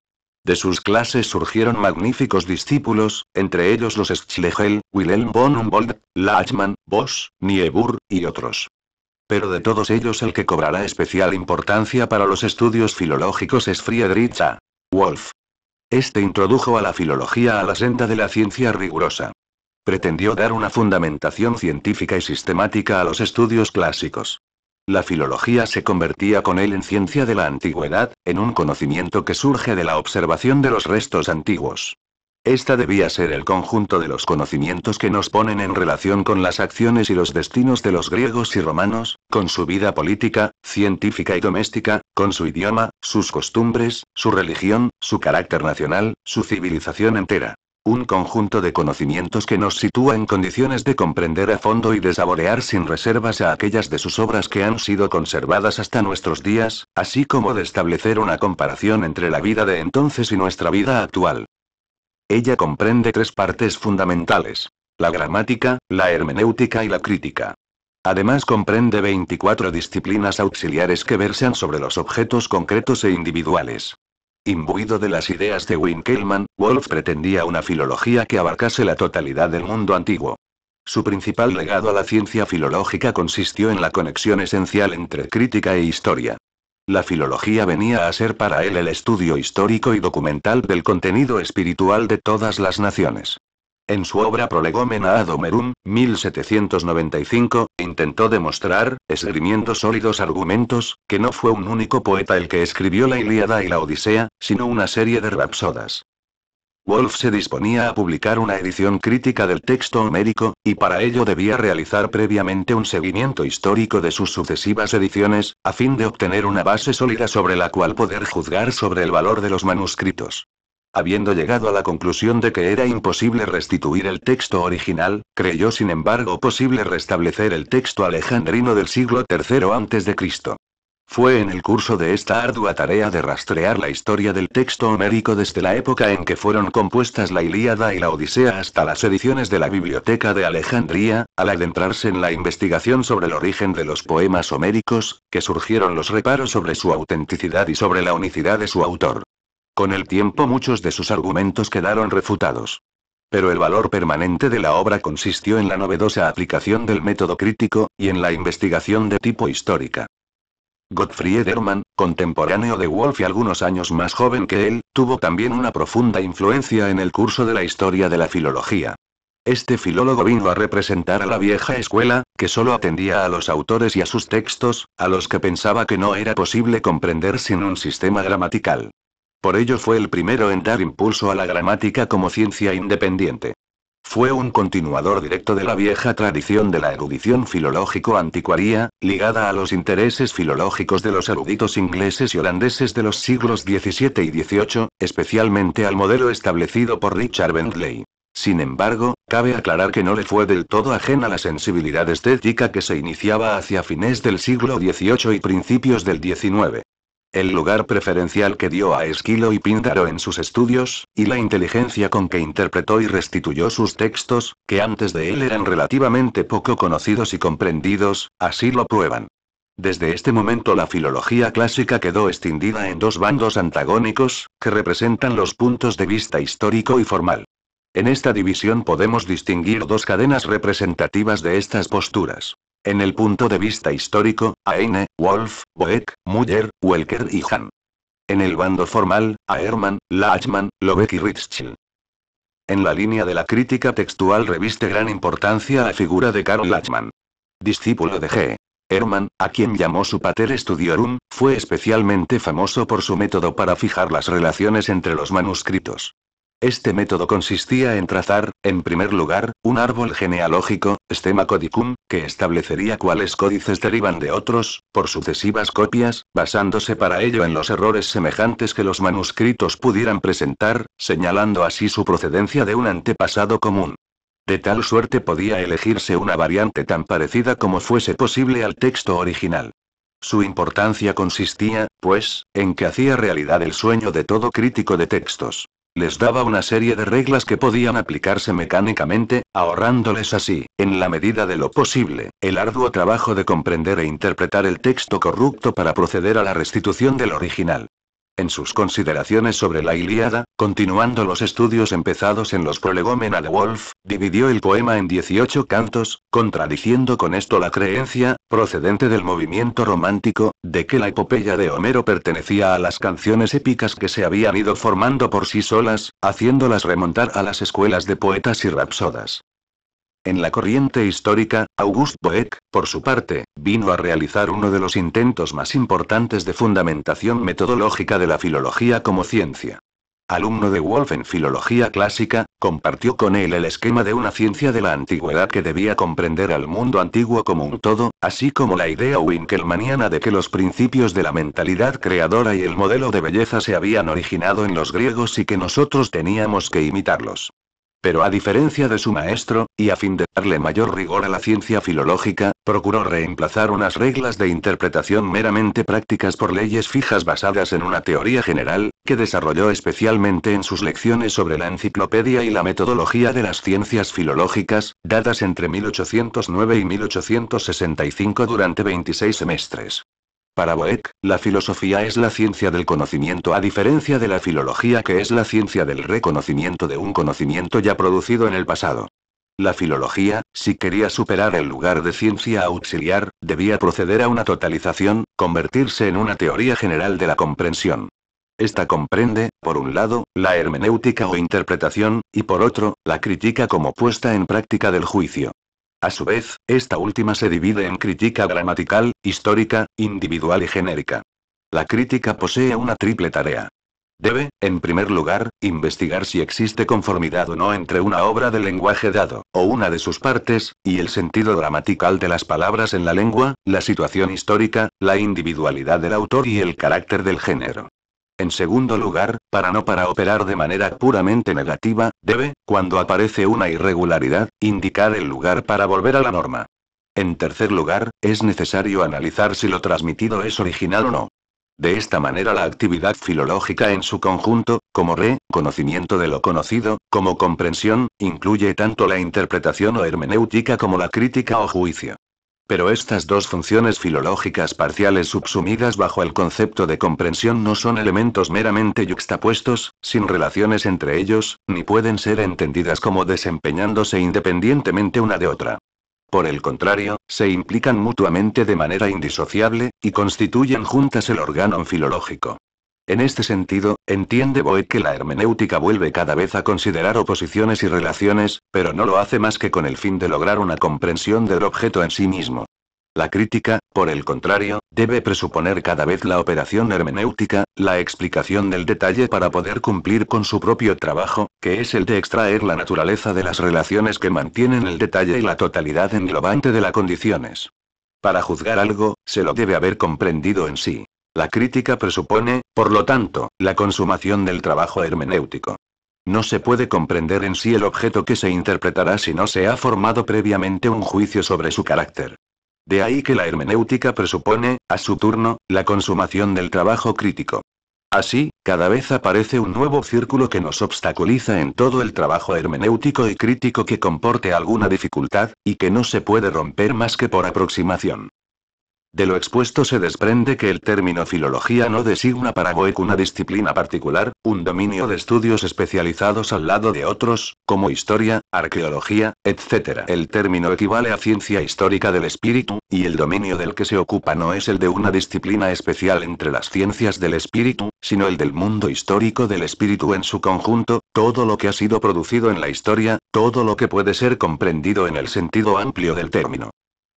Speaker 1: De sus clases surgieron magníficos discípulos, entre ellos los Schlegel, Wilhelm von Humboldt, Lachmann, Bosch, Niebuhr, y otros. Pero de todos ellos el que cobrará especial importancia para los estudios filológicos es Friedrich A. Wolff. Este introdujo a la filología a la senda de la ciencia rigurosa. Pretendió dar una fundamentación científica y sistemática a los estudios clásicos. La filología se convertía con él en ciencia de la antigüedad, en un conocimiento que surge de la observación de los restos antiguos. Esta debía ser el conjunto de los conocimientos que nos ponen en relación con las acciones y los destinos de los griegos y romanos, con su vida política, científica y doméstica, con su idioma, sus costumbres, su religión, su carácter nacional, su civilización entera. Un conjunto de conocimientos que nos sitúa en condiciones de comprender a fondo y de saborear sin reservas a aquellas de sus obras que han sido conservadas hasta nuestros días, así como de establecer una comparación entre la vida de entonces y nuestra vida actual. Ella comprende tres partes fundamentales. La gramática, la hermenéutica y la crítica. Además comprende 24 disciplinas auxiliares que versan sobre los objetos concretos e individuales. Imbuido de las ideas de Winkelmann, Wolff pretendía una filología que abarcase la totalidad del mundo antiguo. Su principal legado a la ciencia filológica consistió en la conexión esencial entre crítica e historia. La filología venía a ser para él el estudio histórico y documental del contenido espiritual de todas las naciones. En su obra Prolegomena ad Homerum, 1795, intentó demostrar, esgrimiendo sólidos argumentos, que no fue un único poeta el que escribió la Ilíada y la Odisea, sino una serie de rapsodas. Wolf se disponía a publicar una edición crítica del texto homérico, y para ello debía realizar previamente un seguimiento histórico de sus sucesivas ediciones, a fin de obtener una base sólida sobre la cual poder juzgar sobre el valor de los manuscritos. Habiendo llegado a la conclusión de que era imposible restituir el texto original, creyó sin embargo posible restablecer el texto alejandrino del siglo III a.C. Fue en el curso de esta ardua tarea de rastrear la historia del texto homérico desde la época en que fueron compuestas la Ilíada y la Odisea hasta las ediciones de la Biblioteca de Alejandría, al adentrarse en la investigación sobre el origen de los poemas homéricos, que surgieron los reparos sobre su autenticidad y sobre la unicidad de su autor. Con el tiempo muchos de sus argumentos quedaron refutados. Pero el valor permanente de la obra consistió en la novedosa aplicación del método crítico, y en la investigación de tipo histórica. Gottfried Hermann, contemporáneo de Wolff y algunos años más joven que él, tuvo también una profunda influencia en el curso de la historia de la filología. Este filólogo vino a representar a la vieja escuela, que solo atendía a los autores y a sus textos, a los que pensaba que no era posible comprender sin un sistema gramatical. Por ello fue el primero en dar impulso a la gramática como ciencia independiente. Fue un continuador directo de la vieja tradición de la erudición filológico-anticuaría, ligada a los intereses filológicos de los eruditos ingleses y holandeses de los siglos XVII y XVIII, especialmente al modelo establecido por Richard Bentley. Sin embargo, cabe aclarar que no le fue del todo ajena la sensibilidad estética que se iniciaba hacia fines del siglo XVIII y principios del XIX el lugar preferencial que dio a Esquilo y Píndaro en sus estudios, y la inteligencia con que interpretó y restituyó sus textos, que antes de él eran relativamente poco conocidos y comprendidos, así lo prueban. Desde este momento la filología clásica quedó extendida en dos bandos antagónicos, que representan los puntos de vista histórico y formal. En esta división podemos distinguir dos cadenas representativas de estas posturas. En el punto de vista histórico, Aine, Wolf, Boeck, Müller, Welker y Hahn. En el bando formal, a Hermann, Lachman, Lobeck y Ritschel. En la línea de la crítica textual reviste gran importancia la figura de Karl Lachmann. Discípulo de G. Hermann, a quien llamó su pater studiorum, fue especialmente famoso por su método para fijar las relaciones entre los manuscritos. Este método consistía en trazar, en primer lugar, un árbol genealógico, stemma codicum, que establecería cuáles códices derivan de otros, por sucesivas copias, basándose para ello en los errores semejantes que los manuscritos pudieran presentar, señalando así su procedencia de un antepasado común. De tal suerte podía elegirse una variante tan parecida como fuese posible al texto original. Su importancia consistía, pues, en que hacía realidad el sueño de todo crítico de textos les daba una serie de reglas que podían aplicarse mecánicamente, ahorrándoles así, en la medida de lo posible, el arduo trabajo de comprender e interpretar el texto corrupto para proceder a la restitución del original. En sus consideraciones sobre la Ilíada, continuando los estudios empezados en los prolegómena de Wolf, dividió el poema en 18 cantos, contradiciendo con esto la creencia, procedente del movimiento romántico, de que la epopeya de Homero pertenecía a las canciones épicas que se habían ido formando por sí solas, haciéndolas remontar a las escuelas de poetas y rapsodas. En la corriente histórica, August Boeck, por su parte, vino a realizar uno de los intentos más importantes de fundamentación metodológica de la filología como ciencia. Alumno de Wolf en filología clásica, compartió con él el esquema de una ciencia de la antigüedad que debía comprender al mundo antiguo como un todo, así como la idea winkelmaniana de que los principios de la mentalidad creadora y el modelo de belleza se habían originado en los griegos y que nosotros teníamos que imitarlos. Pero a diferencia de su maestro, y a fin de darle mayor rigor a la ciencia filológica, procuró reemplazar unas reglas de interpretación meramente prácticas por leyes fijas basadas en una teoría general, que desarrolló especialmente en sus lecciones sobre la enciclopedia y la metodología de las ciencias filológicas, dadas entre 1809 y 1865 durante 26 semestres. Para Boeck, la filosofía es la ciencia del conocimiento a diferencia de la filología que es la ciencia del reconocimiento de un conocimiento ya producido en el pasado. La filología, si quería superar el lugar de ciencia auxiliar, debía proceder a una totalización, convertirse en una teoría general de la comprensión. Esta comprende, por un lado, la hermenéutica o interpretación, y por otro, la crítica como puesta en práctica del juicio. A su vez, esta última se divide en crítica gramatical, histórica, individual y genérica. La crítica posee una triple tarea. Debe, en primer lugar, investigar si existe conformidad o no entre una obra del lenguaje dado, o una de sus partes, y el sentido gramatical de las palabras en la lengua, la situación histórica, la individualidad del autor y el carácter del género. En segundo lugar, para no para operar de manera puramente negativa, debe, cuando aparece una irregularidad, indicar el lugar para volver a la norma. En tercer lugar, es necesario analizar si lo transmitido es original o no. De esta manera la actividad filológica en su conjunto, como re, conocimiento de lo conocido, como comprensión, incluye tanto la interpretación o hermenéutica como la crítica o juicio. Pero estas dos funciones filológicas parciales subsumidas bajo el concepto de comprensión no son elementos meramente yuxtapuestos, sin relaciones entre ellos, ni pueden ser entendidas como desempeñándose independientemente una de otra. Por el contrario, se implican mutuamente de manera indisociable, y constituyen juntas el órgano filológico. En este sentido, entiende Boyd que la hermenéutica vuelve cada vez a considerar oposiciones y relaciones, pero no lo hace más que con el fin de lograr una comprensión del objeto en sí mismo. La crítica, por el contrario, debe presuponer cada vez la operación hermenéutica, la explicación del detalle para poder cumplir con su propio trabajo, que es el de extraer la naturaleza de las relaciones que mantienen el detalle y la totalidad englobante de las condiciones. Para juzgar algo, se lo debe haber comprendido en sí. La crítica presupone, por lo tanto, la consumación del trabajo hermenéutico. No se puede comprender en sí el objeto que se interpretará si no se ha formado previamente un juicio sobre su carácter. De ahí que la hermenéutica presupone, a su turno, la consumación del trabajo crítico. Así, cada vez aparece un nuevo círculo que nos obstaculiza en todo el trabajo hermenéutico y crítico que comporte alguna dificultad, y que no se puede romper más que por aproximación. De lo expuesto se desprende que el término filología no designa para Boeck una disciplina particular, un dominio de estudios especializados al lado de otros, como historia, arqueología, etc. El término equivale a ciencia histórica del espíritu, y el dominio del que se ocupa no es el de una disciplina especial entre las ciencias del espíritu, sino el del mundo histórico del espíritu en su conjunto, todo lo que ha sido producido en la historia, todo lo que puede ser comprendido en el sentido amplio del término.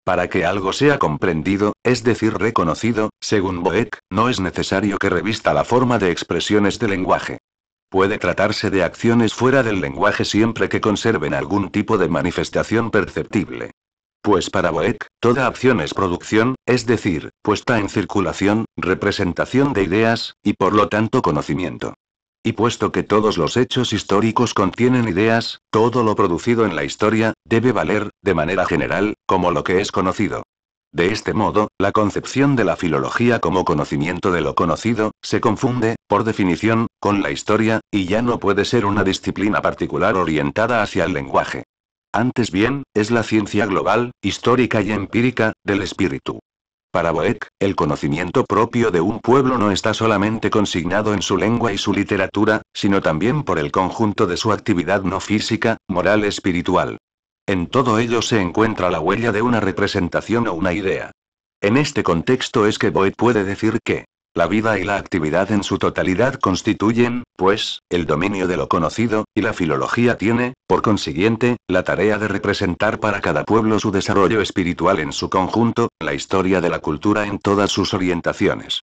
Speaker 1: Para que algo sea comprendido, es decir, reconocido, según Boeck, no es necesario que revista la forma de expresiones de lenguaje. Puede tratarse de acciones fuera del lenguaje siempre que conserven algún tipo de manifestación perceptible. Pues para Boeck, toda acción es producción, es decir, puesta en circulación, representación de ideas, y por lo tanto conocimiento. Y puesto que todos los hechos históricos contienen ideas, todo lo producido en la historia, debe valer, de manera general, como lo que es conocido. De este modo, la concepción de la filología como conocimiento de lo conocido, se confunde, por definición, con la historia, y ya no puede ser una disciplina particular orientada hacia el lenguaje. Antes bien, es la ciencia global, histórica y empírica, del espíritu. Para Boek, el conocimiento propio de un pueblo no está solamente consignado en su lengua y su literatura, sino también por el conjunto de su actividad no física, moral, espiritual. En todo ello se encuentra la huella de una representación o una idea. En este contexto es que Boek puede decir que la vida y la actividad en su totalidad constituyen, pues, el dominio de lo conocido, y la filología tiene, por consiguiente, la tarea de representar para cada pueblo su desarrollo espiritual en su conjunto, la historia de la cultura en todas sus orientaciones.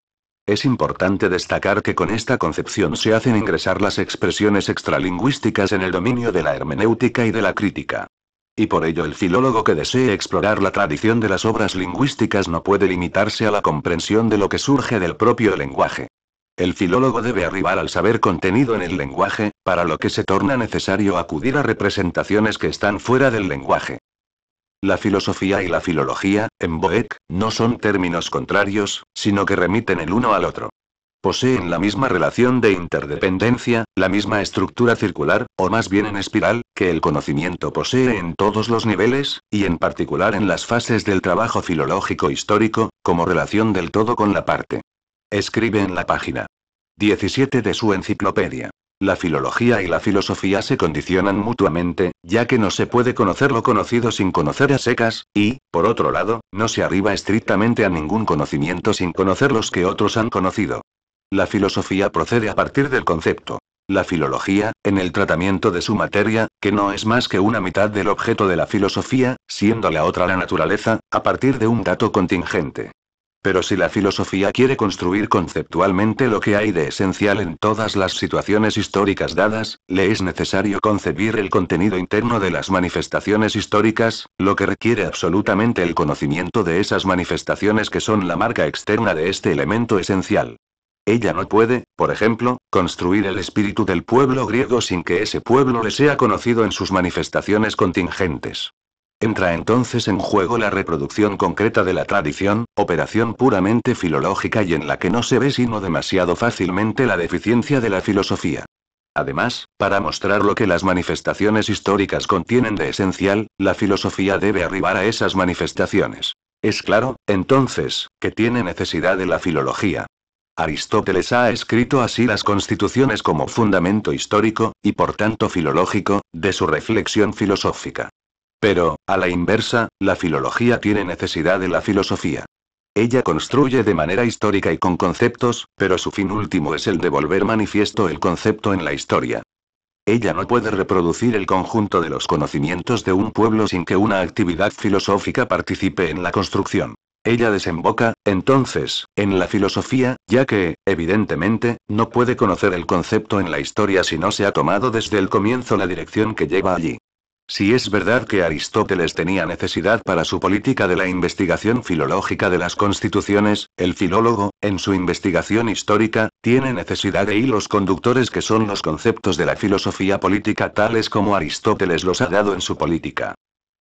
Speaker 1: Es importante destacar que con esta concepción se hacen ingresar las expresiones extralingüísticas en el dominio de la hermenéutica y de la crítica. Y por ello el filólogo que desee explorar la tradición de las obras lingüísticas no puede limitarse a la comprensión de lo que surge del propio lenguaje. El filólogo debe arribar al saber contenido en el lenguaje, para lo que se torna necesario acudir a representaciones que están fuera del lenguaje. La filosofía y la filología, en Boeck, no son términos contrarios, sino que remiten el uno al otro. Poseen la misma relación de interdependencia, la misma estructura circular, o más bien en espiral, que el conocimiento posee en todos los niveles, y en particular en las fases del trabajo filológico histórico, como relación del todo con la parte. Escribe en la página 17 de su enciclopedia. La filología y la filosofía se condicionan mutuamente, ya que no se puede conocer lo conocido sin conocer a secas, y, por otro lado, no se arriba estrictamente a ningún conocimiento sin conocer los que otros han conocido. La filosofía procede a partir del concepto. La filología, en el tratamiento de su materia, que no es más que una mitad del objeto de la filosofía, siendo la otra la naturaleza, a partir de un dato contingente. Pero si la filosofía quiere construir conceptualmente lo que hay de esencial en todas las situaciones históricas dadas, le es necesario concebir el contenido interno de las manifestaciones históricas, lo que requiere absolutamente el conocimiento de esas manifestaciones que son la marca externa de este elemento esencial. Ella no puede, por ejemplo, construir el espíritu del pueblo griego sin que ese pueblo le sea conocido en sus manifestaciones contingentes. Entra entonces en juego la reproducción concreta de la tradición, operación puramente filológica y en la que no se ve sino demasiado fácilmente la deficiencia de la filosofía. Además, para mostrar lo que las manifestaciones históricas contienen de esencial, la filosofía debe arribar a esas manifestaciones. Es claro, entonces, que tiene necesidad de la filología. Aristóteles ha escrito así las constituciones como fundamento histórico, y por tanto filológico, de su reflexión filosófica. Pero, a la inversa, la filología tiene necesidad de la filosofía. Ella construye de manera histórica y con conceptos, pero su fin último es el de volver manifiesto el concepto en la historia. Ella no puede reproducir el conjunto de los conocimientos de un pueblo sin que una actividad filosófica participe en la construcción. Ella desemboca, entonces, en la filosofía, ya que, evidentemente, no puede conocer el concepto en la historia si no se ha tomado desde el comienzo la dirección que lleva allí. Si es verdad que Aristóteles tenía necesidad para su política de la investigación filológica de las constituciones, el filólogo, en su investigación histórica, tiene necesidad de los conductores que son los conceptos de la filosofía política tales como Aristóteles los ha dado en su política.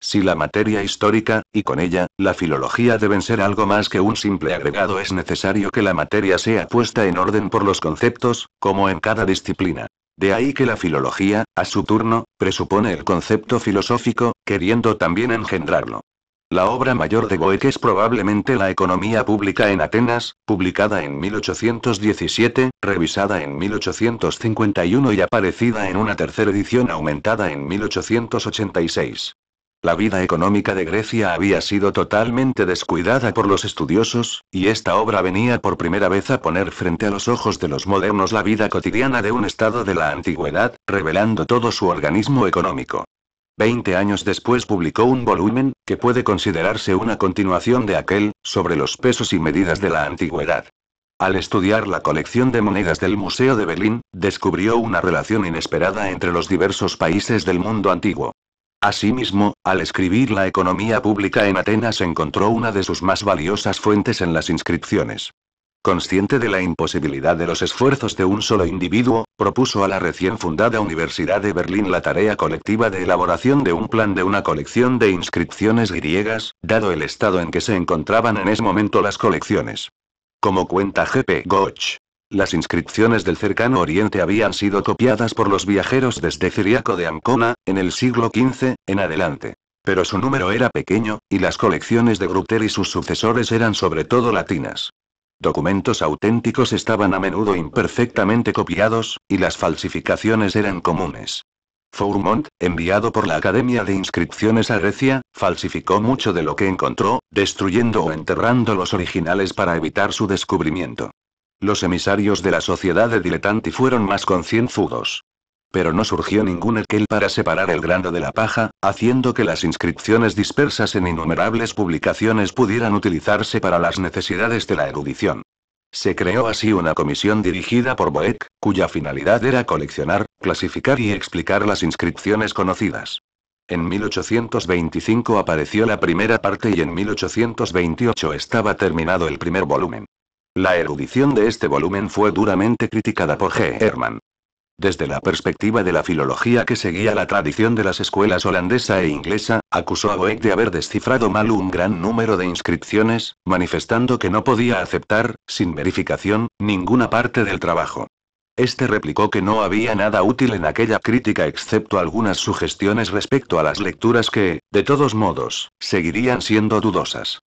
Speaker 1: Si la materia histórica, y con ella, la filología deben ser algo más que un simple agregado, es necesario que la materia sea puesta en orden por los conceptos, como en cada disciplina. De ahí que la filología, a su turno, presupone el concepto filosófico, queriendo también engendrarlo. La obra mayor de Boeck es probablemente La economía pública en Atenas, publicada en 1817, revisada en 1851 y aparecida en una tercera edición aumentada en 1886. La vida económica de Grecia había sido totalmente descuidada por los estudiosos, y esta obra venía por primera vez a poner frente a los ojos de los modernos la vida cotidiana de un estado de la antigüedad, revelando todo su organismo económico. Veinte años después publicó un volumen, que puede considerarse una continuación de aquel, sobre los pesos y medidas de la antigüedad. Al estudiar la colección de monedas del Museo de Berlín, descubrió una relación inesperada entre los diversos países del mundo antiguo. Asimismo, al escribir la economía pública en Atenas encontró una de sus más valiosas fuentes en las inscripciones. Consciente de la imposibilidad de los esfuerzos de un solo individuo, propuso a la recién fundada Universidad de Berlín la tarea colectiva de elaboración de un plan de una colección de inscripciones griegas, dado el estado en que se encontraban en ese momento las colecciones. Como cuenta G.P. Gotch, las inscripciones del cercano oriente habían sido copiadas por los viajeros desde Ciriaco de Ancona, en el siglo XV, en adelante. Pero su número era pequeño, y las colecciones de Gruter y sus sucesores eran sobre todo latinas. Documentos auténticos estaban a menudo imperfectamente copiados, y las falsificaciones eran comunes. Fourmont, enviado por la Academia de Inscripciones a Grecia, falsificó mucho de lo que encontró, destruyendo o enterrando los originales para evitar su descubrimiento. Los emisarios de la sociedad de Dilettanti fueron más concienzudos. Pero no surgió ningún aquel para separar el grano de la paja, haciendo que las inscripciones dispersas en innumerables publicaciones pudieran utilizarse para las necesidades de la erudición. Se creó así una comisión dirigida por Boeck, cuya finalidad era coleccionar, clasificar y explicar las inscripciones conocidas. En 1825 apareció la primera parte y en 1828 estaba terminado el primer volumen. La erudición de este volumen fue duramente criticada por G. Herman. Desde la perspectiva de la filología que seguía la tradición de las escuelas holandesa e inglesa, acusó a Boeck de haber descifrado mal un gran número de inscripciones, manifestando que no podía aceptar, sin verificación, ninguna parte del trabajo. Este replicó que no había nada útil en aquella crítica excepto algunas sugestiones respecto a las lecturas que, de todos modos, seguirían siendo dudosas.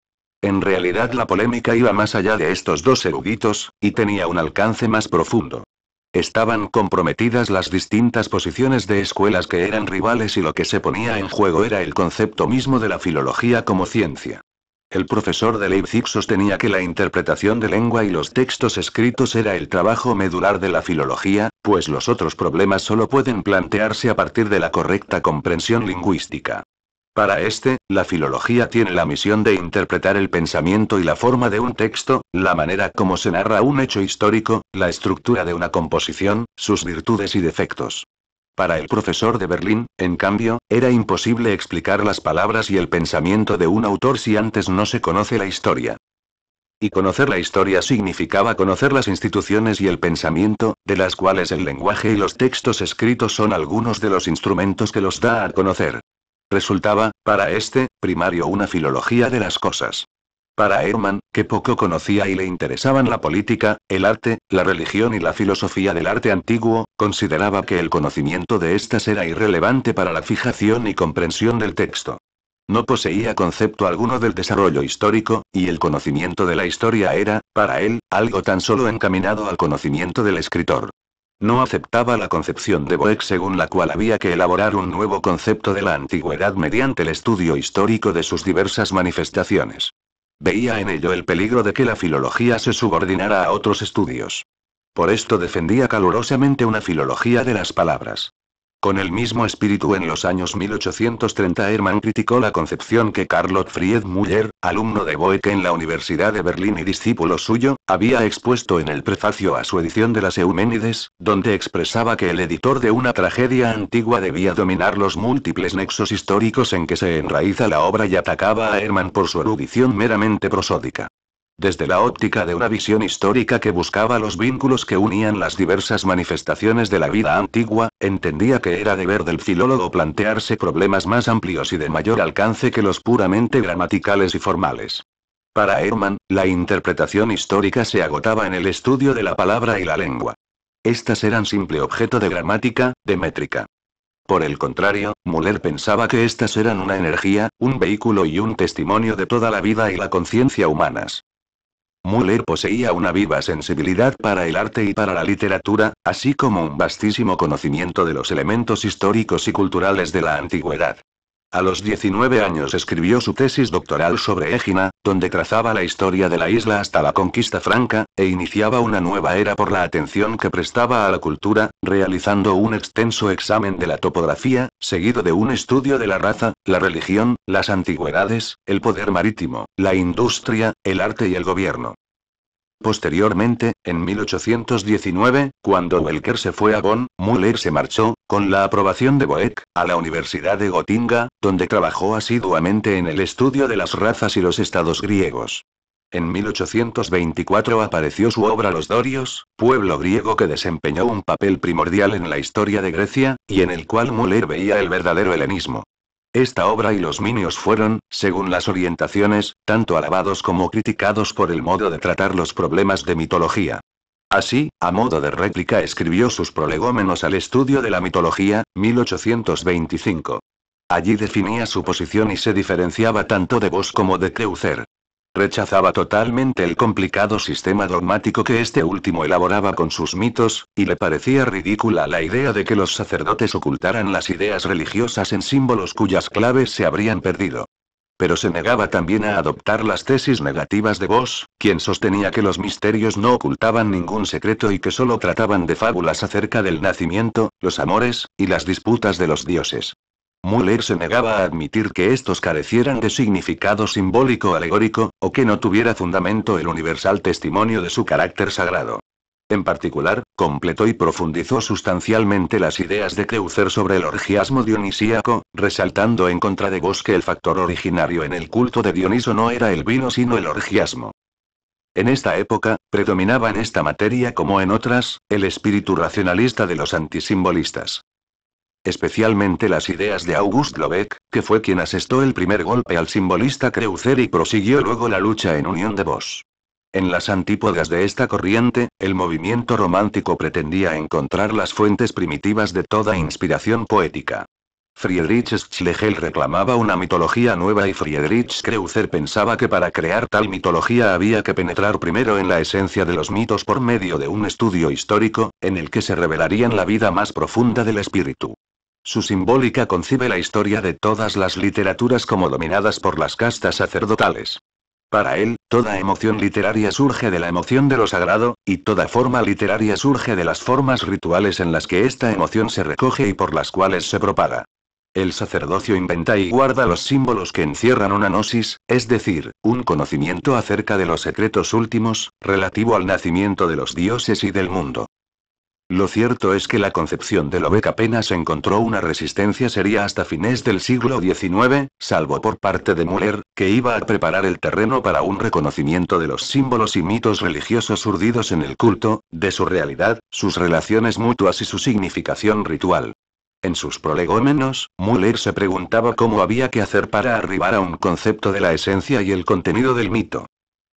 Speaker 1: En realidad la polémica iba más allá de estos dos eruditos, y tenía un alcance más profundo. Estaban comprometidas las distintas posiciones de escuelas que eran rivales y lo que se ponía en juego era el concepto mismo de la filología como ciencia. El profesor de Leipzig sostenía que la interpretación de lengua y los textos escritos era el trabajo medular de la filología, pues los otros problemas solo pueden plantearse a partir de la correcta comprensión lingüística. Para este, la filología tiene la misión de interpretar el pensamiento y la forma de un texto, la manera como se narra un hecho histórico, la estructura de una composición, sus virtudes y defectos. Para el profesor de Berlín, en cambio, era imposible explicar las palabras y el pensamiento de un autor si antes no se conoce la historia. Y conocer la historia significaba conocer las instituciones y el pensamiento, de las cuales el lenguaje y los textos escritos son algunos de los instrumentos que los da a conocer resultaba, para este, primario una filología de las cosas. Para Herman, que poco conocía y le interesaban la política, el arte, la religión y la filosofía del arte antiguo, consideraba que el conocimiento de estas era irrelevante para la fijación y comprensión del texto. No poseía concepto alguno del desarrollo histórico, y el conocimiento de la historia era, para él, algo tan solo encaminado al conocimiento del escritor. No aceptaba la concepción de Boeck según la cual había que elaborar un nuevo concepto de la antigüedad mediante el estudio histórico de sus diversas manifestaciones. Veía en ello el peligro de que la filología se subordinara a otros estudios. Por esto defendía calurosamente una filología de las palabras. Con el mismo espíritu en los años 1830 Hermann criticó la concepción que Carlot Fried Müller, alumno de Boeck en la Universidad de Berlín y discípulo suyo, había expuesto en el prefacio a su edición de las Euménides, donde expresaba que el editor de una tragedia antigua debía dominar los múltiples nexos históricos en que se enraiza la obra y atacaba a Hermann por su erudición meramente prosódica desde la óptica de una visión histórica que buscaba los vínculos que unían las diversas manifestaciones de la vida antigua, entendía que era deber del filólogo plantearse problemas más amplios y de mayor alcance que los puramente gramaticales y formales. Para Herman, la interpretación histórica se agotaba en el estudio de la palabra y la lengua. Estas eran simple objeto de gramática, de métrica. Por el contrario, Müller pensaba que estas eran una energía, un vehículo y un testimonio de toda la vida y la conciencia humanas. Müller poseía una viva sensibilidad para el arte y para la literatura, así como un vastísimo conocimiento de los elementos históricos y culturales de la antigüedad. A los 19 años escribió su tesis doctoral sobre Égina, donde trazaba la historia de la isla hasta la conquista franca, e iniciaba una nueva era por la atención que prestaba a la cultura, realizando un extenso examen de la topografía, seguido de un estudio de la raza, la religión, las antigüedades, el poder marítimo, la industria, el arte y el gobierno. Posteriormente, en 1819, cuando Welker se fue a Bonn, Müller se marchó, con la aprobación de Boeck, a la Universidad de Gotinga, donde trabajó asiduamente en el estudio de las razas y los estados griegos. En 1824 apareció su obra Los Dorios, pueblo griego que desempeñó un papel primordial en la historia de Grecia, y en el cual Müller veía el verdadero helenismo. Esta obra y los Minios fueron, según las orientaciones, tanto alabados como criticados por el modo de tratar los problemas de mitología. Así, a modo de réplica escribió sus prolegómenos al estudio de la mitología, 1825. Allí definía su posición y se diferenciaba tanto de Voss como de Creuser. Rechazaba totalmente el complicado sistema dogmático que este último elaboraba con sus mitos, y le parecía ridícula la idea de que los sacerdotes ocultaran las ideas religiosas en símbolos cuyas claves se habrían perdido. Pero se negaba también a adoptar las tesis negativas de Voss, quien sostenía que los misterios no ocultaban ningún secreto y que solo trataban de fábulas acerca del nacimiento, los amores, y las disputas de los dioses. Müller se negaba a admitir que estos carecieran de significado simbólico alegórico, o que no tuviera fundamento el universal testimonio de su carácter sagrado. En particular, completó y profundizó sustancialmente las ideas de Creuzer sobre el orgiasmo dionisíaco, resaltando en contra de Vos que el factor originario en el culto de Dioniso no era el vino sino el orgiasmo. En esta época, predominaba en esta materia como en otras, el espíritu racionalista de los antisimbolistas especialmente las ideas de August Lobek, que fue quien asestó el primer golpe al simbolista Creuzer y prosiguió luego la lucha en Unión de voz. En las antípodas de esta corriente, el movimiento romántico pretendía encontrar las fuentes primitivas de toda inspiración poética. Friedrich Schlegel reclamaba una mitología nueva y Friedrich Kreuzer pensaba que para crear tal mitología había que penetrar primero en la esencia de los mitos por medio de un estudio histórico, en el que se revelarían la vida más profunda del espíritu. Su simbólica concibe la historia de todas las literaturas como dominadas por las castas sacerdotales. Para él, toda emoción literaria surge de la emoción de lo sagrado, y toda forma literaria surge de las formas rituales en las que esta emoción se recoge y por las cuales se propaga. El sacerdocio inventa y guarda los símbolos que encierran una gnosis, es decir, un conocimiento acerca de los secretos últimos, relativo al nacimiento de los dioses y del mundo. Lo cierto es que la concepción de que apenas encontró una resistencia seria hasta fines del siglo XIX, salvo por parte de Müller, que iba a preparar el terreno para un reconocimiento de los símbolos y mitos religiosos urdidos en el culto, de su realidad, sus relaciones mutuas y su significación ritual. En sus prolegómenos, Müller se preguntaba cómo había que hacer para arribar a un concepto de la esencia y el contenido del mito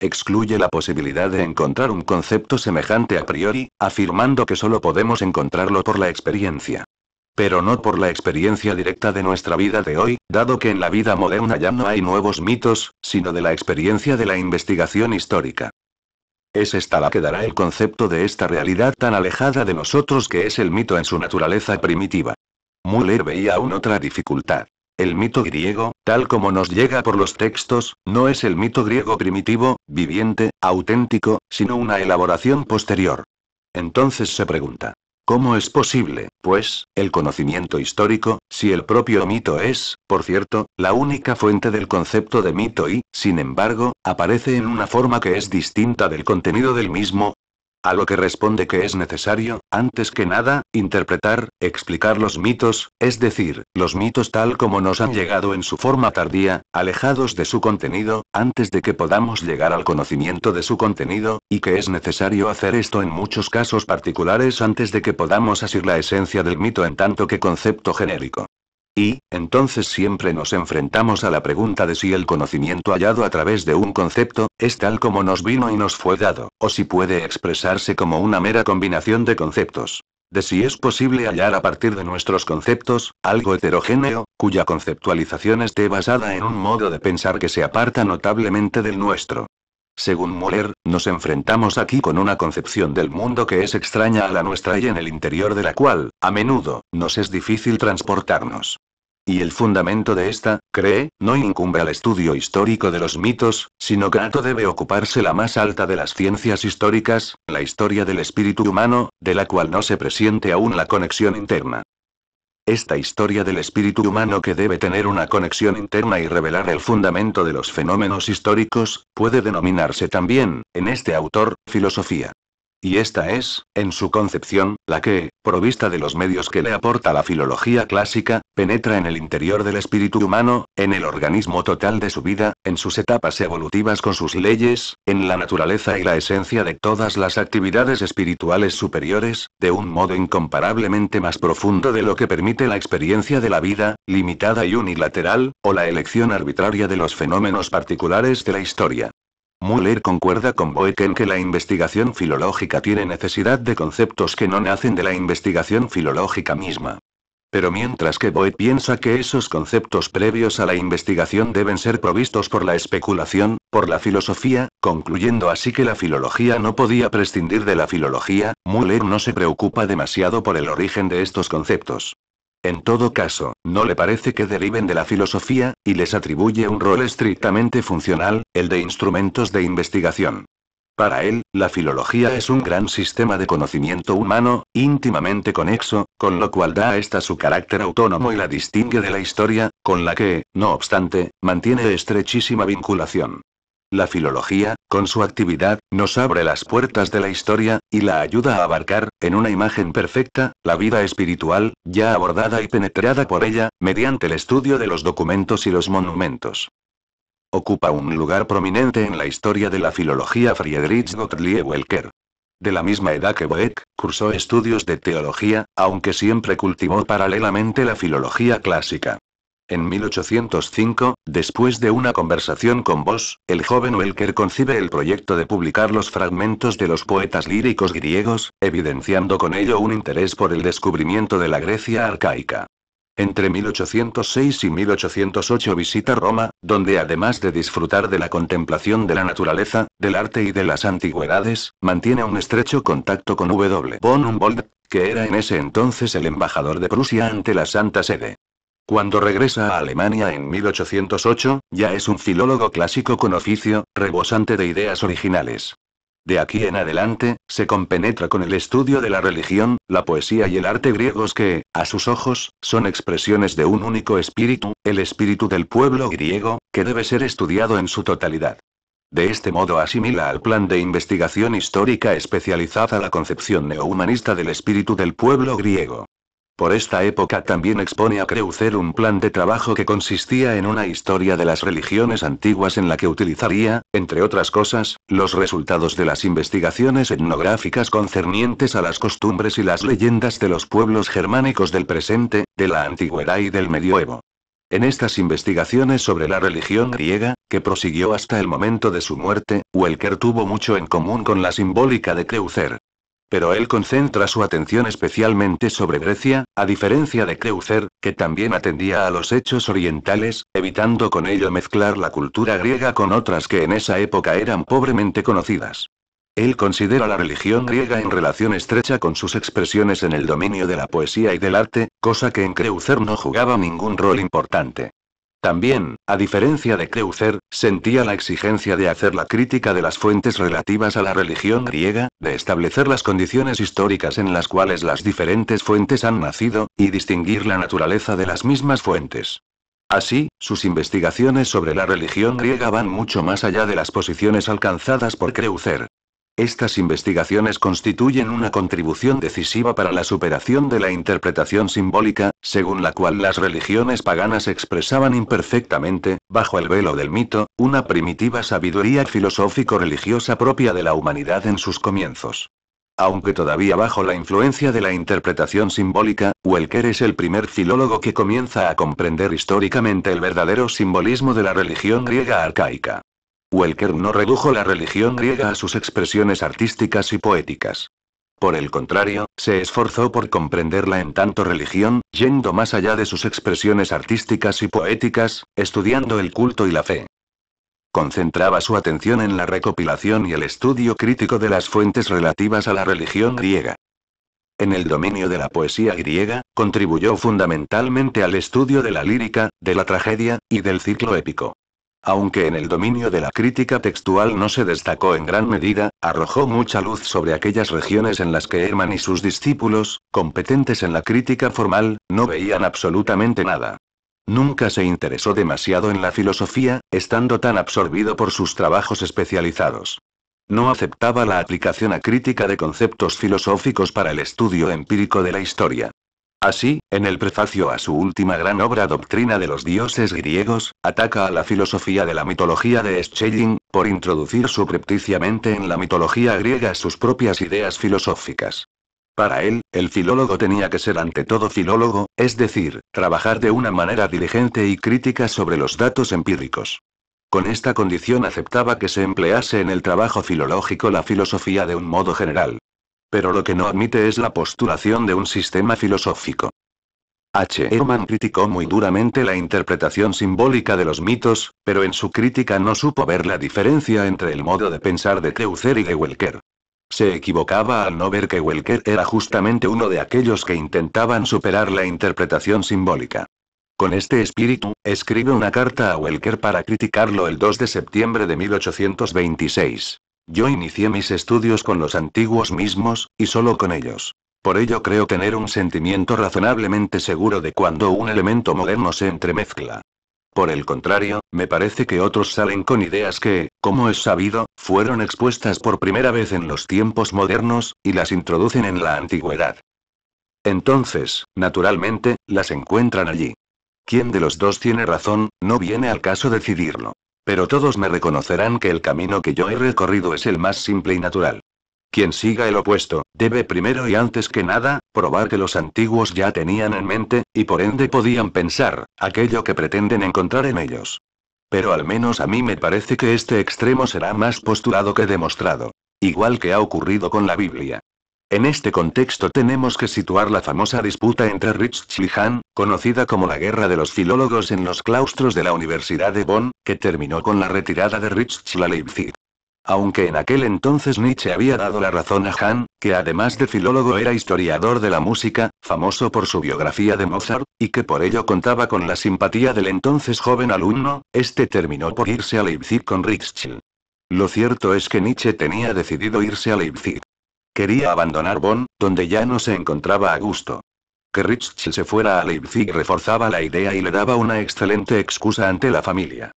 Speaker 1: excluye la posibilidad de encontrar un concepto semejante a priori, afirmando que solo podemos encontrarlo por la experiencia. Pero no por la experiencia directa de nuestra vida de hoy, dado que en la vida moderna ya no hay nuevos mitos, sino de la experiencia de la investigación histórica. Es esta la que dará el concepto de esta realidad tan alejada de nosotros que es el mito en su naturaleza primitiva. Müller veía aún otra dificultad. El mito griego, tal como nos llega por los textos, no es el mito griego primitivo, viviente, auténtico, sino una elaboración posterior. Entonces se pregunta, ¿Cómo es posible, pues, el conocimiento histórico, si el propio mito es, por cierto, la única fuente del concepto de mito y, sin embargo, aparece en una forma que es distinta del contenido del mismo? a lo que responde que es necesario, antes que nada, interpretar, explicar los mitos, es decir, los mitos tal como nos han llegado en su forma tardía, alejados de su contenido, antes de que podamos llegar al conocimiento de su contenido, y que es necesario hacer esto en muchos casos particulares antes de que podamos asir la esencia del mito en tanto que concepto genérico. Y, entonces siempre nos enfrentamos a la pregunta de si el conocimiento hallado a través de un concepto, es tal como nos vino y nos fue dado, o si puede expresarse como una mera combinación de conceptos de si es posible hallar a partir de nuestros conceptos, algo heterogéneo, cuya conceptualización esté basada en un modo de pensar que se aparta notablemente del nuestro. Según Muller, nos enfrentamos aquí con una concepción del mundo que es extraña a la nuestra y en el interior de la cual, a menudo, nos es difícil transportarnos. Y el fundamento de esta, cree, no incumbe al estudio histórico de los mitos, sino que Ato debe ocuparse la más alta de las ciencias históricas, la historia del espíritu humano, de la cual no se presiente aún la conexión interna. Esta historia del espíritu humano que debe tener una conexión interna y revelar el fundamento de los fenómenos históricos, puede denominarse también, en este autor, filosofía. Y esta es, en su concepción, la que, provista de los medios que le aporta la filología clásica, penetra en el interior del espíritu humano, en el organismo total de su vida, en sus etapas evolutivas con sus leyes, en la naturaleza y la esencia de todas las actividades espirituales superiores, de un modo incomparablemente más profundo de lo que permite la experiencia de la vida, limitada y unilateral, o la elección arbitraria de los fenómenos particulares de la historia. Müller concuerda con Boeck en que la investigación filológica tiene necesidad de conceptos que no nacen de la investigación filológica misma. Pero mientras que Boeck piensa que esos conceptos previos a la investigación deben ser provistos por la especulación, por la filosofía, concluyendo así que la filología no podía prescindir de la filología, Müller no se preocupa demasiado por el origen de estos conceptos. En todo caso, no le parece que deriven de la filosofía, y les atribuye un rol estrictamente funcional, el de instrumentos de investigación. Para él, la filología es un gran sistema de conocimiento humano, íntimamente conexo, con lo cual da a esta su carácter autónomo y la distingue de la historia, con la que, no obstante, mantiene estrechísima vinculación. La filología, con su actividad, nos abre las puertas de la historia, y la ayuda a abarcar, en una imagen perfecta, la vida espiritual, ya abordada y penetrada por ella, mediante el estudio de los documentos y los monumentos. Ocupa un lugar prominente en la historia de la filología Friedrich Gottlieb Welker. De la misma edad que Boeck, cursó estudios de teología, aunque siempre cultivó paralelamente la filología clásica. En 1805, después de una conversación con Vos, el joven Welker concibe el proyecto de publicar los fragmentos de los poetas líricos griegos, evidenciando con ello un interés por el descubrimiento de la Grecia arcaica. Entre 1806 y 1808 visita Roma, donde además de disfrutar de la contemplación de la naturaleza, del arte y de las antigüedades, mantiene un estrecho contacto con W. von Humboldt, que era en ese entonces el embajador de Prusia ante la Santa Sede. Cuando regresa a Alemania en 1808, ya es un filólogo clásico con oficio, rebosante de ideas originales. De aquí en adelante, se compenetra con el estudio de la religión, la poesía y el arte griegos que, a sus ojos, son expresiones de un único espíritu, el espíritu del pueblo griego, que debe ser estudiado en su totalidad. De este modo asimila al plan de investigación histórica especializada la concepción neohumanista del espíritu del pueblo griego. Por esta época también expone a Creucer un plan de trabajo que consistía en una historia de las religiones antiguas en la que utilizaría, entre otras cosas, los resultados de las investigaciones etnográficas concernientes a las costumbres y las leyendas de los pueblos germánicos del presente, de la antigüedad y del medioevo. En estas investigaciones sobre la religión griega, que prosiguió hasta el momento de su muerte, Welker tuvo mucho en común con la simbólica de Creucer. Pero él concentra su atención especialmente sobre Grecia, a diferencia de Creuser, que también atendía a los hechos orientales, evitando con ello mezclar la cultura griega con otras que en esa época eran pobremente conocidas. Él considera la religión griega en relación estrecha con sus expresiones en el dominio de la poesía y del arte, cosa que en Creuser no jugaba ningún rol importante. También, a diferencia de Creucer, sentía la exigencia de hacer la crítica de las fuentes relativas a la religión griega, de establecer las condiciones históricas en las cuales las diferentes fuentes han nacido, y distinguir la naturaleza de las mismas fuentes. Así, sus investigaciones sobre la religión griega van mucho más allá de las posiciones alcanzadas por Creucer. Estas investigaciones constituyen una contribución decisiva para la superación de la interpretación simbólica, según la cual las religiones paganas expresaban imperfectamente, bajo el velo del mito, una primitiva sabiduría filosófico-religiosa propia de la humanidad en sus comienzos. Aunque todavía bajo la influencia de la interpretación simbólica, Welker es el primer filólogo que comienza a comprender históricamente el verdadero simbolismo de la religión griega arcaica. Welker no redujo la religión griega a sus expresiones artísticas y poéticas. Por el contrario, se esforzó por comprenderla en tanto religión, yendo más allá de sus expresiones artísticas y poéticas, estudiando el culto y la fe. Concentraba su atención en la recopilación y el estudio crítico de las fuentes relativas a la religión griega. En el dominio de la poesía griega, contribuyó fundamentalmente al estudio de la lírica, de la tragedia, y del ciclo épico aunque en el dominio de la crítica textual no se destacó en gran medida, arrojó mucha luz sobre aquellas regiones en las que Herman y sus discípulos, competentes en la crítica formal, no veían absolutamente nada. Nunca se interesó demasiado en la filosofía, estando tan absorbido por sus trabajos especializados. No aceptaba la aplicación a crítica de conceptos filosóficos para el estudio empírico de la historia. Así, en el prefacio a su última gran obra Doctrina de los dioses griegos, ataca a la filosofía de la mitología de Schelling, por introducir suprepticiamente en la mitología griega sus propias ideas filosóficas. Para él, el filólogo tenía que ser ante todo filólogo, es decir, trabajar de una manera diligente y crítica sobre los datos empíricos. Con esta condición aceptaba que se emplease en el trabajo filológico la filosofía de un modo general. Pero lo que no admite es la postulación de un sistema filosófico. H. Herman criticó muy duramente la interpretación simbólica de los mitos, pero en su crítica no supo ver la diferencia entre el modo de pensar de Teucer y de Welker. Se equivocaba al no ver que Welker era justamente uno de aquellos que intentaban superar la interpretación simbólica. Con este espíritu, escribe una carta a Welker para criticarlo el 2 de septiembre de 1826. Yo inicié mis estudios con los antiguos mismos, y solo con ellos. Por ello creo tener un sentimiento razonablemente seguro de cuando un elemento moderno se entremezcla. Por el contrario, me parece que otros salen con ideas que, como es sabido, fueron expuestas por primera vez en los tiempos modernos, y las introducen en la antigüedad. Entonces, naturalmente, las encuentran allí. ¿Quién de los dos tiene razón? No viene al caso decidirlo. Pero todos me reconocerán que el camino que yo he recorrido es el más simple y natural. Quien siga el opuesto, debe primero y antes que nada, probar que los antiguos ya tenían en mente, y por ende podían pensar, aquello que pretenden encontrar en ellos. Pero al menos a mí me parece que este extremo será más postulado que demostrado. Igual que ha ocurrido con la Biblia. En este contexto tenemos que situar la famosa disputa entre Rich y Han, conocida como la Guerra de los Filólogos en los claustros de la Universidad de Bonn, que terminó con la retirada de Rich a Leipzig. Aunque en aquel entonces Nietzsche había dado la razón a Han, que además de filólogo era historiador de la música, famoso por su biografía de Mozart, y que por ello contaba con la simpatía del entonces joven alumno, este terminó por irse a Leipzig con Rich. Lo cierto es que Nietzsche tenía decidido irse a Leipzig. Quería abandonar Bonn, donde ya no se encontraba a gusto. Que Rich se fuera a Leipzig reforzaba la idea y le daba una excelente excusa ante la familia.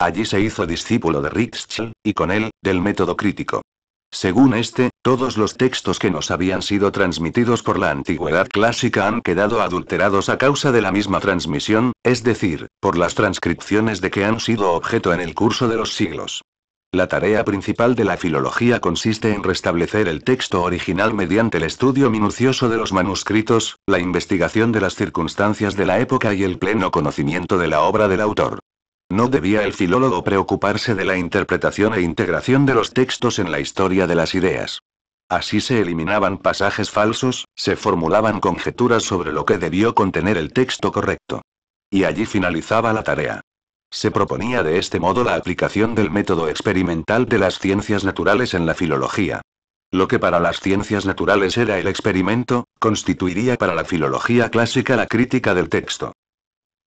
Speaker 1: Allí se hizo discípulo de Ritschl y con él, del método crítico. Según este, todos los textos que nos habían sido transmitidos por la antigüedad clásica han quedado adulterados a causa de la misma transmisión, es decir, por las transcripciones de que han sido objeto en el curso de los siglos. La tarea principal de la filología consiste en restablecer el texto original mediante el estudio minucioso de los manuscritos, la investigación de las circunstancias de la época y el pleno conocimiento de la obra del autor. No debía el filólogo preocuparse de la interpretación e integración de los textos en la historia de las ideas. Así se eliminaban pasajes falsos, se formulaban conjeturas sobre lo que debió contener el texto correcto. Y allí finalizaba la tarea. Se proponía de este modo la aplicación del método experimental de las ciencias naturales en la filología. Lo que para las ciencias naturales era el experimento, constituiría para la filología clásica la crítica del texto.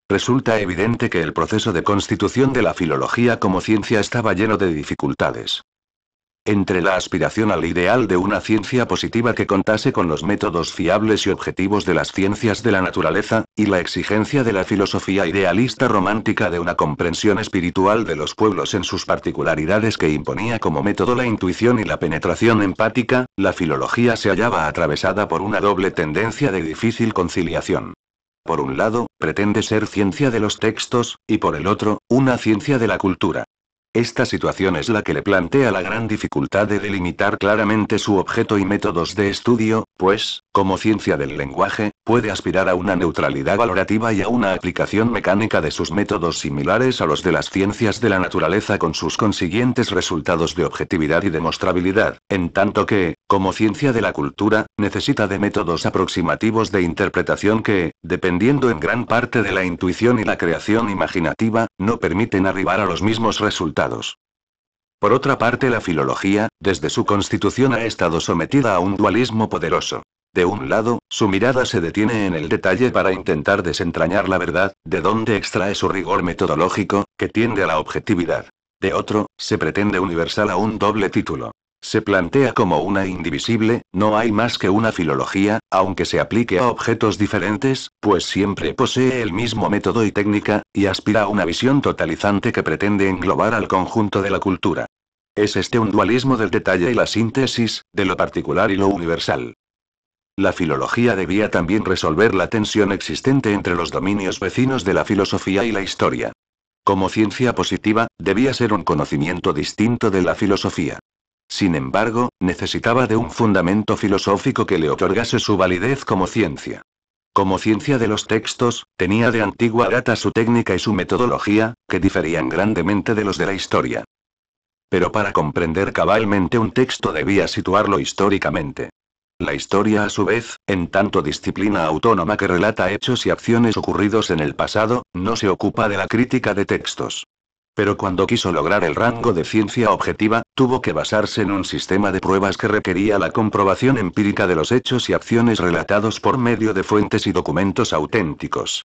Speaker 1: Resulta evidente que el proceso de constitución de la filología como ciencia estaba lleno de dificultades entre la aspiración al ideal de una ciencia positiva que contase con los métodos fiables y objetivos de las ciencias de la naturaleza, y la exigencia de la filosofía idealista romántica de una comprensión espiritual de los pueblos en sus particularidades que imponía como método la intuición y la penetración empática, la filología se hallaba atravesada por una doble tendencia de difícil conciliación. Por un lado, pretende ser ciencia de los textos, y por el otro, una ciencia de la cultura. Esta situación es la que le plantea la gran dificultad de delimitar claramente su objeto y métodos de estudio, pues, como ciencia del lenguaje, puede aspirar a una neutralidad valorativa y a una aplicación mecánica de sus métodos similares a los de las ciencias de la naturaleza con sus consiguientes resultados de objetividad y demostrabilidad, en tanto que, como ciencia de la cultura, necesita de métodos aproximativos de interpretación que, dependiendo en gran parte de la intuición y la creación imaginativa, no permiten arribar a los mismos resultados. Por otra parte, la filología, desde su constitución, ha estado sometida a un dualismo poderoso. De un lado, su mirada se detiene en el detalle para intentar desentrañar la verdad, de donde extrae su rigor metodológico, que tiende a la objetividad. De otro, se pretende universal a un doble título, se plantea como una indivisible, no hay más que una filología, aunque se aplique a objetos diferentes, pues siempre posee el mismo método y técnica, y aspira a una visión totalizante que pretende englobar al conjunto de la cultura. Es este un dualismo del detalle y la síntesis, de lo particular y lo universal. La filología debía también resolver la tensión existente entre los dominios vecinos de la filosofía y la historia. Como ciencia positiva, debía ser un conocimiento distinto de la filosofía. Sin embargo, necesitaba de un fundamento filosófico que le otorgase su validez como ciencia. Como ciencia de los textos, tenía de antigua data su técnica y su metodología, que diferían grandemente de los de la historia. Pero para comprender cabalmente un texto debía situarlo históricamente. La historia, a su vez, en tanto disciplina autónoma que relata hechos y acciones ocurridos en el pasado, no se ocupa de la crítica de textos. Pero cuando quiso lograr el rango de ciencia objetiva, tuvo que basarse en un sistema de pruebas que requería la comprobación empírica de los hechos y acciones relatados por medio de fuentes y documentos auténticos.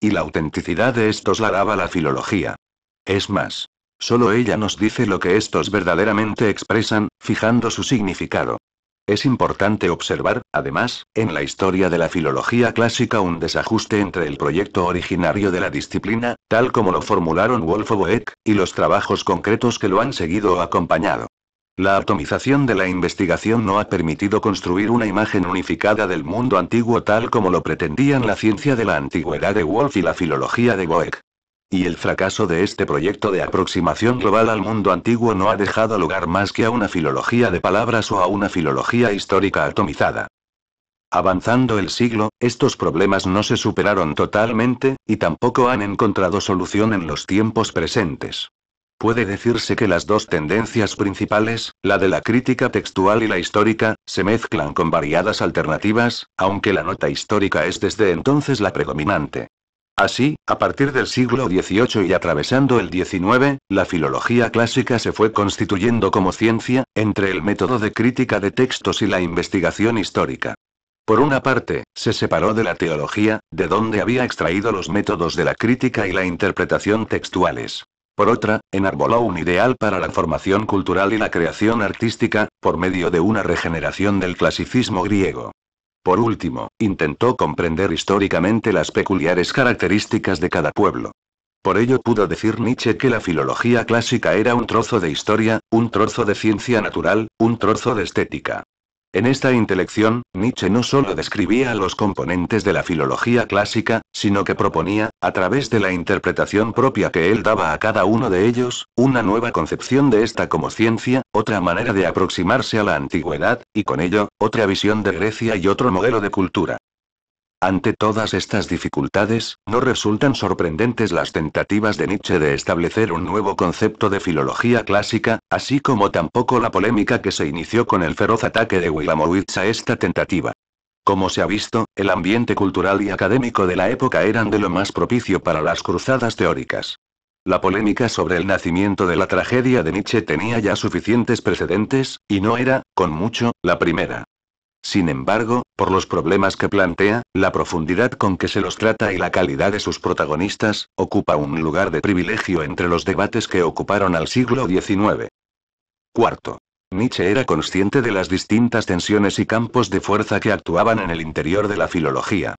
Speaker 1: Y la autenticidad de estos la daba la filología. Es más, solo ella nos dice lo que estos verdaderamente expresan, fijando su significado. Es importante observar, además, en la historia de la filología clásica un desajuste entre el proyecto originario de la disciplina, tal como lo formularon Wolf o Boeck, y los trabajos concretos que lo han seguido o acompañado. La atomización de la investigación no ha permitido construir una imagen unificada del mundo antiguo tal como lo pretendían la ciencia de la antigüedad de Wolf y la filología de Boeck. Y el fracaso de este proyecto de aproximación global al mundo antiguo no ha dejado lugar más que a una filología de palabras o a una filología histórica atomizada. Avanzando el siglo, estos problemas no se superaron totalmente, y tampoco han encontrado solución en los tiempos presentes. Puede decirse que las dos tendencias principales, la de la crítica textual y la histórica, se mezclan con variadas alternativas, aunque la nota histórica es desde entonces la predominante. Así, a partir del siglo XVIII y atravesando el XIX, la filología clásica se fue constituyendo como ciencia, entre el método de crítica de textos y la investigación histórica. Por una parte, se separó de la teología, de donde había extraído los métodos de la crítica y la interpretación textuales. Por otra, enarboló un ideal para la formación cultural y la creación artística, por medio de una regeneración del clasicismo griego. Por último, intentó comprender históricamente las peculiares características de cada pueblo. Por ello pudo decir Nietzsche que la filología clásica era un trozo de historia, un trozo de ciencia natural, un trozo de estética, en esta intelección, Nietzsche no solo describía los componentes de la filología clásica, sino que proponía, a través de la interpretación propia que él daba a cada uno de ellos, una nueva concepción de esta como ciencia, otra manera de aproximarse a la antigüedad, y con ello, otra visión de Grecia y otro modelo de cultura. Ante todas estas dificultades, no resultan sorprendentes las tentativas de Nietzsche de establecer un nuevo concepto de filología clásica, así como tampoco la polémica que se inició con el feroz ataque de Wilamowitz a esta tentativa. Como se ha visto, el ambiente cultural y académico de la época eran de lo más propicio para las cruzadas teóricas. La polémica sobre el nacimiento de la tragedia de Nietzsche tenía ya suficientes precedentes, y no era, con mucho, la primera. Sin embargo, por los problemas que plantea, la profundidad con que se los trata y la calidad de sus protagonistas, ocupa un lugar de privilegio entre los debates que ocuparon al siglo XIX. Cuarto. Nietzsche era consciente de las distintas tensiones y campos de fuerza que actuaban en el interior de la filología.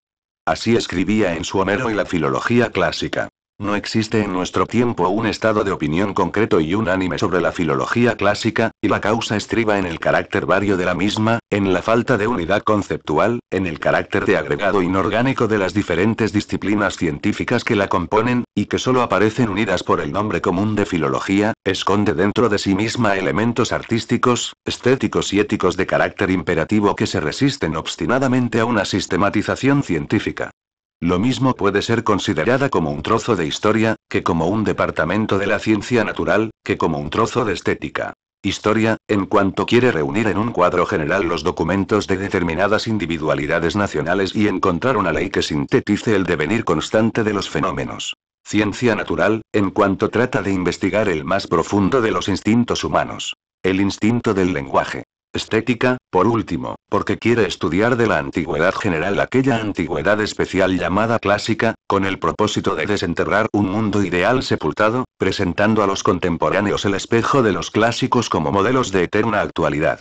Speaker 1: Así escribía en su Homero y la filología clásica. No existe en nuestro tiempo un estado de opinión concreto y unánime sobre la filología clásica, y la causa estriba en el carácter vario de la misma, en la falta de unidad conceptual, en el carácter de agregado inorgánico de las diferentes disciplinas científicas que la componen, y que solo aparecen unidas por el nombre común de filología, esconde dentro de sí misma elementos artísticos, estéticos y éticos de carácter imperativo que se resisten obstinadamente a una sistematización científica. Lo mismo puede ser considerada como un trozo de historia, que como un departamento de la ciencia natural, que como un trozo de estética. Historia, en cuanto quiere reunir en un cuadro general los documentos de determinadas individualidades nacionales y encontrar una ley que sintetice el devenir constante de los fenómenos. Ciencia natural, en cuanto trata de investigar el más profundo de los instintos humanos. El instinto del lenguaje. Estética, por último, porque quiere estudiar de la antigüedad general aquella antigüedad especial llamada clásica, con el propósito de desenterrar un mundo ideal sepultado, presentando a los contemporáneos el espejo de los clásicos como modelos de eterna actualidad.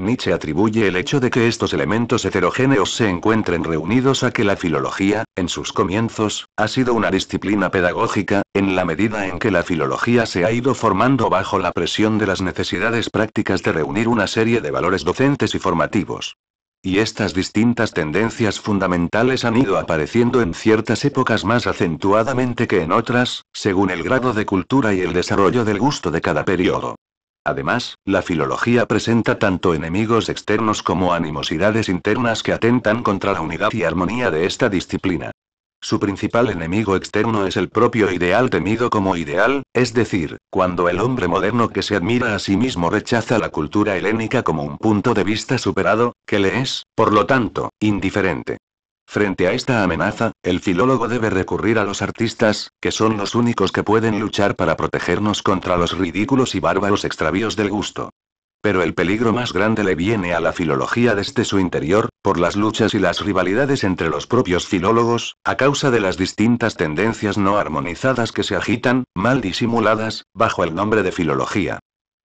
Speaker 1: Nietzsche atribuye el hecho de que estos elementos heterogéneos se encuentren reunidos a que la filología, en sus comienzos, ha sido una disciplina pedagógica, en la medida en que la filología se ha ido formando bajo la presión de las necesidades prácticas de reunir una serie de valores docentes y formativos. Y estas distintas tendencias fundamentales han ido apareciendo en ciertas épocas más acentuadamente que en otras, según el grado de cultura y el desarrollo del gusto de cada periodo. Además, la filología presenta tanto enemigos externos como animosidades internas que atentan contra la unidad y armonía de esta disciplina. Su principal enemigo externo es el propio ideal temido como ideal, es decir, cuando el hombre moderno que se admira a sí mismo rechaza la cultura helénica como un punto de vista superado, que le es, por lo tanto, indiferente. Frente a esta amenaza, el filólogo debe recurrir a los artistas, que son los únicos que pueden luchar para protegernos contra los ridículos y bárbaros extravíos del gusto. Pero el peligro más grande le viene a la filología desde su interior, por las luchas y las rivalidades entre los propios filólogos, a causa de las distintas tendencias no armonizadas que se agitan, mal disimuladas, bajo el nombre de filología.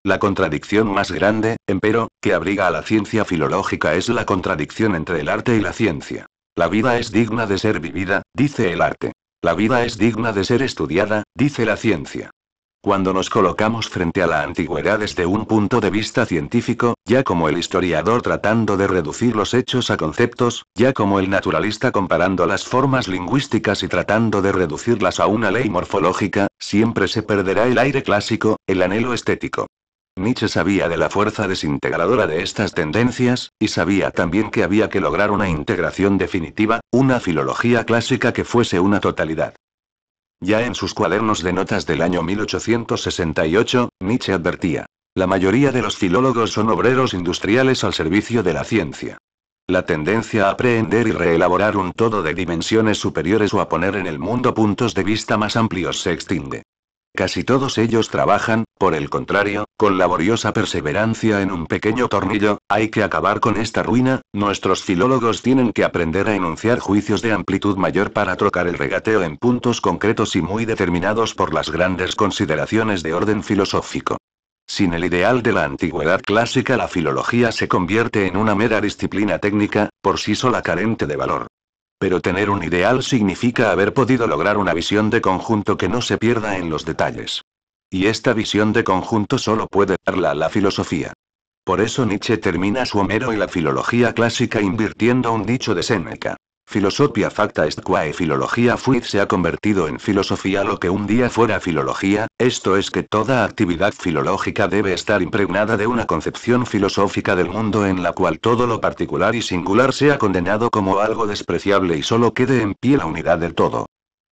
Speaker 1: La contradicción más grande, empero, que abriga a la ciencia filológica es la contradicción entre el arte y la ciencia. La vida es digna de ser vivida, dice el arte. La vida es digna de ser estudiada, dice la ciencia. Cuando nos colocamos frente a la antigüedad desde un punto de vista científico, ya como el historiador tratando de reducir los hechos a conceptos, ya como el naturalista comparando las formas lingüísticas y tratando de reducirlas a una ley morfológica, siempre se perderá el aire clásico, el anhelo estético. Nietzsche sabía de la fuerza desintegradora de estas tendencias, y sabía también que había que lograr una integración definitiva, una filología clásica que fuese una totalidad. Ya en sus cuadernos de notas del año 1868, Nietzsche advertía, la mayoría de los filólogos son obreros industriales al servicio de la ciencia. La tendencia a aprender y reelaborar un todo de dimensiones superiores o a poner en el mundo puntos de vista más amplios se extingue. Casi todos ellos trabajan, por el contrario, con laboriosa perseverancia en un pequeño tornillo, hay que acabar con esta ruina, nuestros filólogos tienen que aprender a enunciar juicios de amplitud mayor para trocar el regateo en puntos concretos y muy determinados por las grandes consideraciones de orden filosófico. Sin el ideal de la antigüedad clásica la filología se convierte en una mera disciplina técnica, por sí sola carente de valor. Pero tener un ideal significa haber podido lograr una visión de conjunto que no se pierda en los detalles. Y esta visión de conjunto solo puede darla la filosofía. Por eso Nietzsche termina su Homero y la filología clásica invirtiendo un dicho de Séneca. Filosofía facta est quae filología fuit se ha convertido en filosofía lo que un día fuera filología, esto es que toda actividad filológica debe estar impregnada de una concepción filosófica del mundo en la cual todo lo particular y singular sea condenado como algo despreciable y solo quede en pie la unidad del todo.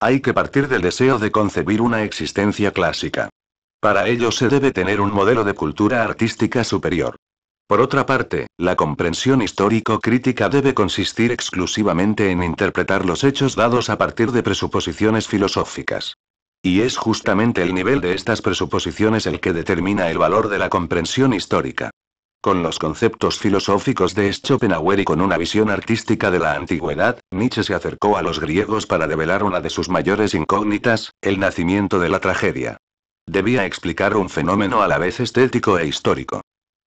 Speaker 1: Hay que partir del deseo de concebir una existencia clásica. Para ello se debe tener un modelo de cultura artística superior. Por otra parte, la comprensión histórico-crítica debe consistir exclusivamente en interpretar los hechos dados a partir de presuposiciones filosóficas. Y es justamente el nivel de estas presuposiciones el que determina el valor de la comprensión histórica. Con los conceptos filosóficos de Schopenhauer y con una visión artística de la antigüedad, Nietzsche se acercó a los griegos para develar una de sus mayores incógnitas, el nacimiento de la tragedia. Debía explicar un fenómeno a la vez estético e histórico.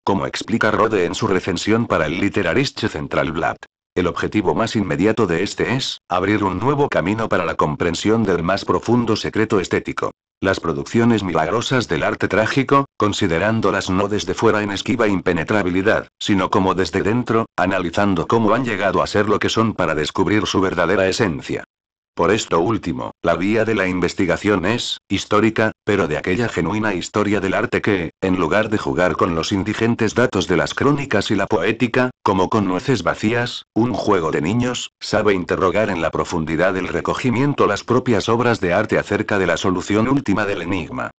Speaker 1: Como explica Rode en su recensión para el Central Centralblatt. El objetivo más inmediato de este es, abrir un nuevo camino para la comprensión del más profundo secreto estético. Las producciones milagrosas del arte trágico, considerándolas no desde fuera en esquiva impenetrabilidad, sino como desde dentro, analizando cómo han llegado a ser lo que son para descubrir su verdadera esencia. Por esto último, la vía de la investigación es, histórica, pero de aquella genuina historia del arte que, en lugar de jugar con los indigentes datos de las crónicas y la poética, como con nueces vacías, un juego de niños, sabe interrogar en la profundidad del recogimiento las propias obras de arte acerca de la solución última del enigma.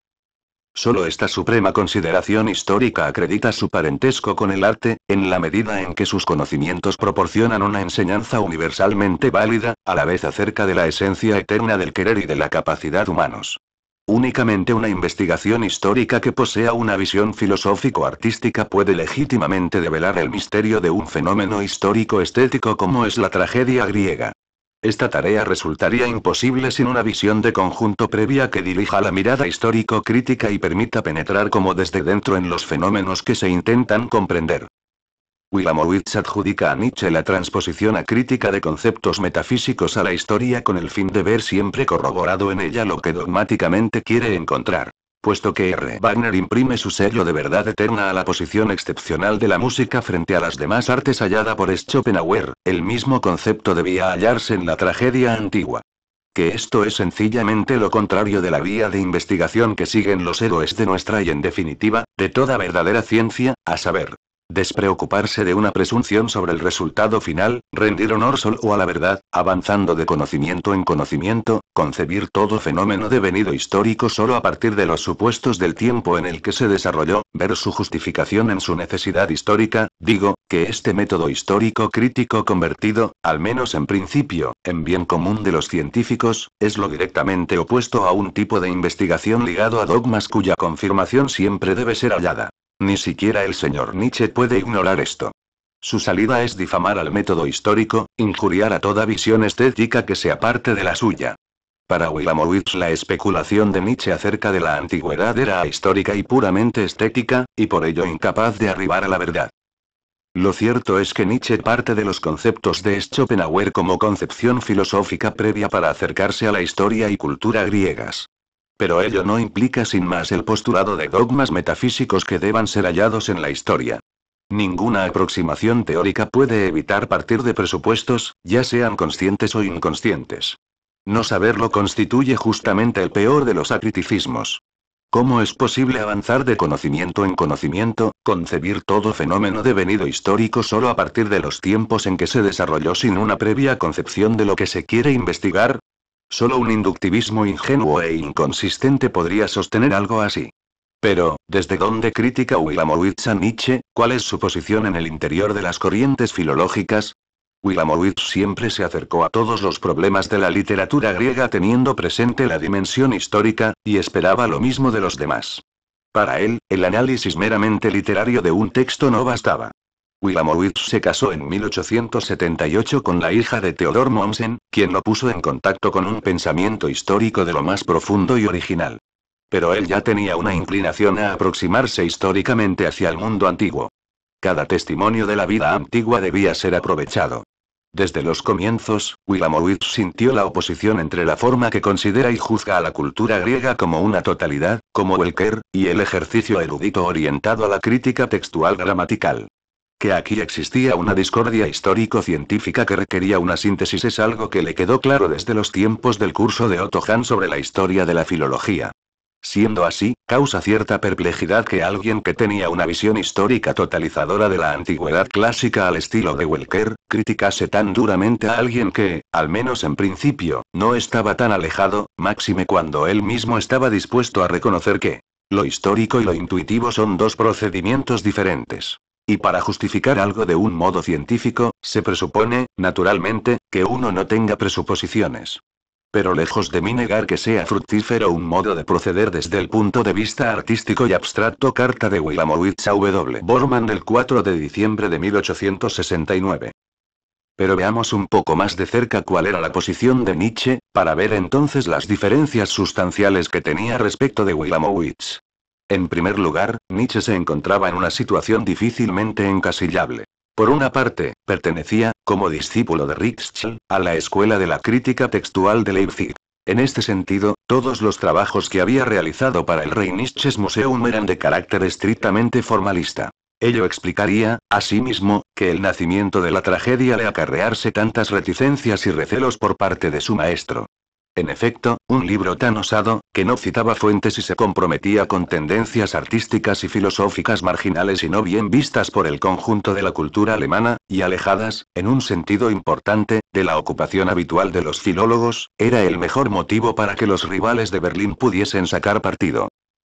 Speaker 1: Sólo esta suprema consideración histórica acredita su parentesco con el arte, en la medida en que sus conocimientos proporcionan una enseñanza universalmente válida, a la vez acerca de la esencia eterna del querer y de la capacidad humanos. Únicamente una investigación histórica que posea una visión filosófico-artística puede legítimamente develar el misterio de un fenómeno histórico-estético como es la tragedia griega. Esta tarea resultaría imposible sin una visión de conjunto previa que dirija la mirada histórico-crítica y permita penetrar como desde dentro en los fenómenos que se intentan comprender. Willamowitz adjudica a Nietzsche la transposición a crítica de conceptos metafísicos a la historia con el fin de ver siempre corroborado en ella lo que dogmáticamente quiere encontrar puesto que R. Wagner imprime su sello de verdad eterna a la posición excepcional de la música frente a las demás artes hallada por Schopenhauer, el mismo concepto debía hallarse en la tragedia antigua. Que esto es sencillamente lo contrario de la vía de investigación que siguen los héroes de nuestra y en definitiva, de toda verdadera ciencia, a saber, Despreocuparse de una presunción sobre el resultado final, rendir honor solo a la verdad, avanzando de conocimiento en conocimiento, concebir todo fenómeno devenido histórico solo a partir de los supuestos del tiempo en el que se desarrolló, ver su justificación en su necesidad histórica, digo, que este método histórico crítico convertido, al menos en principio, en bien común de los científicos, es lo directamente opuesto a un tipo de investigación ligado a dogmas cuya confirmación siempre debe ser hallada. Ni siquiera el señor Nietzsche puede ignorar esto. Su salida es difamar al método histórico, injuriar a toda visión estética que se aparte de la suya. Para Willamowitz la especulación de Nietzsche acerca de la antigüedad era histórica y puramente estética, y por ello incapaz de arribar a la verdad. Lo cierto es que Nietzsche parte de los conceptos de Schopenhauer como concepción filosófica previa para acercarse a la historia y cultura griegas. Pero ello no implica sin más el postulado de dogmas metafísicos que deban ser hallados en la historia. Ninguna aproximación teórica puede evitar partir de presupuestos, ya sean conscientes o inconscientes. No saberlo constituye justamente el peor de los acriticismos. ¿Cómo es posible avanzar de conocimiento en conocimiento, concebir todo fenómeno devenido histórico solo a partir de los tiempos en que se desarrolló sin una previa concepción de lo que se quiere investigar? Solo un inductivismo ingenuo e inconsistente podría sostener algo así. Pero, ¿desde dónde critica Willamowitz a Nietzsche? ¿Cuál es su posición en el interior de las corrientes filológicas? Willamowitz siempre se acercó a todos los problemas de la literatura griega teniendo presente la dimensión histórica, y esperaba lo mismo de los demás. Para él, el análisis meramente literario de un texto no bastaba. Wilamowitz se casó en 1878 con la hija de Theodor Mommsen, quien lo puso en contacto con un pensamiento histórico de lo más profundo y original. Pero él ya tenía una inclinación a aproximarse históricamente hacia el mundo antiguo. Cada testimonio de la vida antigua debía ser aprovechado. Desde los comienzos, Willamowitz sintió la oposición entre la forma que considera y juzga a la cultura griega como una totalidad, como Welker, y el ejercicio erudito orientado a la crítica textual gramatical. Que aquí existía una discordia histórico-científica que requería una síntesis es algo que le quedó claro desde los tiempos del curso de Otto Hahn sobre la historia de la filología. Siendo así, causa cierta perplejidad que alguien que tenía una visión histórica totalizadora de la antigüedad clásica al estilo de Welker, criticase tan duramente a alguien que, al menos en principio, no estaba tan alejado, máxime cuando él mismo estaba dispuesto a reconocer que lo histórico y lo intuitivo son dos procedimientos diferentes. Y para justificar algo de un modo científico, se presupone, naturalmente, que uno no tenga presuposiciones. Pero lejos de mí negar que sea fructífero un modo de proceder desde el punto de vista artístico y abstracto carta de Willamowitz a W. Borman del 4 de diciembre de 1869. Pero veamos un poco más de cerca cuál era la posición de Nietzsche, para ver entonces las diferencias sustanciales que tenía respecto de Willamowitz. En primer lugar, Nietzsche se encontraba en una situación difícilmente encasillable. Por una parte, pertenecía, como discípulo de Ritschl, a la escuela de la crítica textual de Leipzig. En este sentido, todos los trabajos que había realizado para el Rey Nietzsche's Museum eran de carácter estrictamente formalista. Ello explicaría, asimismo, que el nacimiento de la tragedia le acarrearse tantas reticencias y recelos por parte de su maestro. En efecto, un libro tan osado, que no citaba fuentes y se comprometía con tendencias artísticas y filosóficas marginales y no bien vistas por el conjunto de la cultura alemana, y alejadas, en un sentido importante, de la ocupación habitual de los filólogos, era el mejor motivo para que los rivales de Berlín pudiesen sacar partido.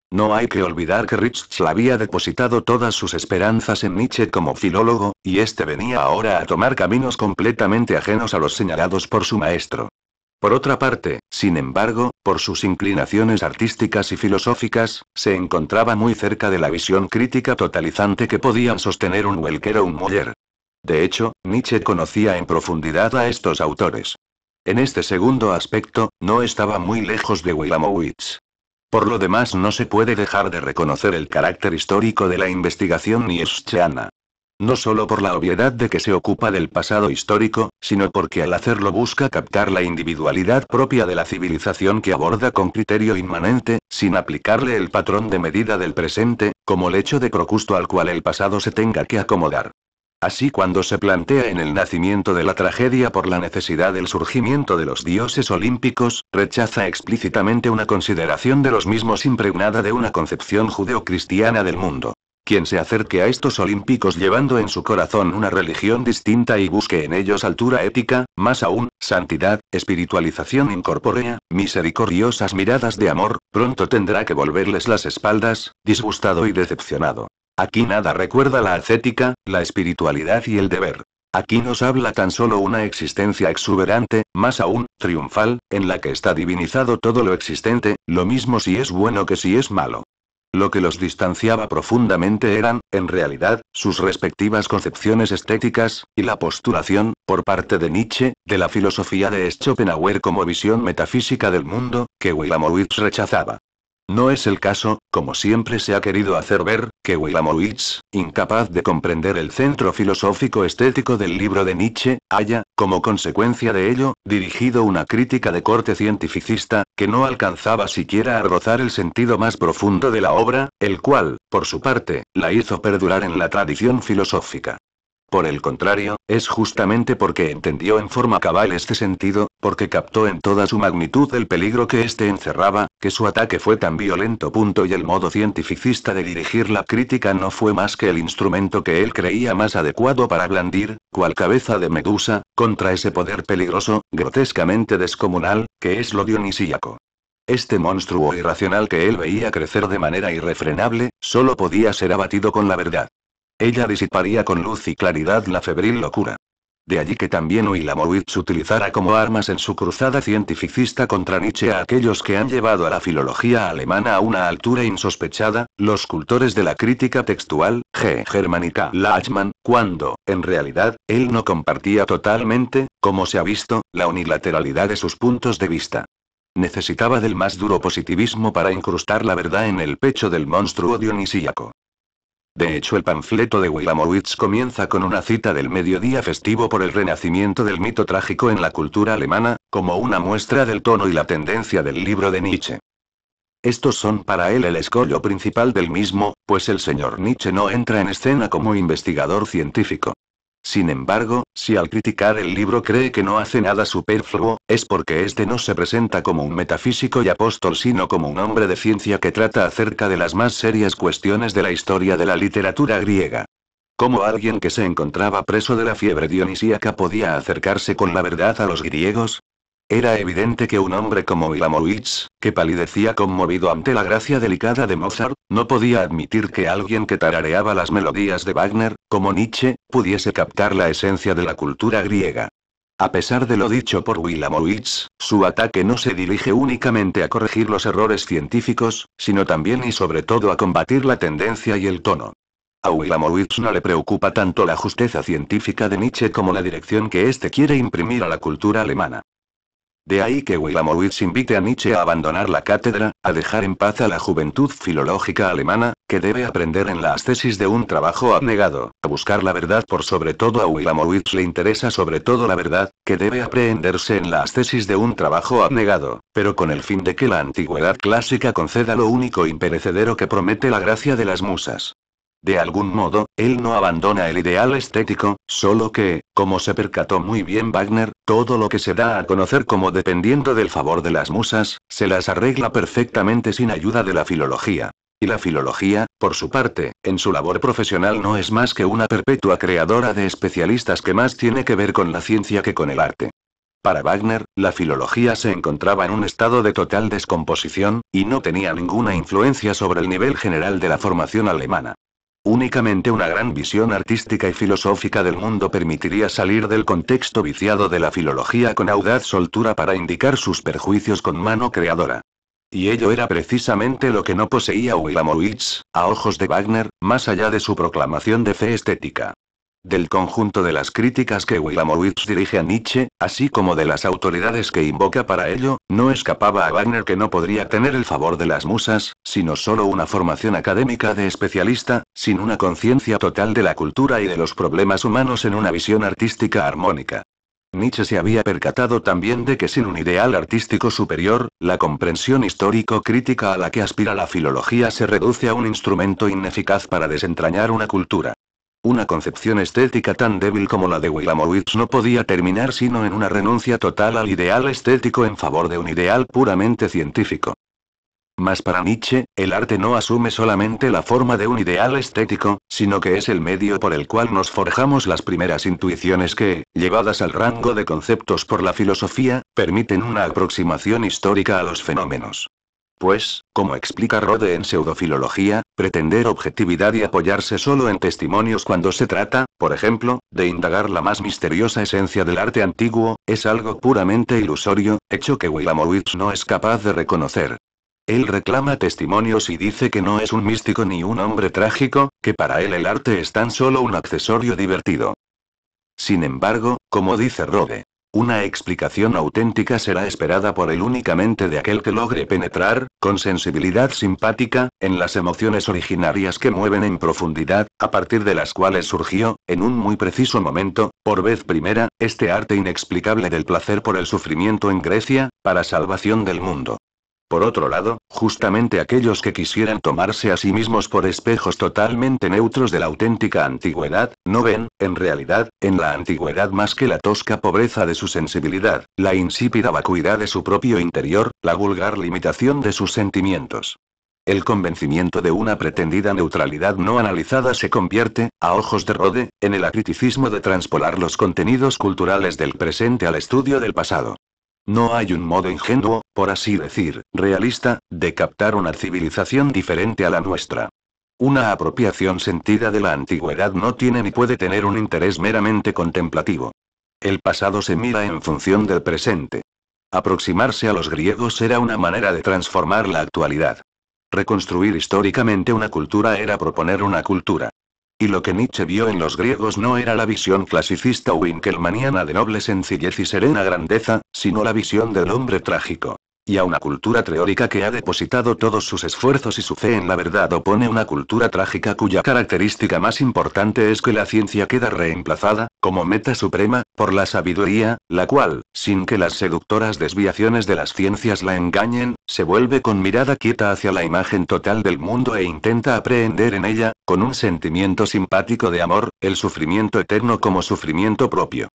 Speaker 1: No hay que olvidar que Rich había depositado todas sus esperanzas en Nietzsche como filólogo, y este venía ahora a tomar caminos completamente ajenos a los señalados por su maestro. Por otra parte, sin embargo, por sus inclinaciones artísticas y filosóficas, se encontraba muy cerca de la visión crítica totalizante que podían sostener un Welker o un Moller. De hecho, Nietzsche conocía en profundidad a estos autores. En este segundo aspecto, no estaba muy lejos de Wilamowitz. Por lo demás, no se puede dejar de reconocer el carácter histórico de la investigación nietzscheana. No solo por la obviedad de que se ocupa del pasado histórico, sino porque al hacerlo busca captar la individualidad propia de la civilización que aborda con criterio inmanente, sin aplicarle el patrón de medida del presente, como el hecho de Crocusto al cual el pasado se tenga que acomodar. Así cuando se plantea en el nacimiento de la tragedia por la necesidad del surgimiento de los dioses olímpicos, rechaza explícitamente una consideración de los mismos impregnada de una concepción judeocristiana del mundo. Quien se acerque a estos olímpicos llevando en su corazón una religión distinta y busque en ellos altura ética, más aún, santidad, espiritualización incorpórea, misericordiosas miradas de amor, pronto tendrá que volverles las espaldas, disgustado y decepcionado. Aquí nada recuerda la ascética, la espiritualidad y el deber. Aquí nos habla tan solo una existencia exuberante, más aún, triunfal, en la que está divinizado todo lo existente, lo mismo si es bueno que si es malo. Lo que los distanciaba profundamente eran, en realidad, sus respectivas concepciones estéticas, y la postulación, por parte de Nietzsche, de la filosofía de Schopenhauer como visión metafísica del mundo, que Willamowitz rechazaba. No es el caso, como siempre se ha querido hacer ver, que Willamowitz, incapaz de comprender el centro filosófico estético del libro de Nietzsche, haya, como consecuencia de ello, dirigido una crítica de corte cientificista, que no alcanzaba siquiera a rozar el sentido más profundo de la obra, el cual, por su parte, la hizo perdurar en la tradición filosófica. Por el contrario, es justamente porque entendió en forma cabal este sentido, porque captó en toda su magnitud el peligro que éste encerraba, que su ataque fue tan violento. Punto y el modo cientificista de dirigir la crítica no fue más que el instrumento que él creía más adecuado para blandir, cual cabeza de medusa, contra ese poder peligroso, grotescamente descomunal, que es lo dionisíaco. Este monstruo irracional que él veía crecer de manera irrefrenable, solo podía ser abatido con la verdad. Ella disiparía con luz y claridad la febril locura. De allí que también Moritz utilizara como armas en su cruzada cientificista contra Nietzsche a aquellos que han llevado a la filología alemana a una altura insospechada, los cultores de la crítica textual, G. Germanica Lachmann, cuando, en realidad, él no compartía totalmente, como se ha visto, la unilateralidad de sus puntos de vista. Necesitaba del más duro positivismo para incrustar la verdad en el pecho del monstruo dionisíaco. De hecho, el panfleto de Willamowitz comienza con una cita del mediodía festivo por el renacimiento del mito trágico en la cultura alemana, como una muestra del tono y la tendencia del libro de Nietzsche. Estos son para él el escollo principal del mismo, pues el señor Nietzsche no entra en escena como investigador científico. Sin embargo, si al criticar el libro cree que no hace nada superfluo, es porque este no se presenta como un metafísico y apóstol sino como un hombre de ciencia que trata acerca de las más serias cuestiones de la historia de la literatura griega. Como alguien que se encontraba preso de la fiebre dionisíaca podía acercarse con la verdad a los griegos? Era evidente que un hombre como willamowitz que palidecía conmovido ante la gracia delicada de Mozart, no podía admitir que alguien que tarareaba las melodías de Wagner, como Nietzsche, pudiese captar la esencia de la cultura griega. A pesar de lo dicho por Willamowitz, su ataque no se dirige únicamente a corregir los errores científicos, sino también y sobre todo a combatir la tendencia y el tono. A willamowitz no le preocupa tanto la justeza científica de Nietzsche como la dirección que éste quiere imprimir a la cultura alemana. De ahí que Willamowitz invite a Nietzsche a abandonar la cátedra, a dejar en paz a la juventud filológica alemana, que debe aprender en las tesis de un trabajo abnegado, a buscar la verdad por sobre todo a Willamowitz le interesa sobre todo la verdad, que debe aprenderse en las tesis de un trabajo abnegado, pero con el fin de que la antigüedad clásica conceda lo único imperecedero que promete la gracia de las musas. De algún modo, él no abandona el ideal estético, solo que, como se percató muy bien Wagner, todo lo que se da a conocer como dependiendo del favor de las musas, se las arregla perfectamente sin ayuda de la filología. Y la filología, por su parte, en su labor profesional no es más que una perpetua creadora de especialistas que más tiene que ver con la ciencia que con el arte. Para Wagner, la filología se encontraba en un estado de total descomposición, y no tenía ninguna influencia sobre el nivel general de la formación alemana. Únicamente una gran visión artística y filosófica del mundo permitiría salir del contexto viciado de la filología con audaz soltura para indicar sus perjuicios con mano creadora. Y ello era precisamente lo que no poseía Wilamowitz, a ojos de Wagner, más allá de su proclamación de fe estética. Del conjunto de las críticas que Willamowitz dirige a Nietzsche, así como de las autoridades que invoca para ello, no escapaba a Wagner que no podría tener el favor de las musas, sino solo una formación académica de especialista, sin una conciencia total de la cultura y de los problemas humanos en una visión artística armónica. Nietzsche se había percatado también de que sin un ideal artístico superior, la comprensión histórico-crítica a la que aspira la filología se reduce a un instrumento ineficaz para desentrañar una cultura. Una concepción estética tan débil como la de Willamowitz no podía terminar sino en una renuncia total al ideal estético en favor de un ideal puramente científico. Mas para Nietzsche, el arte no asume solamente la forma de un ideal estético, sino que es el medio por el cual nos forjamos las primeras intuiciones que, llevadas al rango de conceptos por la filosofía, permiten una aproximación histórica a los fenómenos. Pues, como explica Rode en pseudofilología, pretender objetividad y apoyarse solo en testimonios cuando se trata, por ejemplo, de indagar la más misteriosa esencia del arte antiguo, es algo puramente ilusorio, hecho que Willamowitz no es capaz de reconocer. Él reclama testimonios y dice que no es un místico ni un hombre trágico, que para él el arte es tan solo un accesorio divertido. Sin embargo, como dice Rode, una explicación auténtica será esperada por el únicamente de aquel que logre penetrar, con sensibilidad simpática, en las emociones originarias que mueven en profundidad, a partir de las cuales surgió, en un muy preciso momento, por vez primera, este arte inexplicable del placer por el sufrimiento en Grecia, para salvación del mundo. Por otro lado, justamente aquellos que quisieran tomarse a sí mismos por espejos totalmente neutros de la auténtica antigüedad, no ven, en realidad, en la antigüedad más que la tosca pobreza de su sensibilidad, la insípida vacuidad de su propio interior, la vulgar limitación de sus sentimientos. El convencimiento de una pretendida neutralidad no analizada se convierte, a ojos de Rode, en el acriticismo de transpolar los contenidos culturales del presente al estudio del pasado. No hay un modo ingenuo, por así decir, realista, de captar una civilización diferente a la nuestra. Una apropiación sentida de la antigüedad no tiene ni puede tener un interés meramente contemplativo. El pasado se mira en función del presente. Aproximarse a los griegos era una manera de transformar la actualidad. Reconstruir históricamente una cultura era proponer una cultura. Y lo que Nietzsche vio en los griegos no era la visión clasicista winkelmaniana de noble sencillez y serena grandeza, sino la visión del hombre trágico y a una cultura teórica que ha depositado todos sus esfuerzos y su fe en la verdad opone una cultura trágica cuya característica más importante es que la ciencia queda reemplazada, como meta suprema, por la sabiduría, la cual, sin que las seductoras desviaciones de las ciencias la engañen, se vuelve con mirada quieta hacia la imagen total del mundo e intenta aprehender en ella, con un sentimiento simpático de amor, el sufrimiento eterno como sufrimiento propio.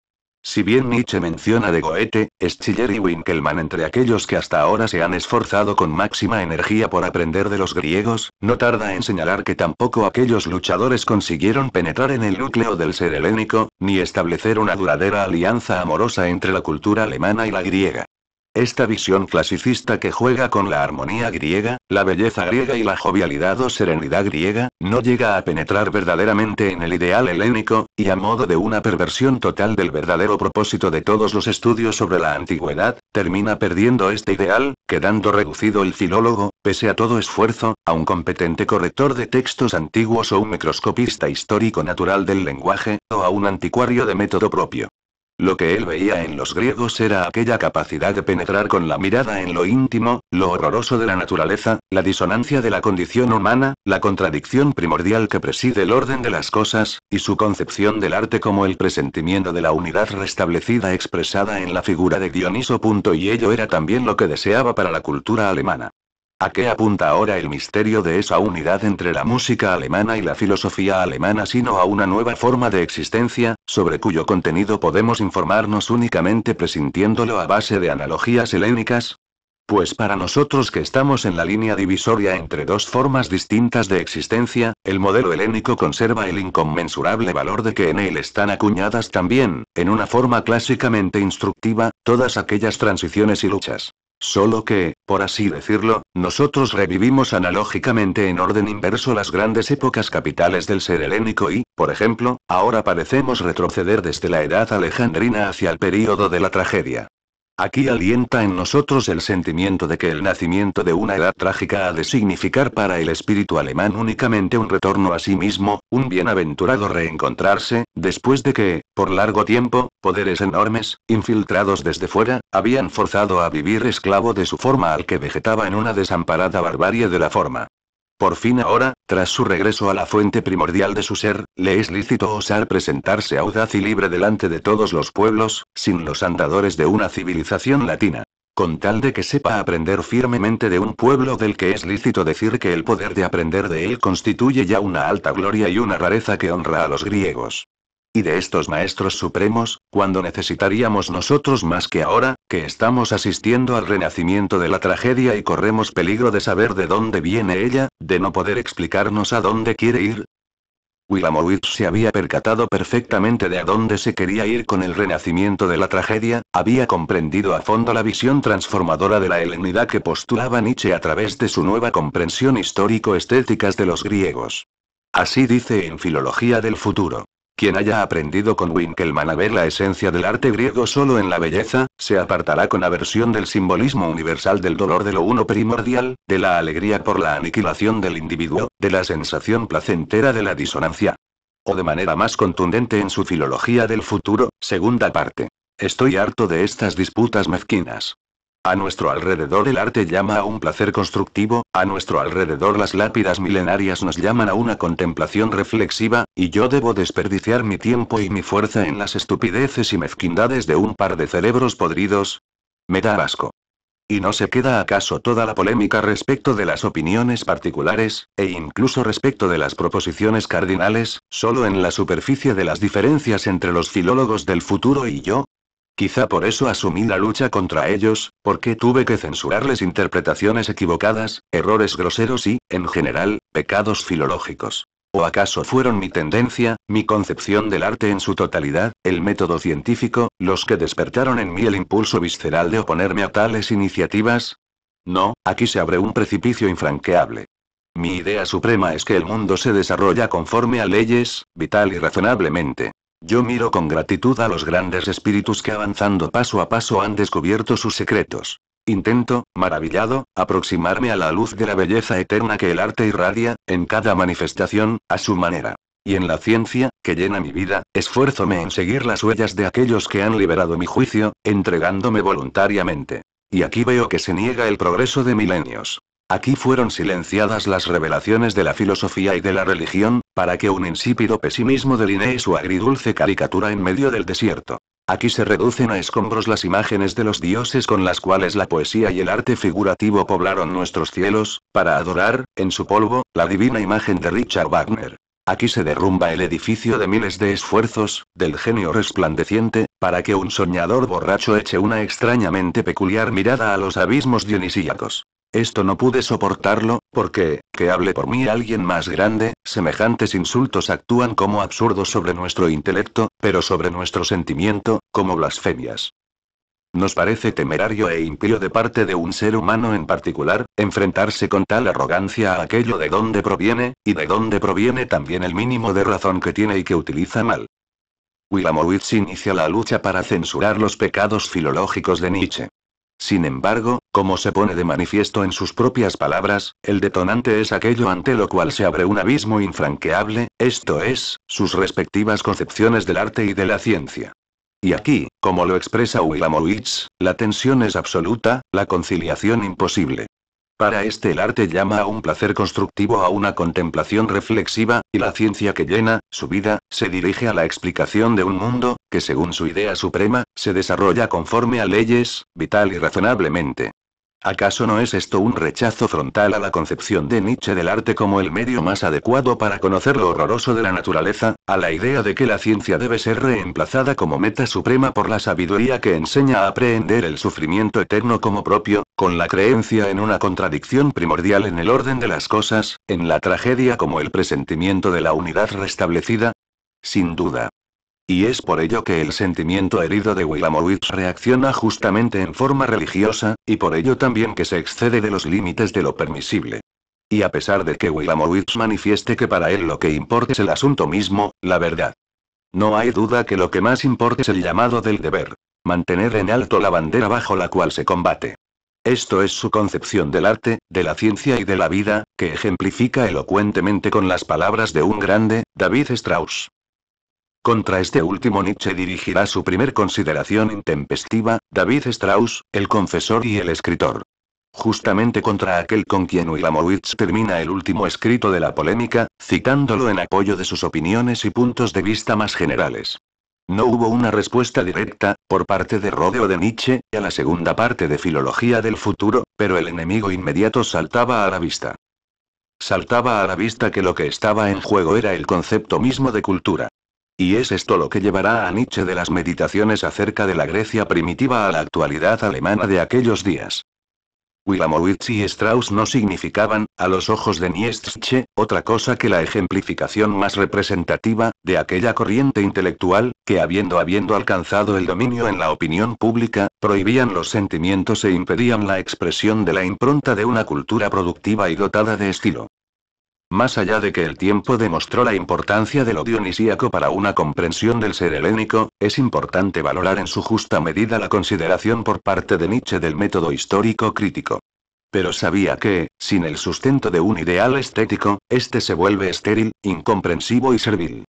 Speaker 1: Si bien Nietzsche menciona de Goethe, Schiller y Winkelmann entre aquellos que hasta ahora se han esforzado con máxima energía por aprender de los griegos, no tarda en señalar que tampoco aquellos luchadores consiguieron penetrar en el núcleo del ser helénico, ni establecer una duradera alianza amorosa entre la cultura alemana y la griega. Esta visión clasicista que juega con la armonía griega, la belleza griega y la jovialidad o serenidad griega, no llega a penetrar verdaderamente en el ideal helénico, y a modo de una perversión total del verdadero propósito de todos los estudios sobre la antigüedad, termina perdiendo este ideal, quedando reducido el filólogo, pese a todo esfuerzo, a un competente corrector de textos antiguos o un microscopista histórico natural del lenguaje, o a un anticuario de método propio. Lo que él veía en los griegos era aquella capacidad de penetrar con la mirada en lo íntimo, lo horroroso de la naturaleza, la disonancia de la condición humana, la contradicción primordial que preside el orden de las cosas, y su concepción del arte como el presentimiento de la unidad restablecida expresada en la figura de Dioniso. Y ello era también lo que deseaba para la cultura alemana. ¿A qué apunta ahora el misterio de esa unidad entre la música alemana y la filosofía alemana sino a una nueva forma de existencia, sobre cuyo contenido podemos informarnos únicamente presintiéndolo a base de analogías helénicas? Pues para nosotros que estamos en la línea divisoria entre dos formas distintas de existencia, el modelo helénico conserva el inconmensurable valor de que en él están acuñadas también, en una forma clásicamente instructiva, todas aquellas transiciones y luchas Solo que, por así decirlo, nosotros revivimos analógicamente en orden inverso las grandes épocas capitales del ser helénico y, por ejemplo, ahora parecemos retroceder desde la edad alejandrina hacia el período de la tragedia. Aquí alienta en nosotros el sentimiento de que el nacimiento de una edad trágica ha de significar para el espíritu alemán únicamente un retorno a sí mismo, un bienaventurado reencontrarse, después de que, por largo tiempo, poderes enormes, infiltrados desde fuera, habían forzado a vivir esclavo de su forma al que vegetaba en una desamparada barbarie de la forma. Por fin ahora, tras su regreso a la fuente primordial de su ser, le es lícito osar presentarse audaz y libre delante de todos los pueblos, sin los andadores de una civilización latina. Con tal de que sepa aprender firmemente de un pueblo del que es lícito decir que el poder de aprender de él constituye ya una alta gloria y una rareza que honra a los griegos. Y de estos maestros supremos, cuando necesitaríamos nosotros más que ahora, que estamos asistiendo al renacimiento de la tragedia y corremos peligro de saber de dónde viene ella, de no poder explicarnos a dónde quiere ir. Willamowitz se había percatado perfectamente de a dónde se quería ir con el renacimiento de la tragedia, había comprendido a fondo la visión transformadora de la helenidad que postulaba Nietzsche a través de su nueva comprensión histórico-estéticas de los griegos. Así dice en Filología del Futuro. Quien haya aprendido con Winkelmann a ver la esencia del arte griego solo en la belleza, se apartará con aversión del simbolismo universal del dolor de lo uno primordial, de la alegría por la aniquilación del individuo, de la sensación placentera de la disonancia. O de manera más contundente en su filología del futuro, segunda parte. Estoy harto de estas disputas mezquinas. A nuestro alrededor el arte llama a un placer constructivo, a nuestro alrededor las lápidas milenarias nos llaman a una contemplación reflexiva, y yo debo desperdiciar mi tiempo y mi fuerza en las estupideces y mezquindades de un par de cerebros podridos. Me da asco. ¿Y no se queda acaso toda la polémica respecto de las opiniones particulares, e incluso respecto de las proposiciones cardinales, solo en la superficie de las diferencias entre los filólogos del futuro y yo? Quizá por eso asumí la lucha contra ellos, porque tuve que censurarles interpretaciones equivocadas, errores groseros y, en general, pecados filológicos. ¿O acaso fueron mi tendencia, mi concepción del arte en su totalidad, el método científico, los que despertaron en mí el impulso visceral de oponerme a tales iniciativas? No, aquí se abre un precipicio infranqueable. Mi idea suprema es que el mundo se desarrolla conforme a leyes, vital y razonablemente. Yo miro con gratitud a los grandes espíritus que avanzando paso a paso han descubierto sus secretos. Intento, maravillado, aproximarme a la luz de la belleza eterna que el arte irradia, en cada manifestación, a su manera. Y en la ciencia, que llena mi vida, esfuérzome en seguir las huellas de aquellos que han liberado mi juicio, entregándome voluntariamente. Y aquí veo que se niega el progreso de milenios. Aquí fueron silenciadas las revelaciones de la filosofía y de la religión, para que un insípido pesimismo delinee su agridulce caricatura en medio del desierto. Aquí se reducen a escombros las imágenes de los dioses con las cuales la poesía y el arte figurativo poblaron nuestros cielos, para adorar, en su polvo, la divina imagen de Richard Wagner. Aquí se derrumba el edificio de miles de esfuerzos, del genio resplandeciente, para que un soñador borracho eche una extrañamente peculiar mirada a los abismos dionisíacos. Esto no pude soportarlo, porque, que hable por mí alguien más grande, semejantes insultos actúan como absurdos sobre nuestro intelecto, pero sobre nuestro sentimiento, como blasfemias. Nos parece temerario e impío de parte de un ser humano en particular, enfrentarse con tal arrogancia a aquello de donde proviene, y de donde proviene también el mínimo de razón que tiene y que utiliza mal. Willamowitz inicia la lucha para censurar los pecados filológicos de Nietzsche. Sin embargo, como se pone de manifiesto en sus propias palabras, el detonante es aquello ante lo cual se abre un abismo infranqueable, esto es, sus respectivas concepciones del arte y de la ciencia. Y aquí, como lo expresa Willamowitz, la tensión es absoluta, la conciliación imposible. Para este el arte llama a un placer constructivo a una contemplación reflexiva, y la ciencia que llena, su vida, se dirige a la explicación de un mundo, que según su idea suprema, se desarrolla conforme a leyes, vital y razonablemente. ¿Acaso no es esto un rechazo frontal a la concepción de Nietzsche del arte como el medio más adecuado para conocer lo horroroso de la naturaleza, a la idea de que la ciencia debe ser reemplazada como meta suprema por la sabiduría que enseña a aprehender el sufrimiento eterno como propio, con la creencia en una contradicción primordial en el orden de las cosas, en la tragedia como el presentimiento de la unidad restablecida? Sin duda, y es por ello que el sentimiento herido de Willamowitz reacciona justamente en forma religiosa, y por ello también que se excede de los límites de lo permisible. Y a pesar de que Willamowitz manifieste que para él lo que importa es el asunto mismo, la verdad. No hay duda que lo que más importa es el llamado del deber. Mantener en alto la bandera bajo la cual se combate. Esto es su concepción del arte, de la ciencia y de la vida, que ejemplifica elocuentemente con las palabras de un grande, David Strauss. Contra este último Nietzsche dirigirá su primer consideración intempestiva, David Strauss, el confesor y el escritor. Justamente contra aquel con quien Wilamowitz termina el último escrito de la polémica, citándolo en apoyo de sus opiniones y puntos de vista más generales. No hubo una respuesta directa, por parte de Rodeo de Nietzsche, a la segunda parte de Filología del Futuro, pero el enemigo inmediato saltaba a la vista. Saltaba a la vista que lo que estaba en juego era el concepto mismo de cultura. Y es esto lo que llevará a Nietzsche de las meditaciones acerca de la Grecia primitiva a la actualidad alemana de aquellos días. Wilamowitz y Strauss no significaban, a los ojos de Nietzsche, otra cosa que la ejemplificación más representativa, de aquella corriente intelectual, que habiendo habiendo alcanzado el dominio en la opinión pública, prohibían los sentimientos e impedían la expresión de la impronta de una cultura productiva y dotada de estilo. Más allá de que el tiempo demostró la importancia de lo dionisíaco para una comprensión del ser helénico, es importante valorar en su justa medida la consideración por parte de Nietzsche del método histórico crítico. Pero sabía que, sin el sustento de un ideal estético, este se vuelve estéril, incomprensivo y servil.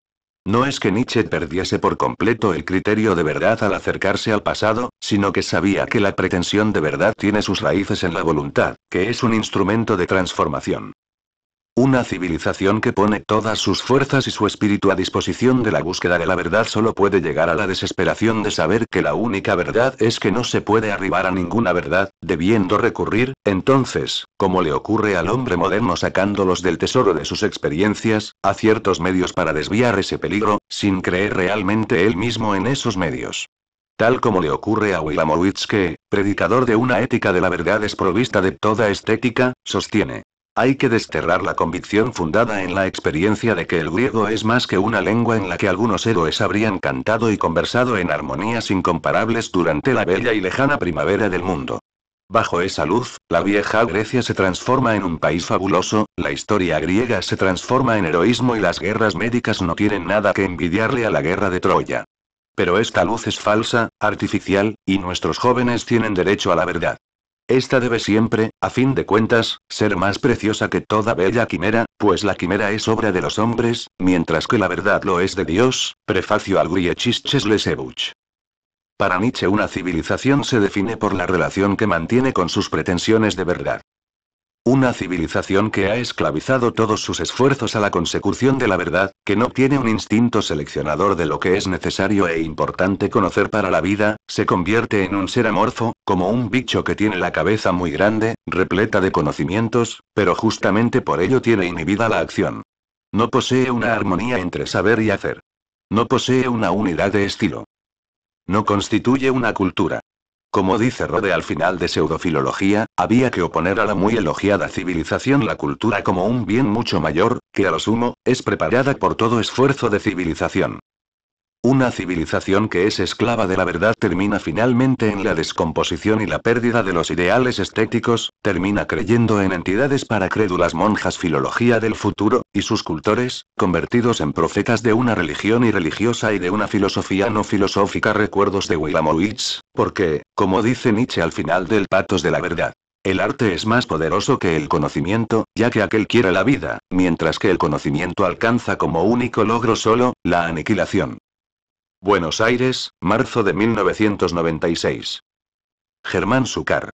Speaker 1: No es que Nietzsche perdiese por completo el criterio de verdad al acercarse al pasado, sino que sabía que la pretensión de verdad tiene sus raíces en la voluntad, que es un instrumento de transformación. Una civilización que pone todas sus fuerzas y su espíritu a disposición de la búsqueda de la verdad solo puede llegar a la desesperación de saber que la única verdad es que no se puede arribar a ninguna verdad, debiendo recurrir, entonces, como le ocurre al hombre moderno sacándolos del tesoro de sus experiencias, a ciertos medios para desviar ese peligro, sin creer realmente él mismo en esos medios tal como le ocurre a Willamowitz, que, predicador de una ética de la verdad desprovista de toda estética, sostiene, hay que desterrar la convicción fundada en la experiencia de que el griego es más que una lengua en la que algunos héroes habrían cantado y conversado en armonías incomparables durante la bella y lejana primavera del mundo. Bajo esa luz, la vieja Grecia se transforma en un país fabuloso, la historia griega se transforma en heroísmo y las guerras médicas no tienen nada que envidiarle a la guerra de Troya. Pero esta luz es falsa, artificial, y nuestros jóvenes tienen derecho a la verdad. Esta debe siempre, a fin de cuentas, ser más preciosa que toda bella quimera, pues la quimera es obra de los hombres, mientras que la verdad lo es de Dios. Prefacio al Griechisches Lesebuch. Para Nietzsche una civilización se define por la relación que mantiene con sus pretensiones de verdad. Una civilización que ha esclavizado todos sus esfuerzos a la consecución de la verdad, que no tiene un instinto seleccionador de lo que es necesario e importante conocer para la vida, se convierte en un ser amorfo, como un bicho que tiene la cabeza muy grande, repleta de conocimientos, pero justamente por ello tiene inhibida la acción. No posee una armonía entre saber y hacer. No posee una unidad de estilo. No constituye una cultura. Como dice Rode al final de Pseudofilología, había que oponer a la muy elogiada civilización la cultura como un bien mucho mayor, que a lo sumo, es preparada por todo esfuerzo de civilización. Una civilización que es esclava de la verdad termina finalmente en la descomposición y la pérdida de los ideales estéticos, termina creyendo en entidades para crédulas monjas filología del futuro, y sus cultores, convertidos en profetas de una religión irreligiosa y de una filosofía no filosófica recuerdos de Wilamowitz, porque, como dice Nietzsche al final del Patos de la Verdad, el arte es más poderoso que el conocimiento, ya que aquel quiere la vida, mientras que el conocimiento alcanza como único logro solo, la aniquilación. Buenos Aires, marzo de 1996. Germán Sucar.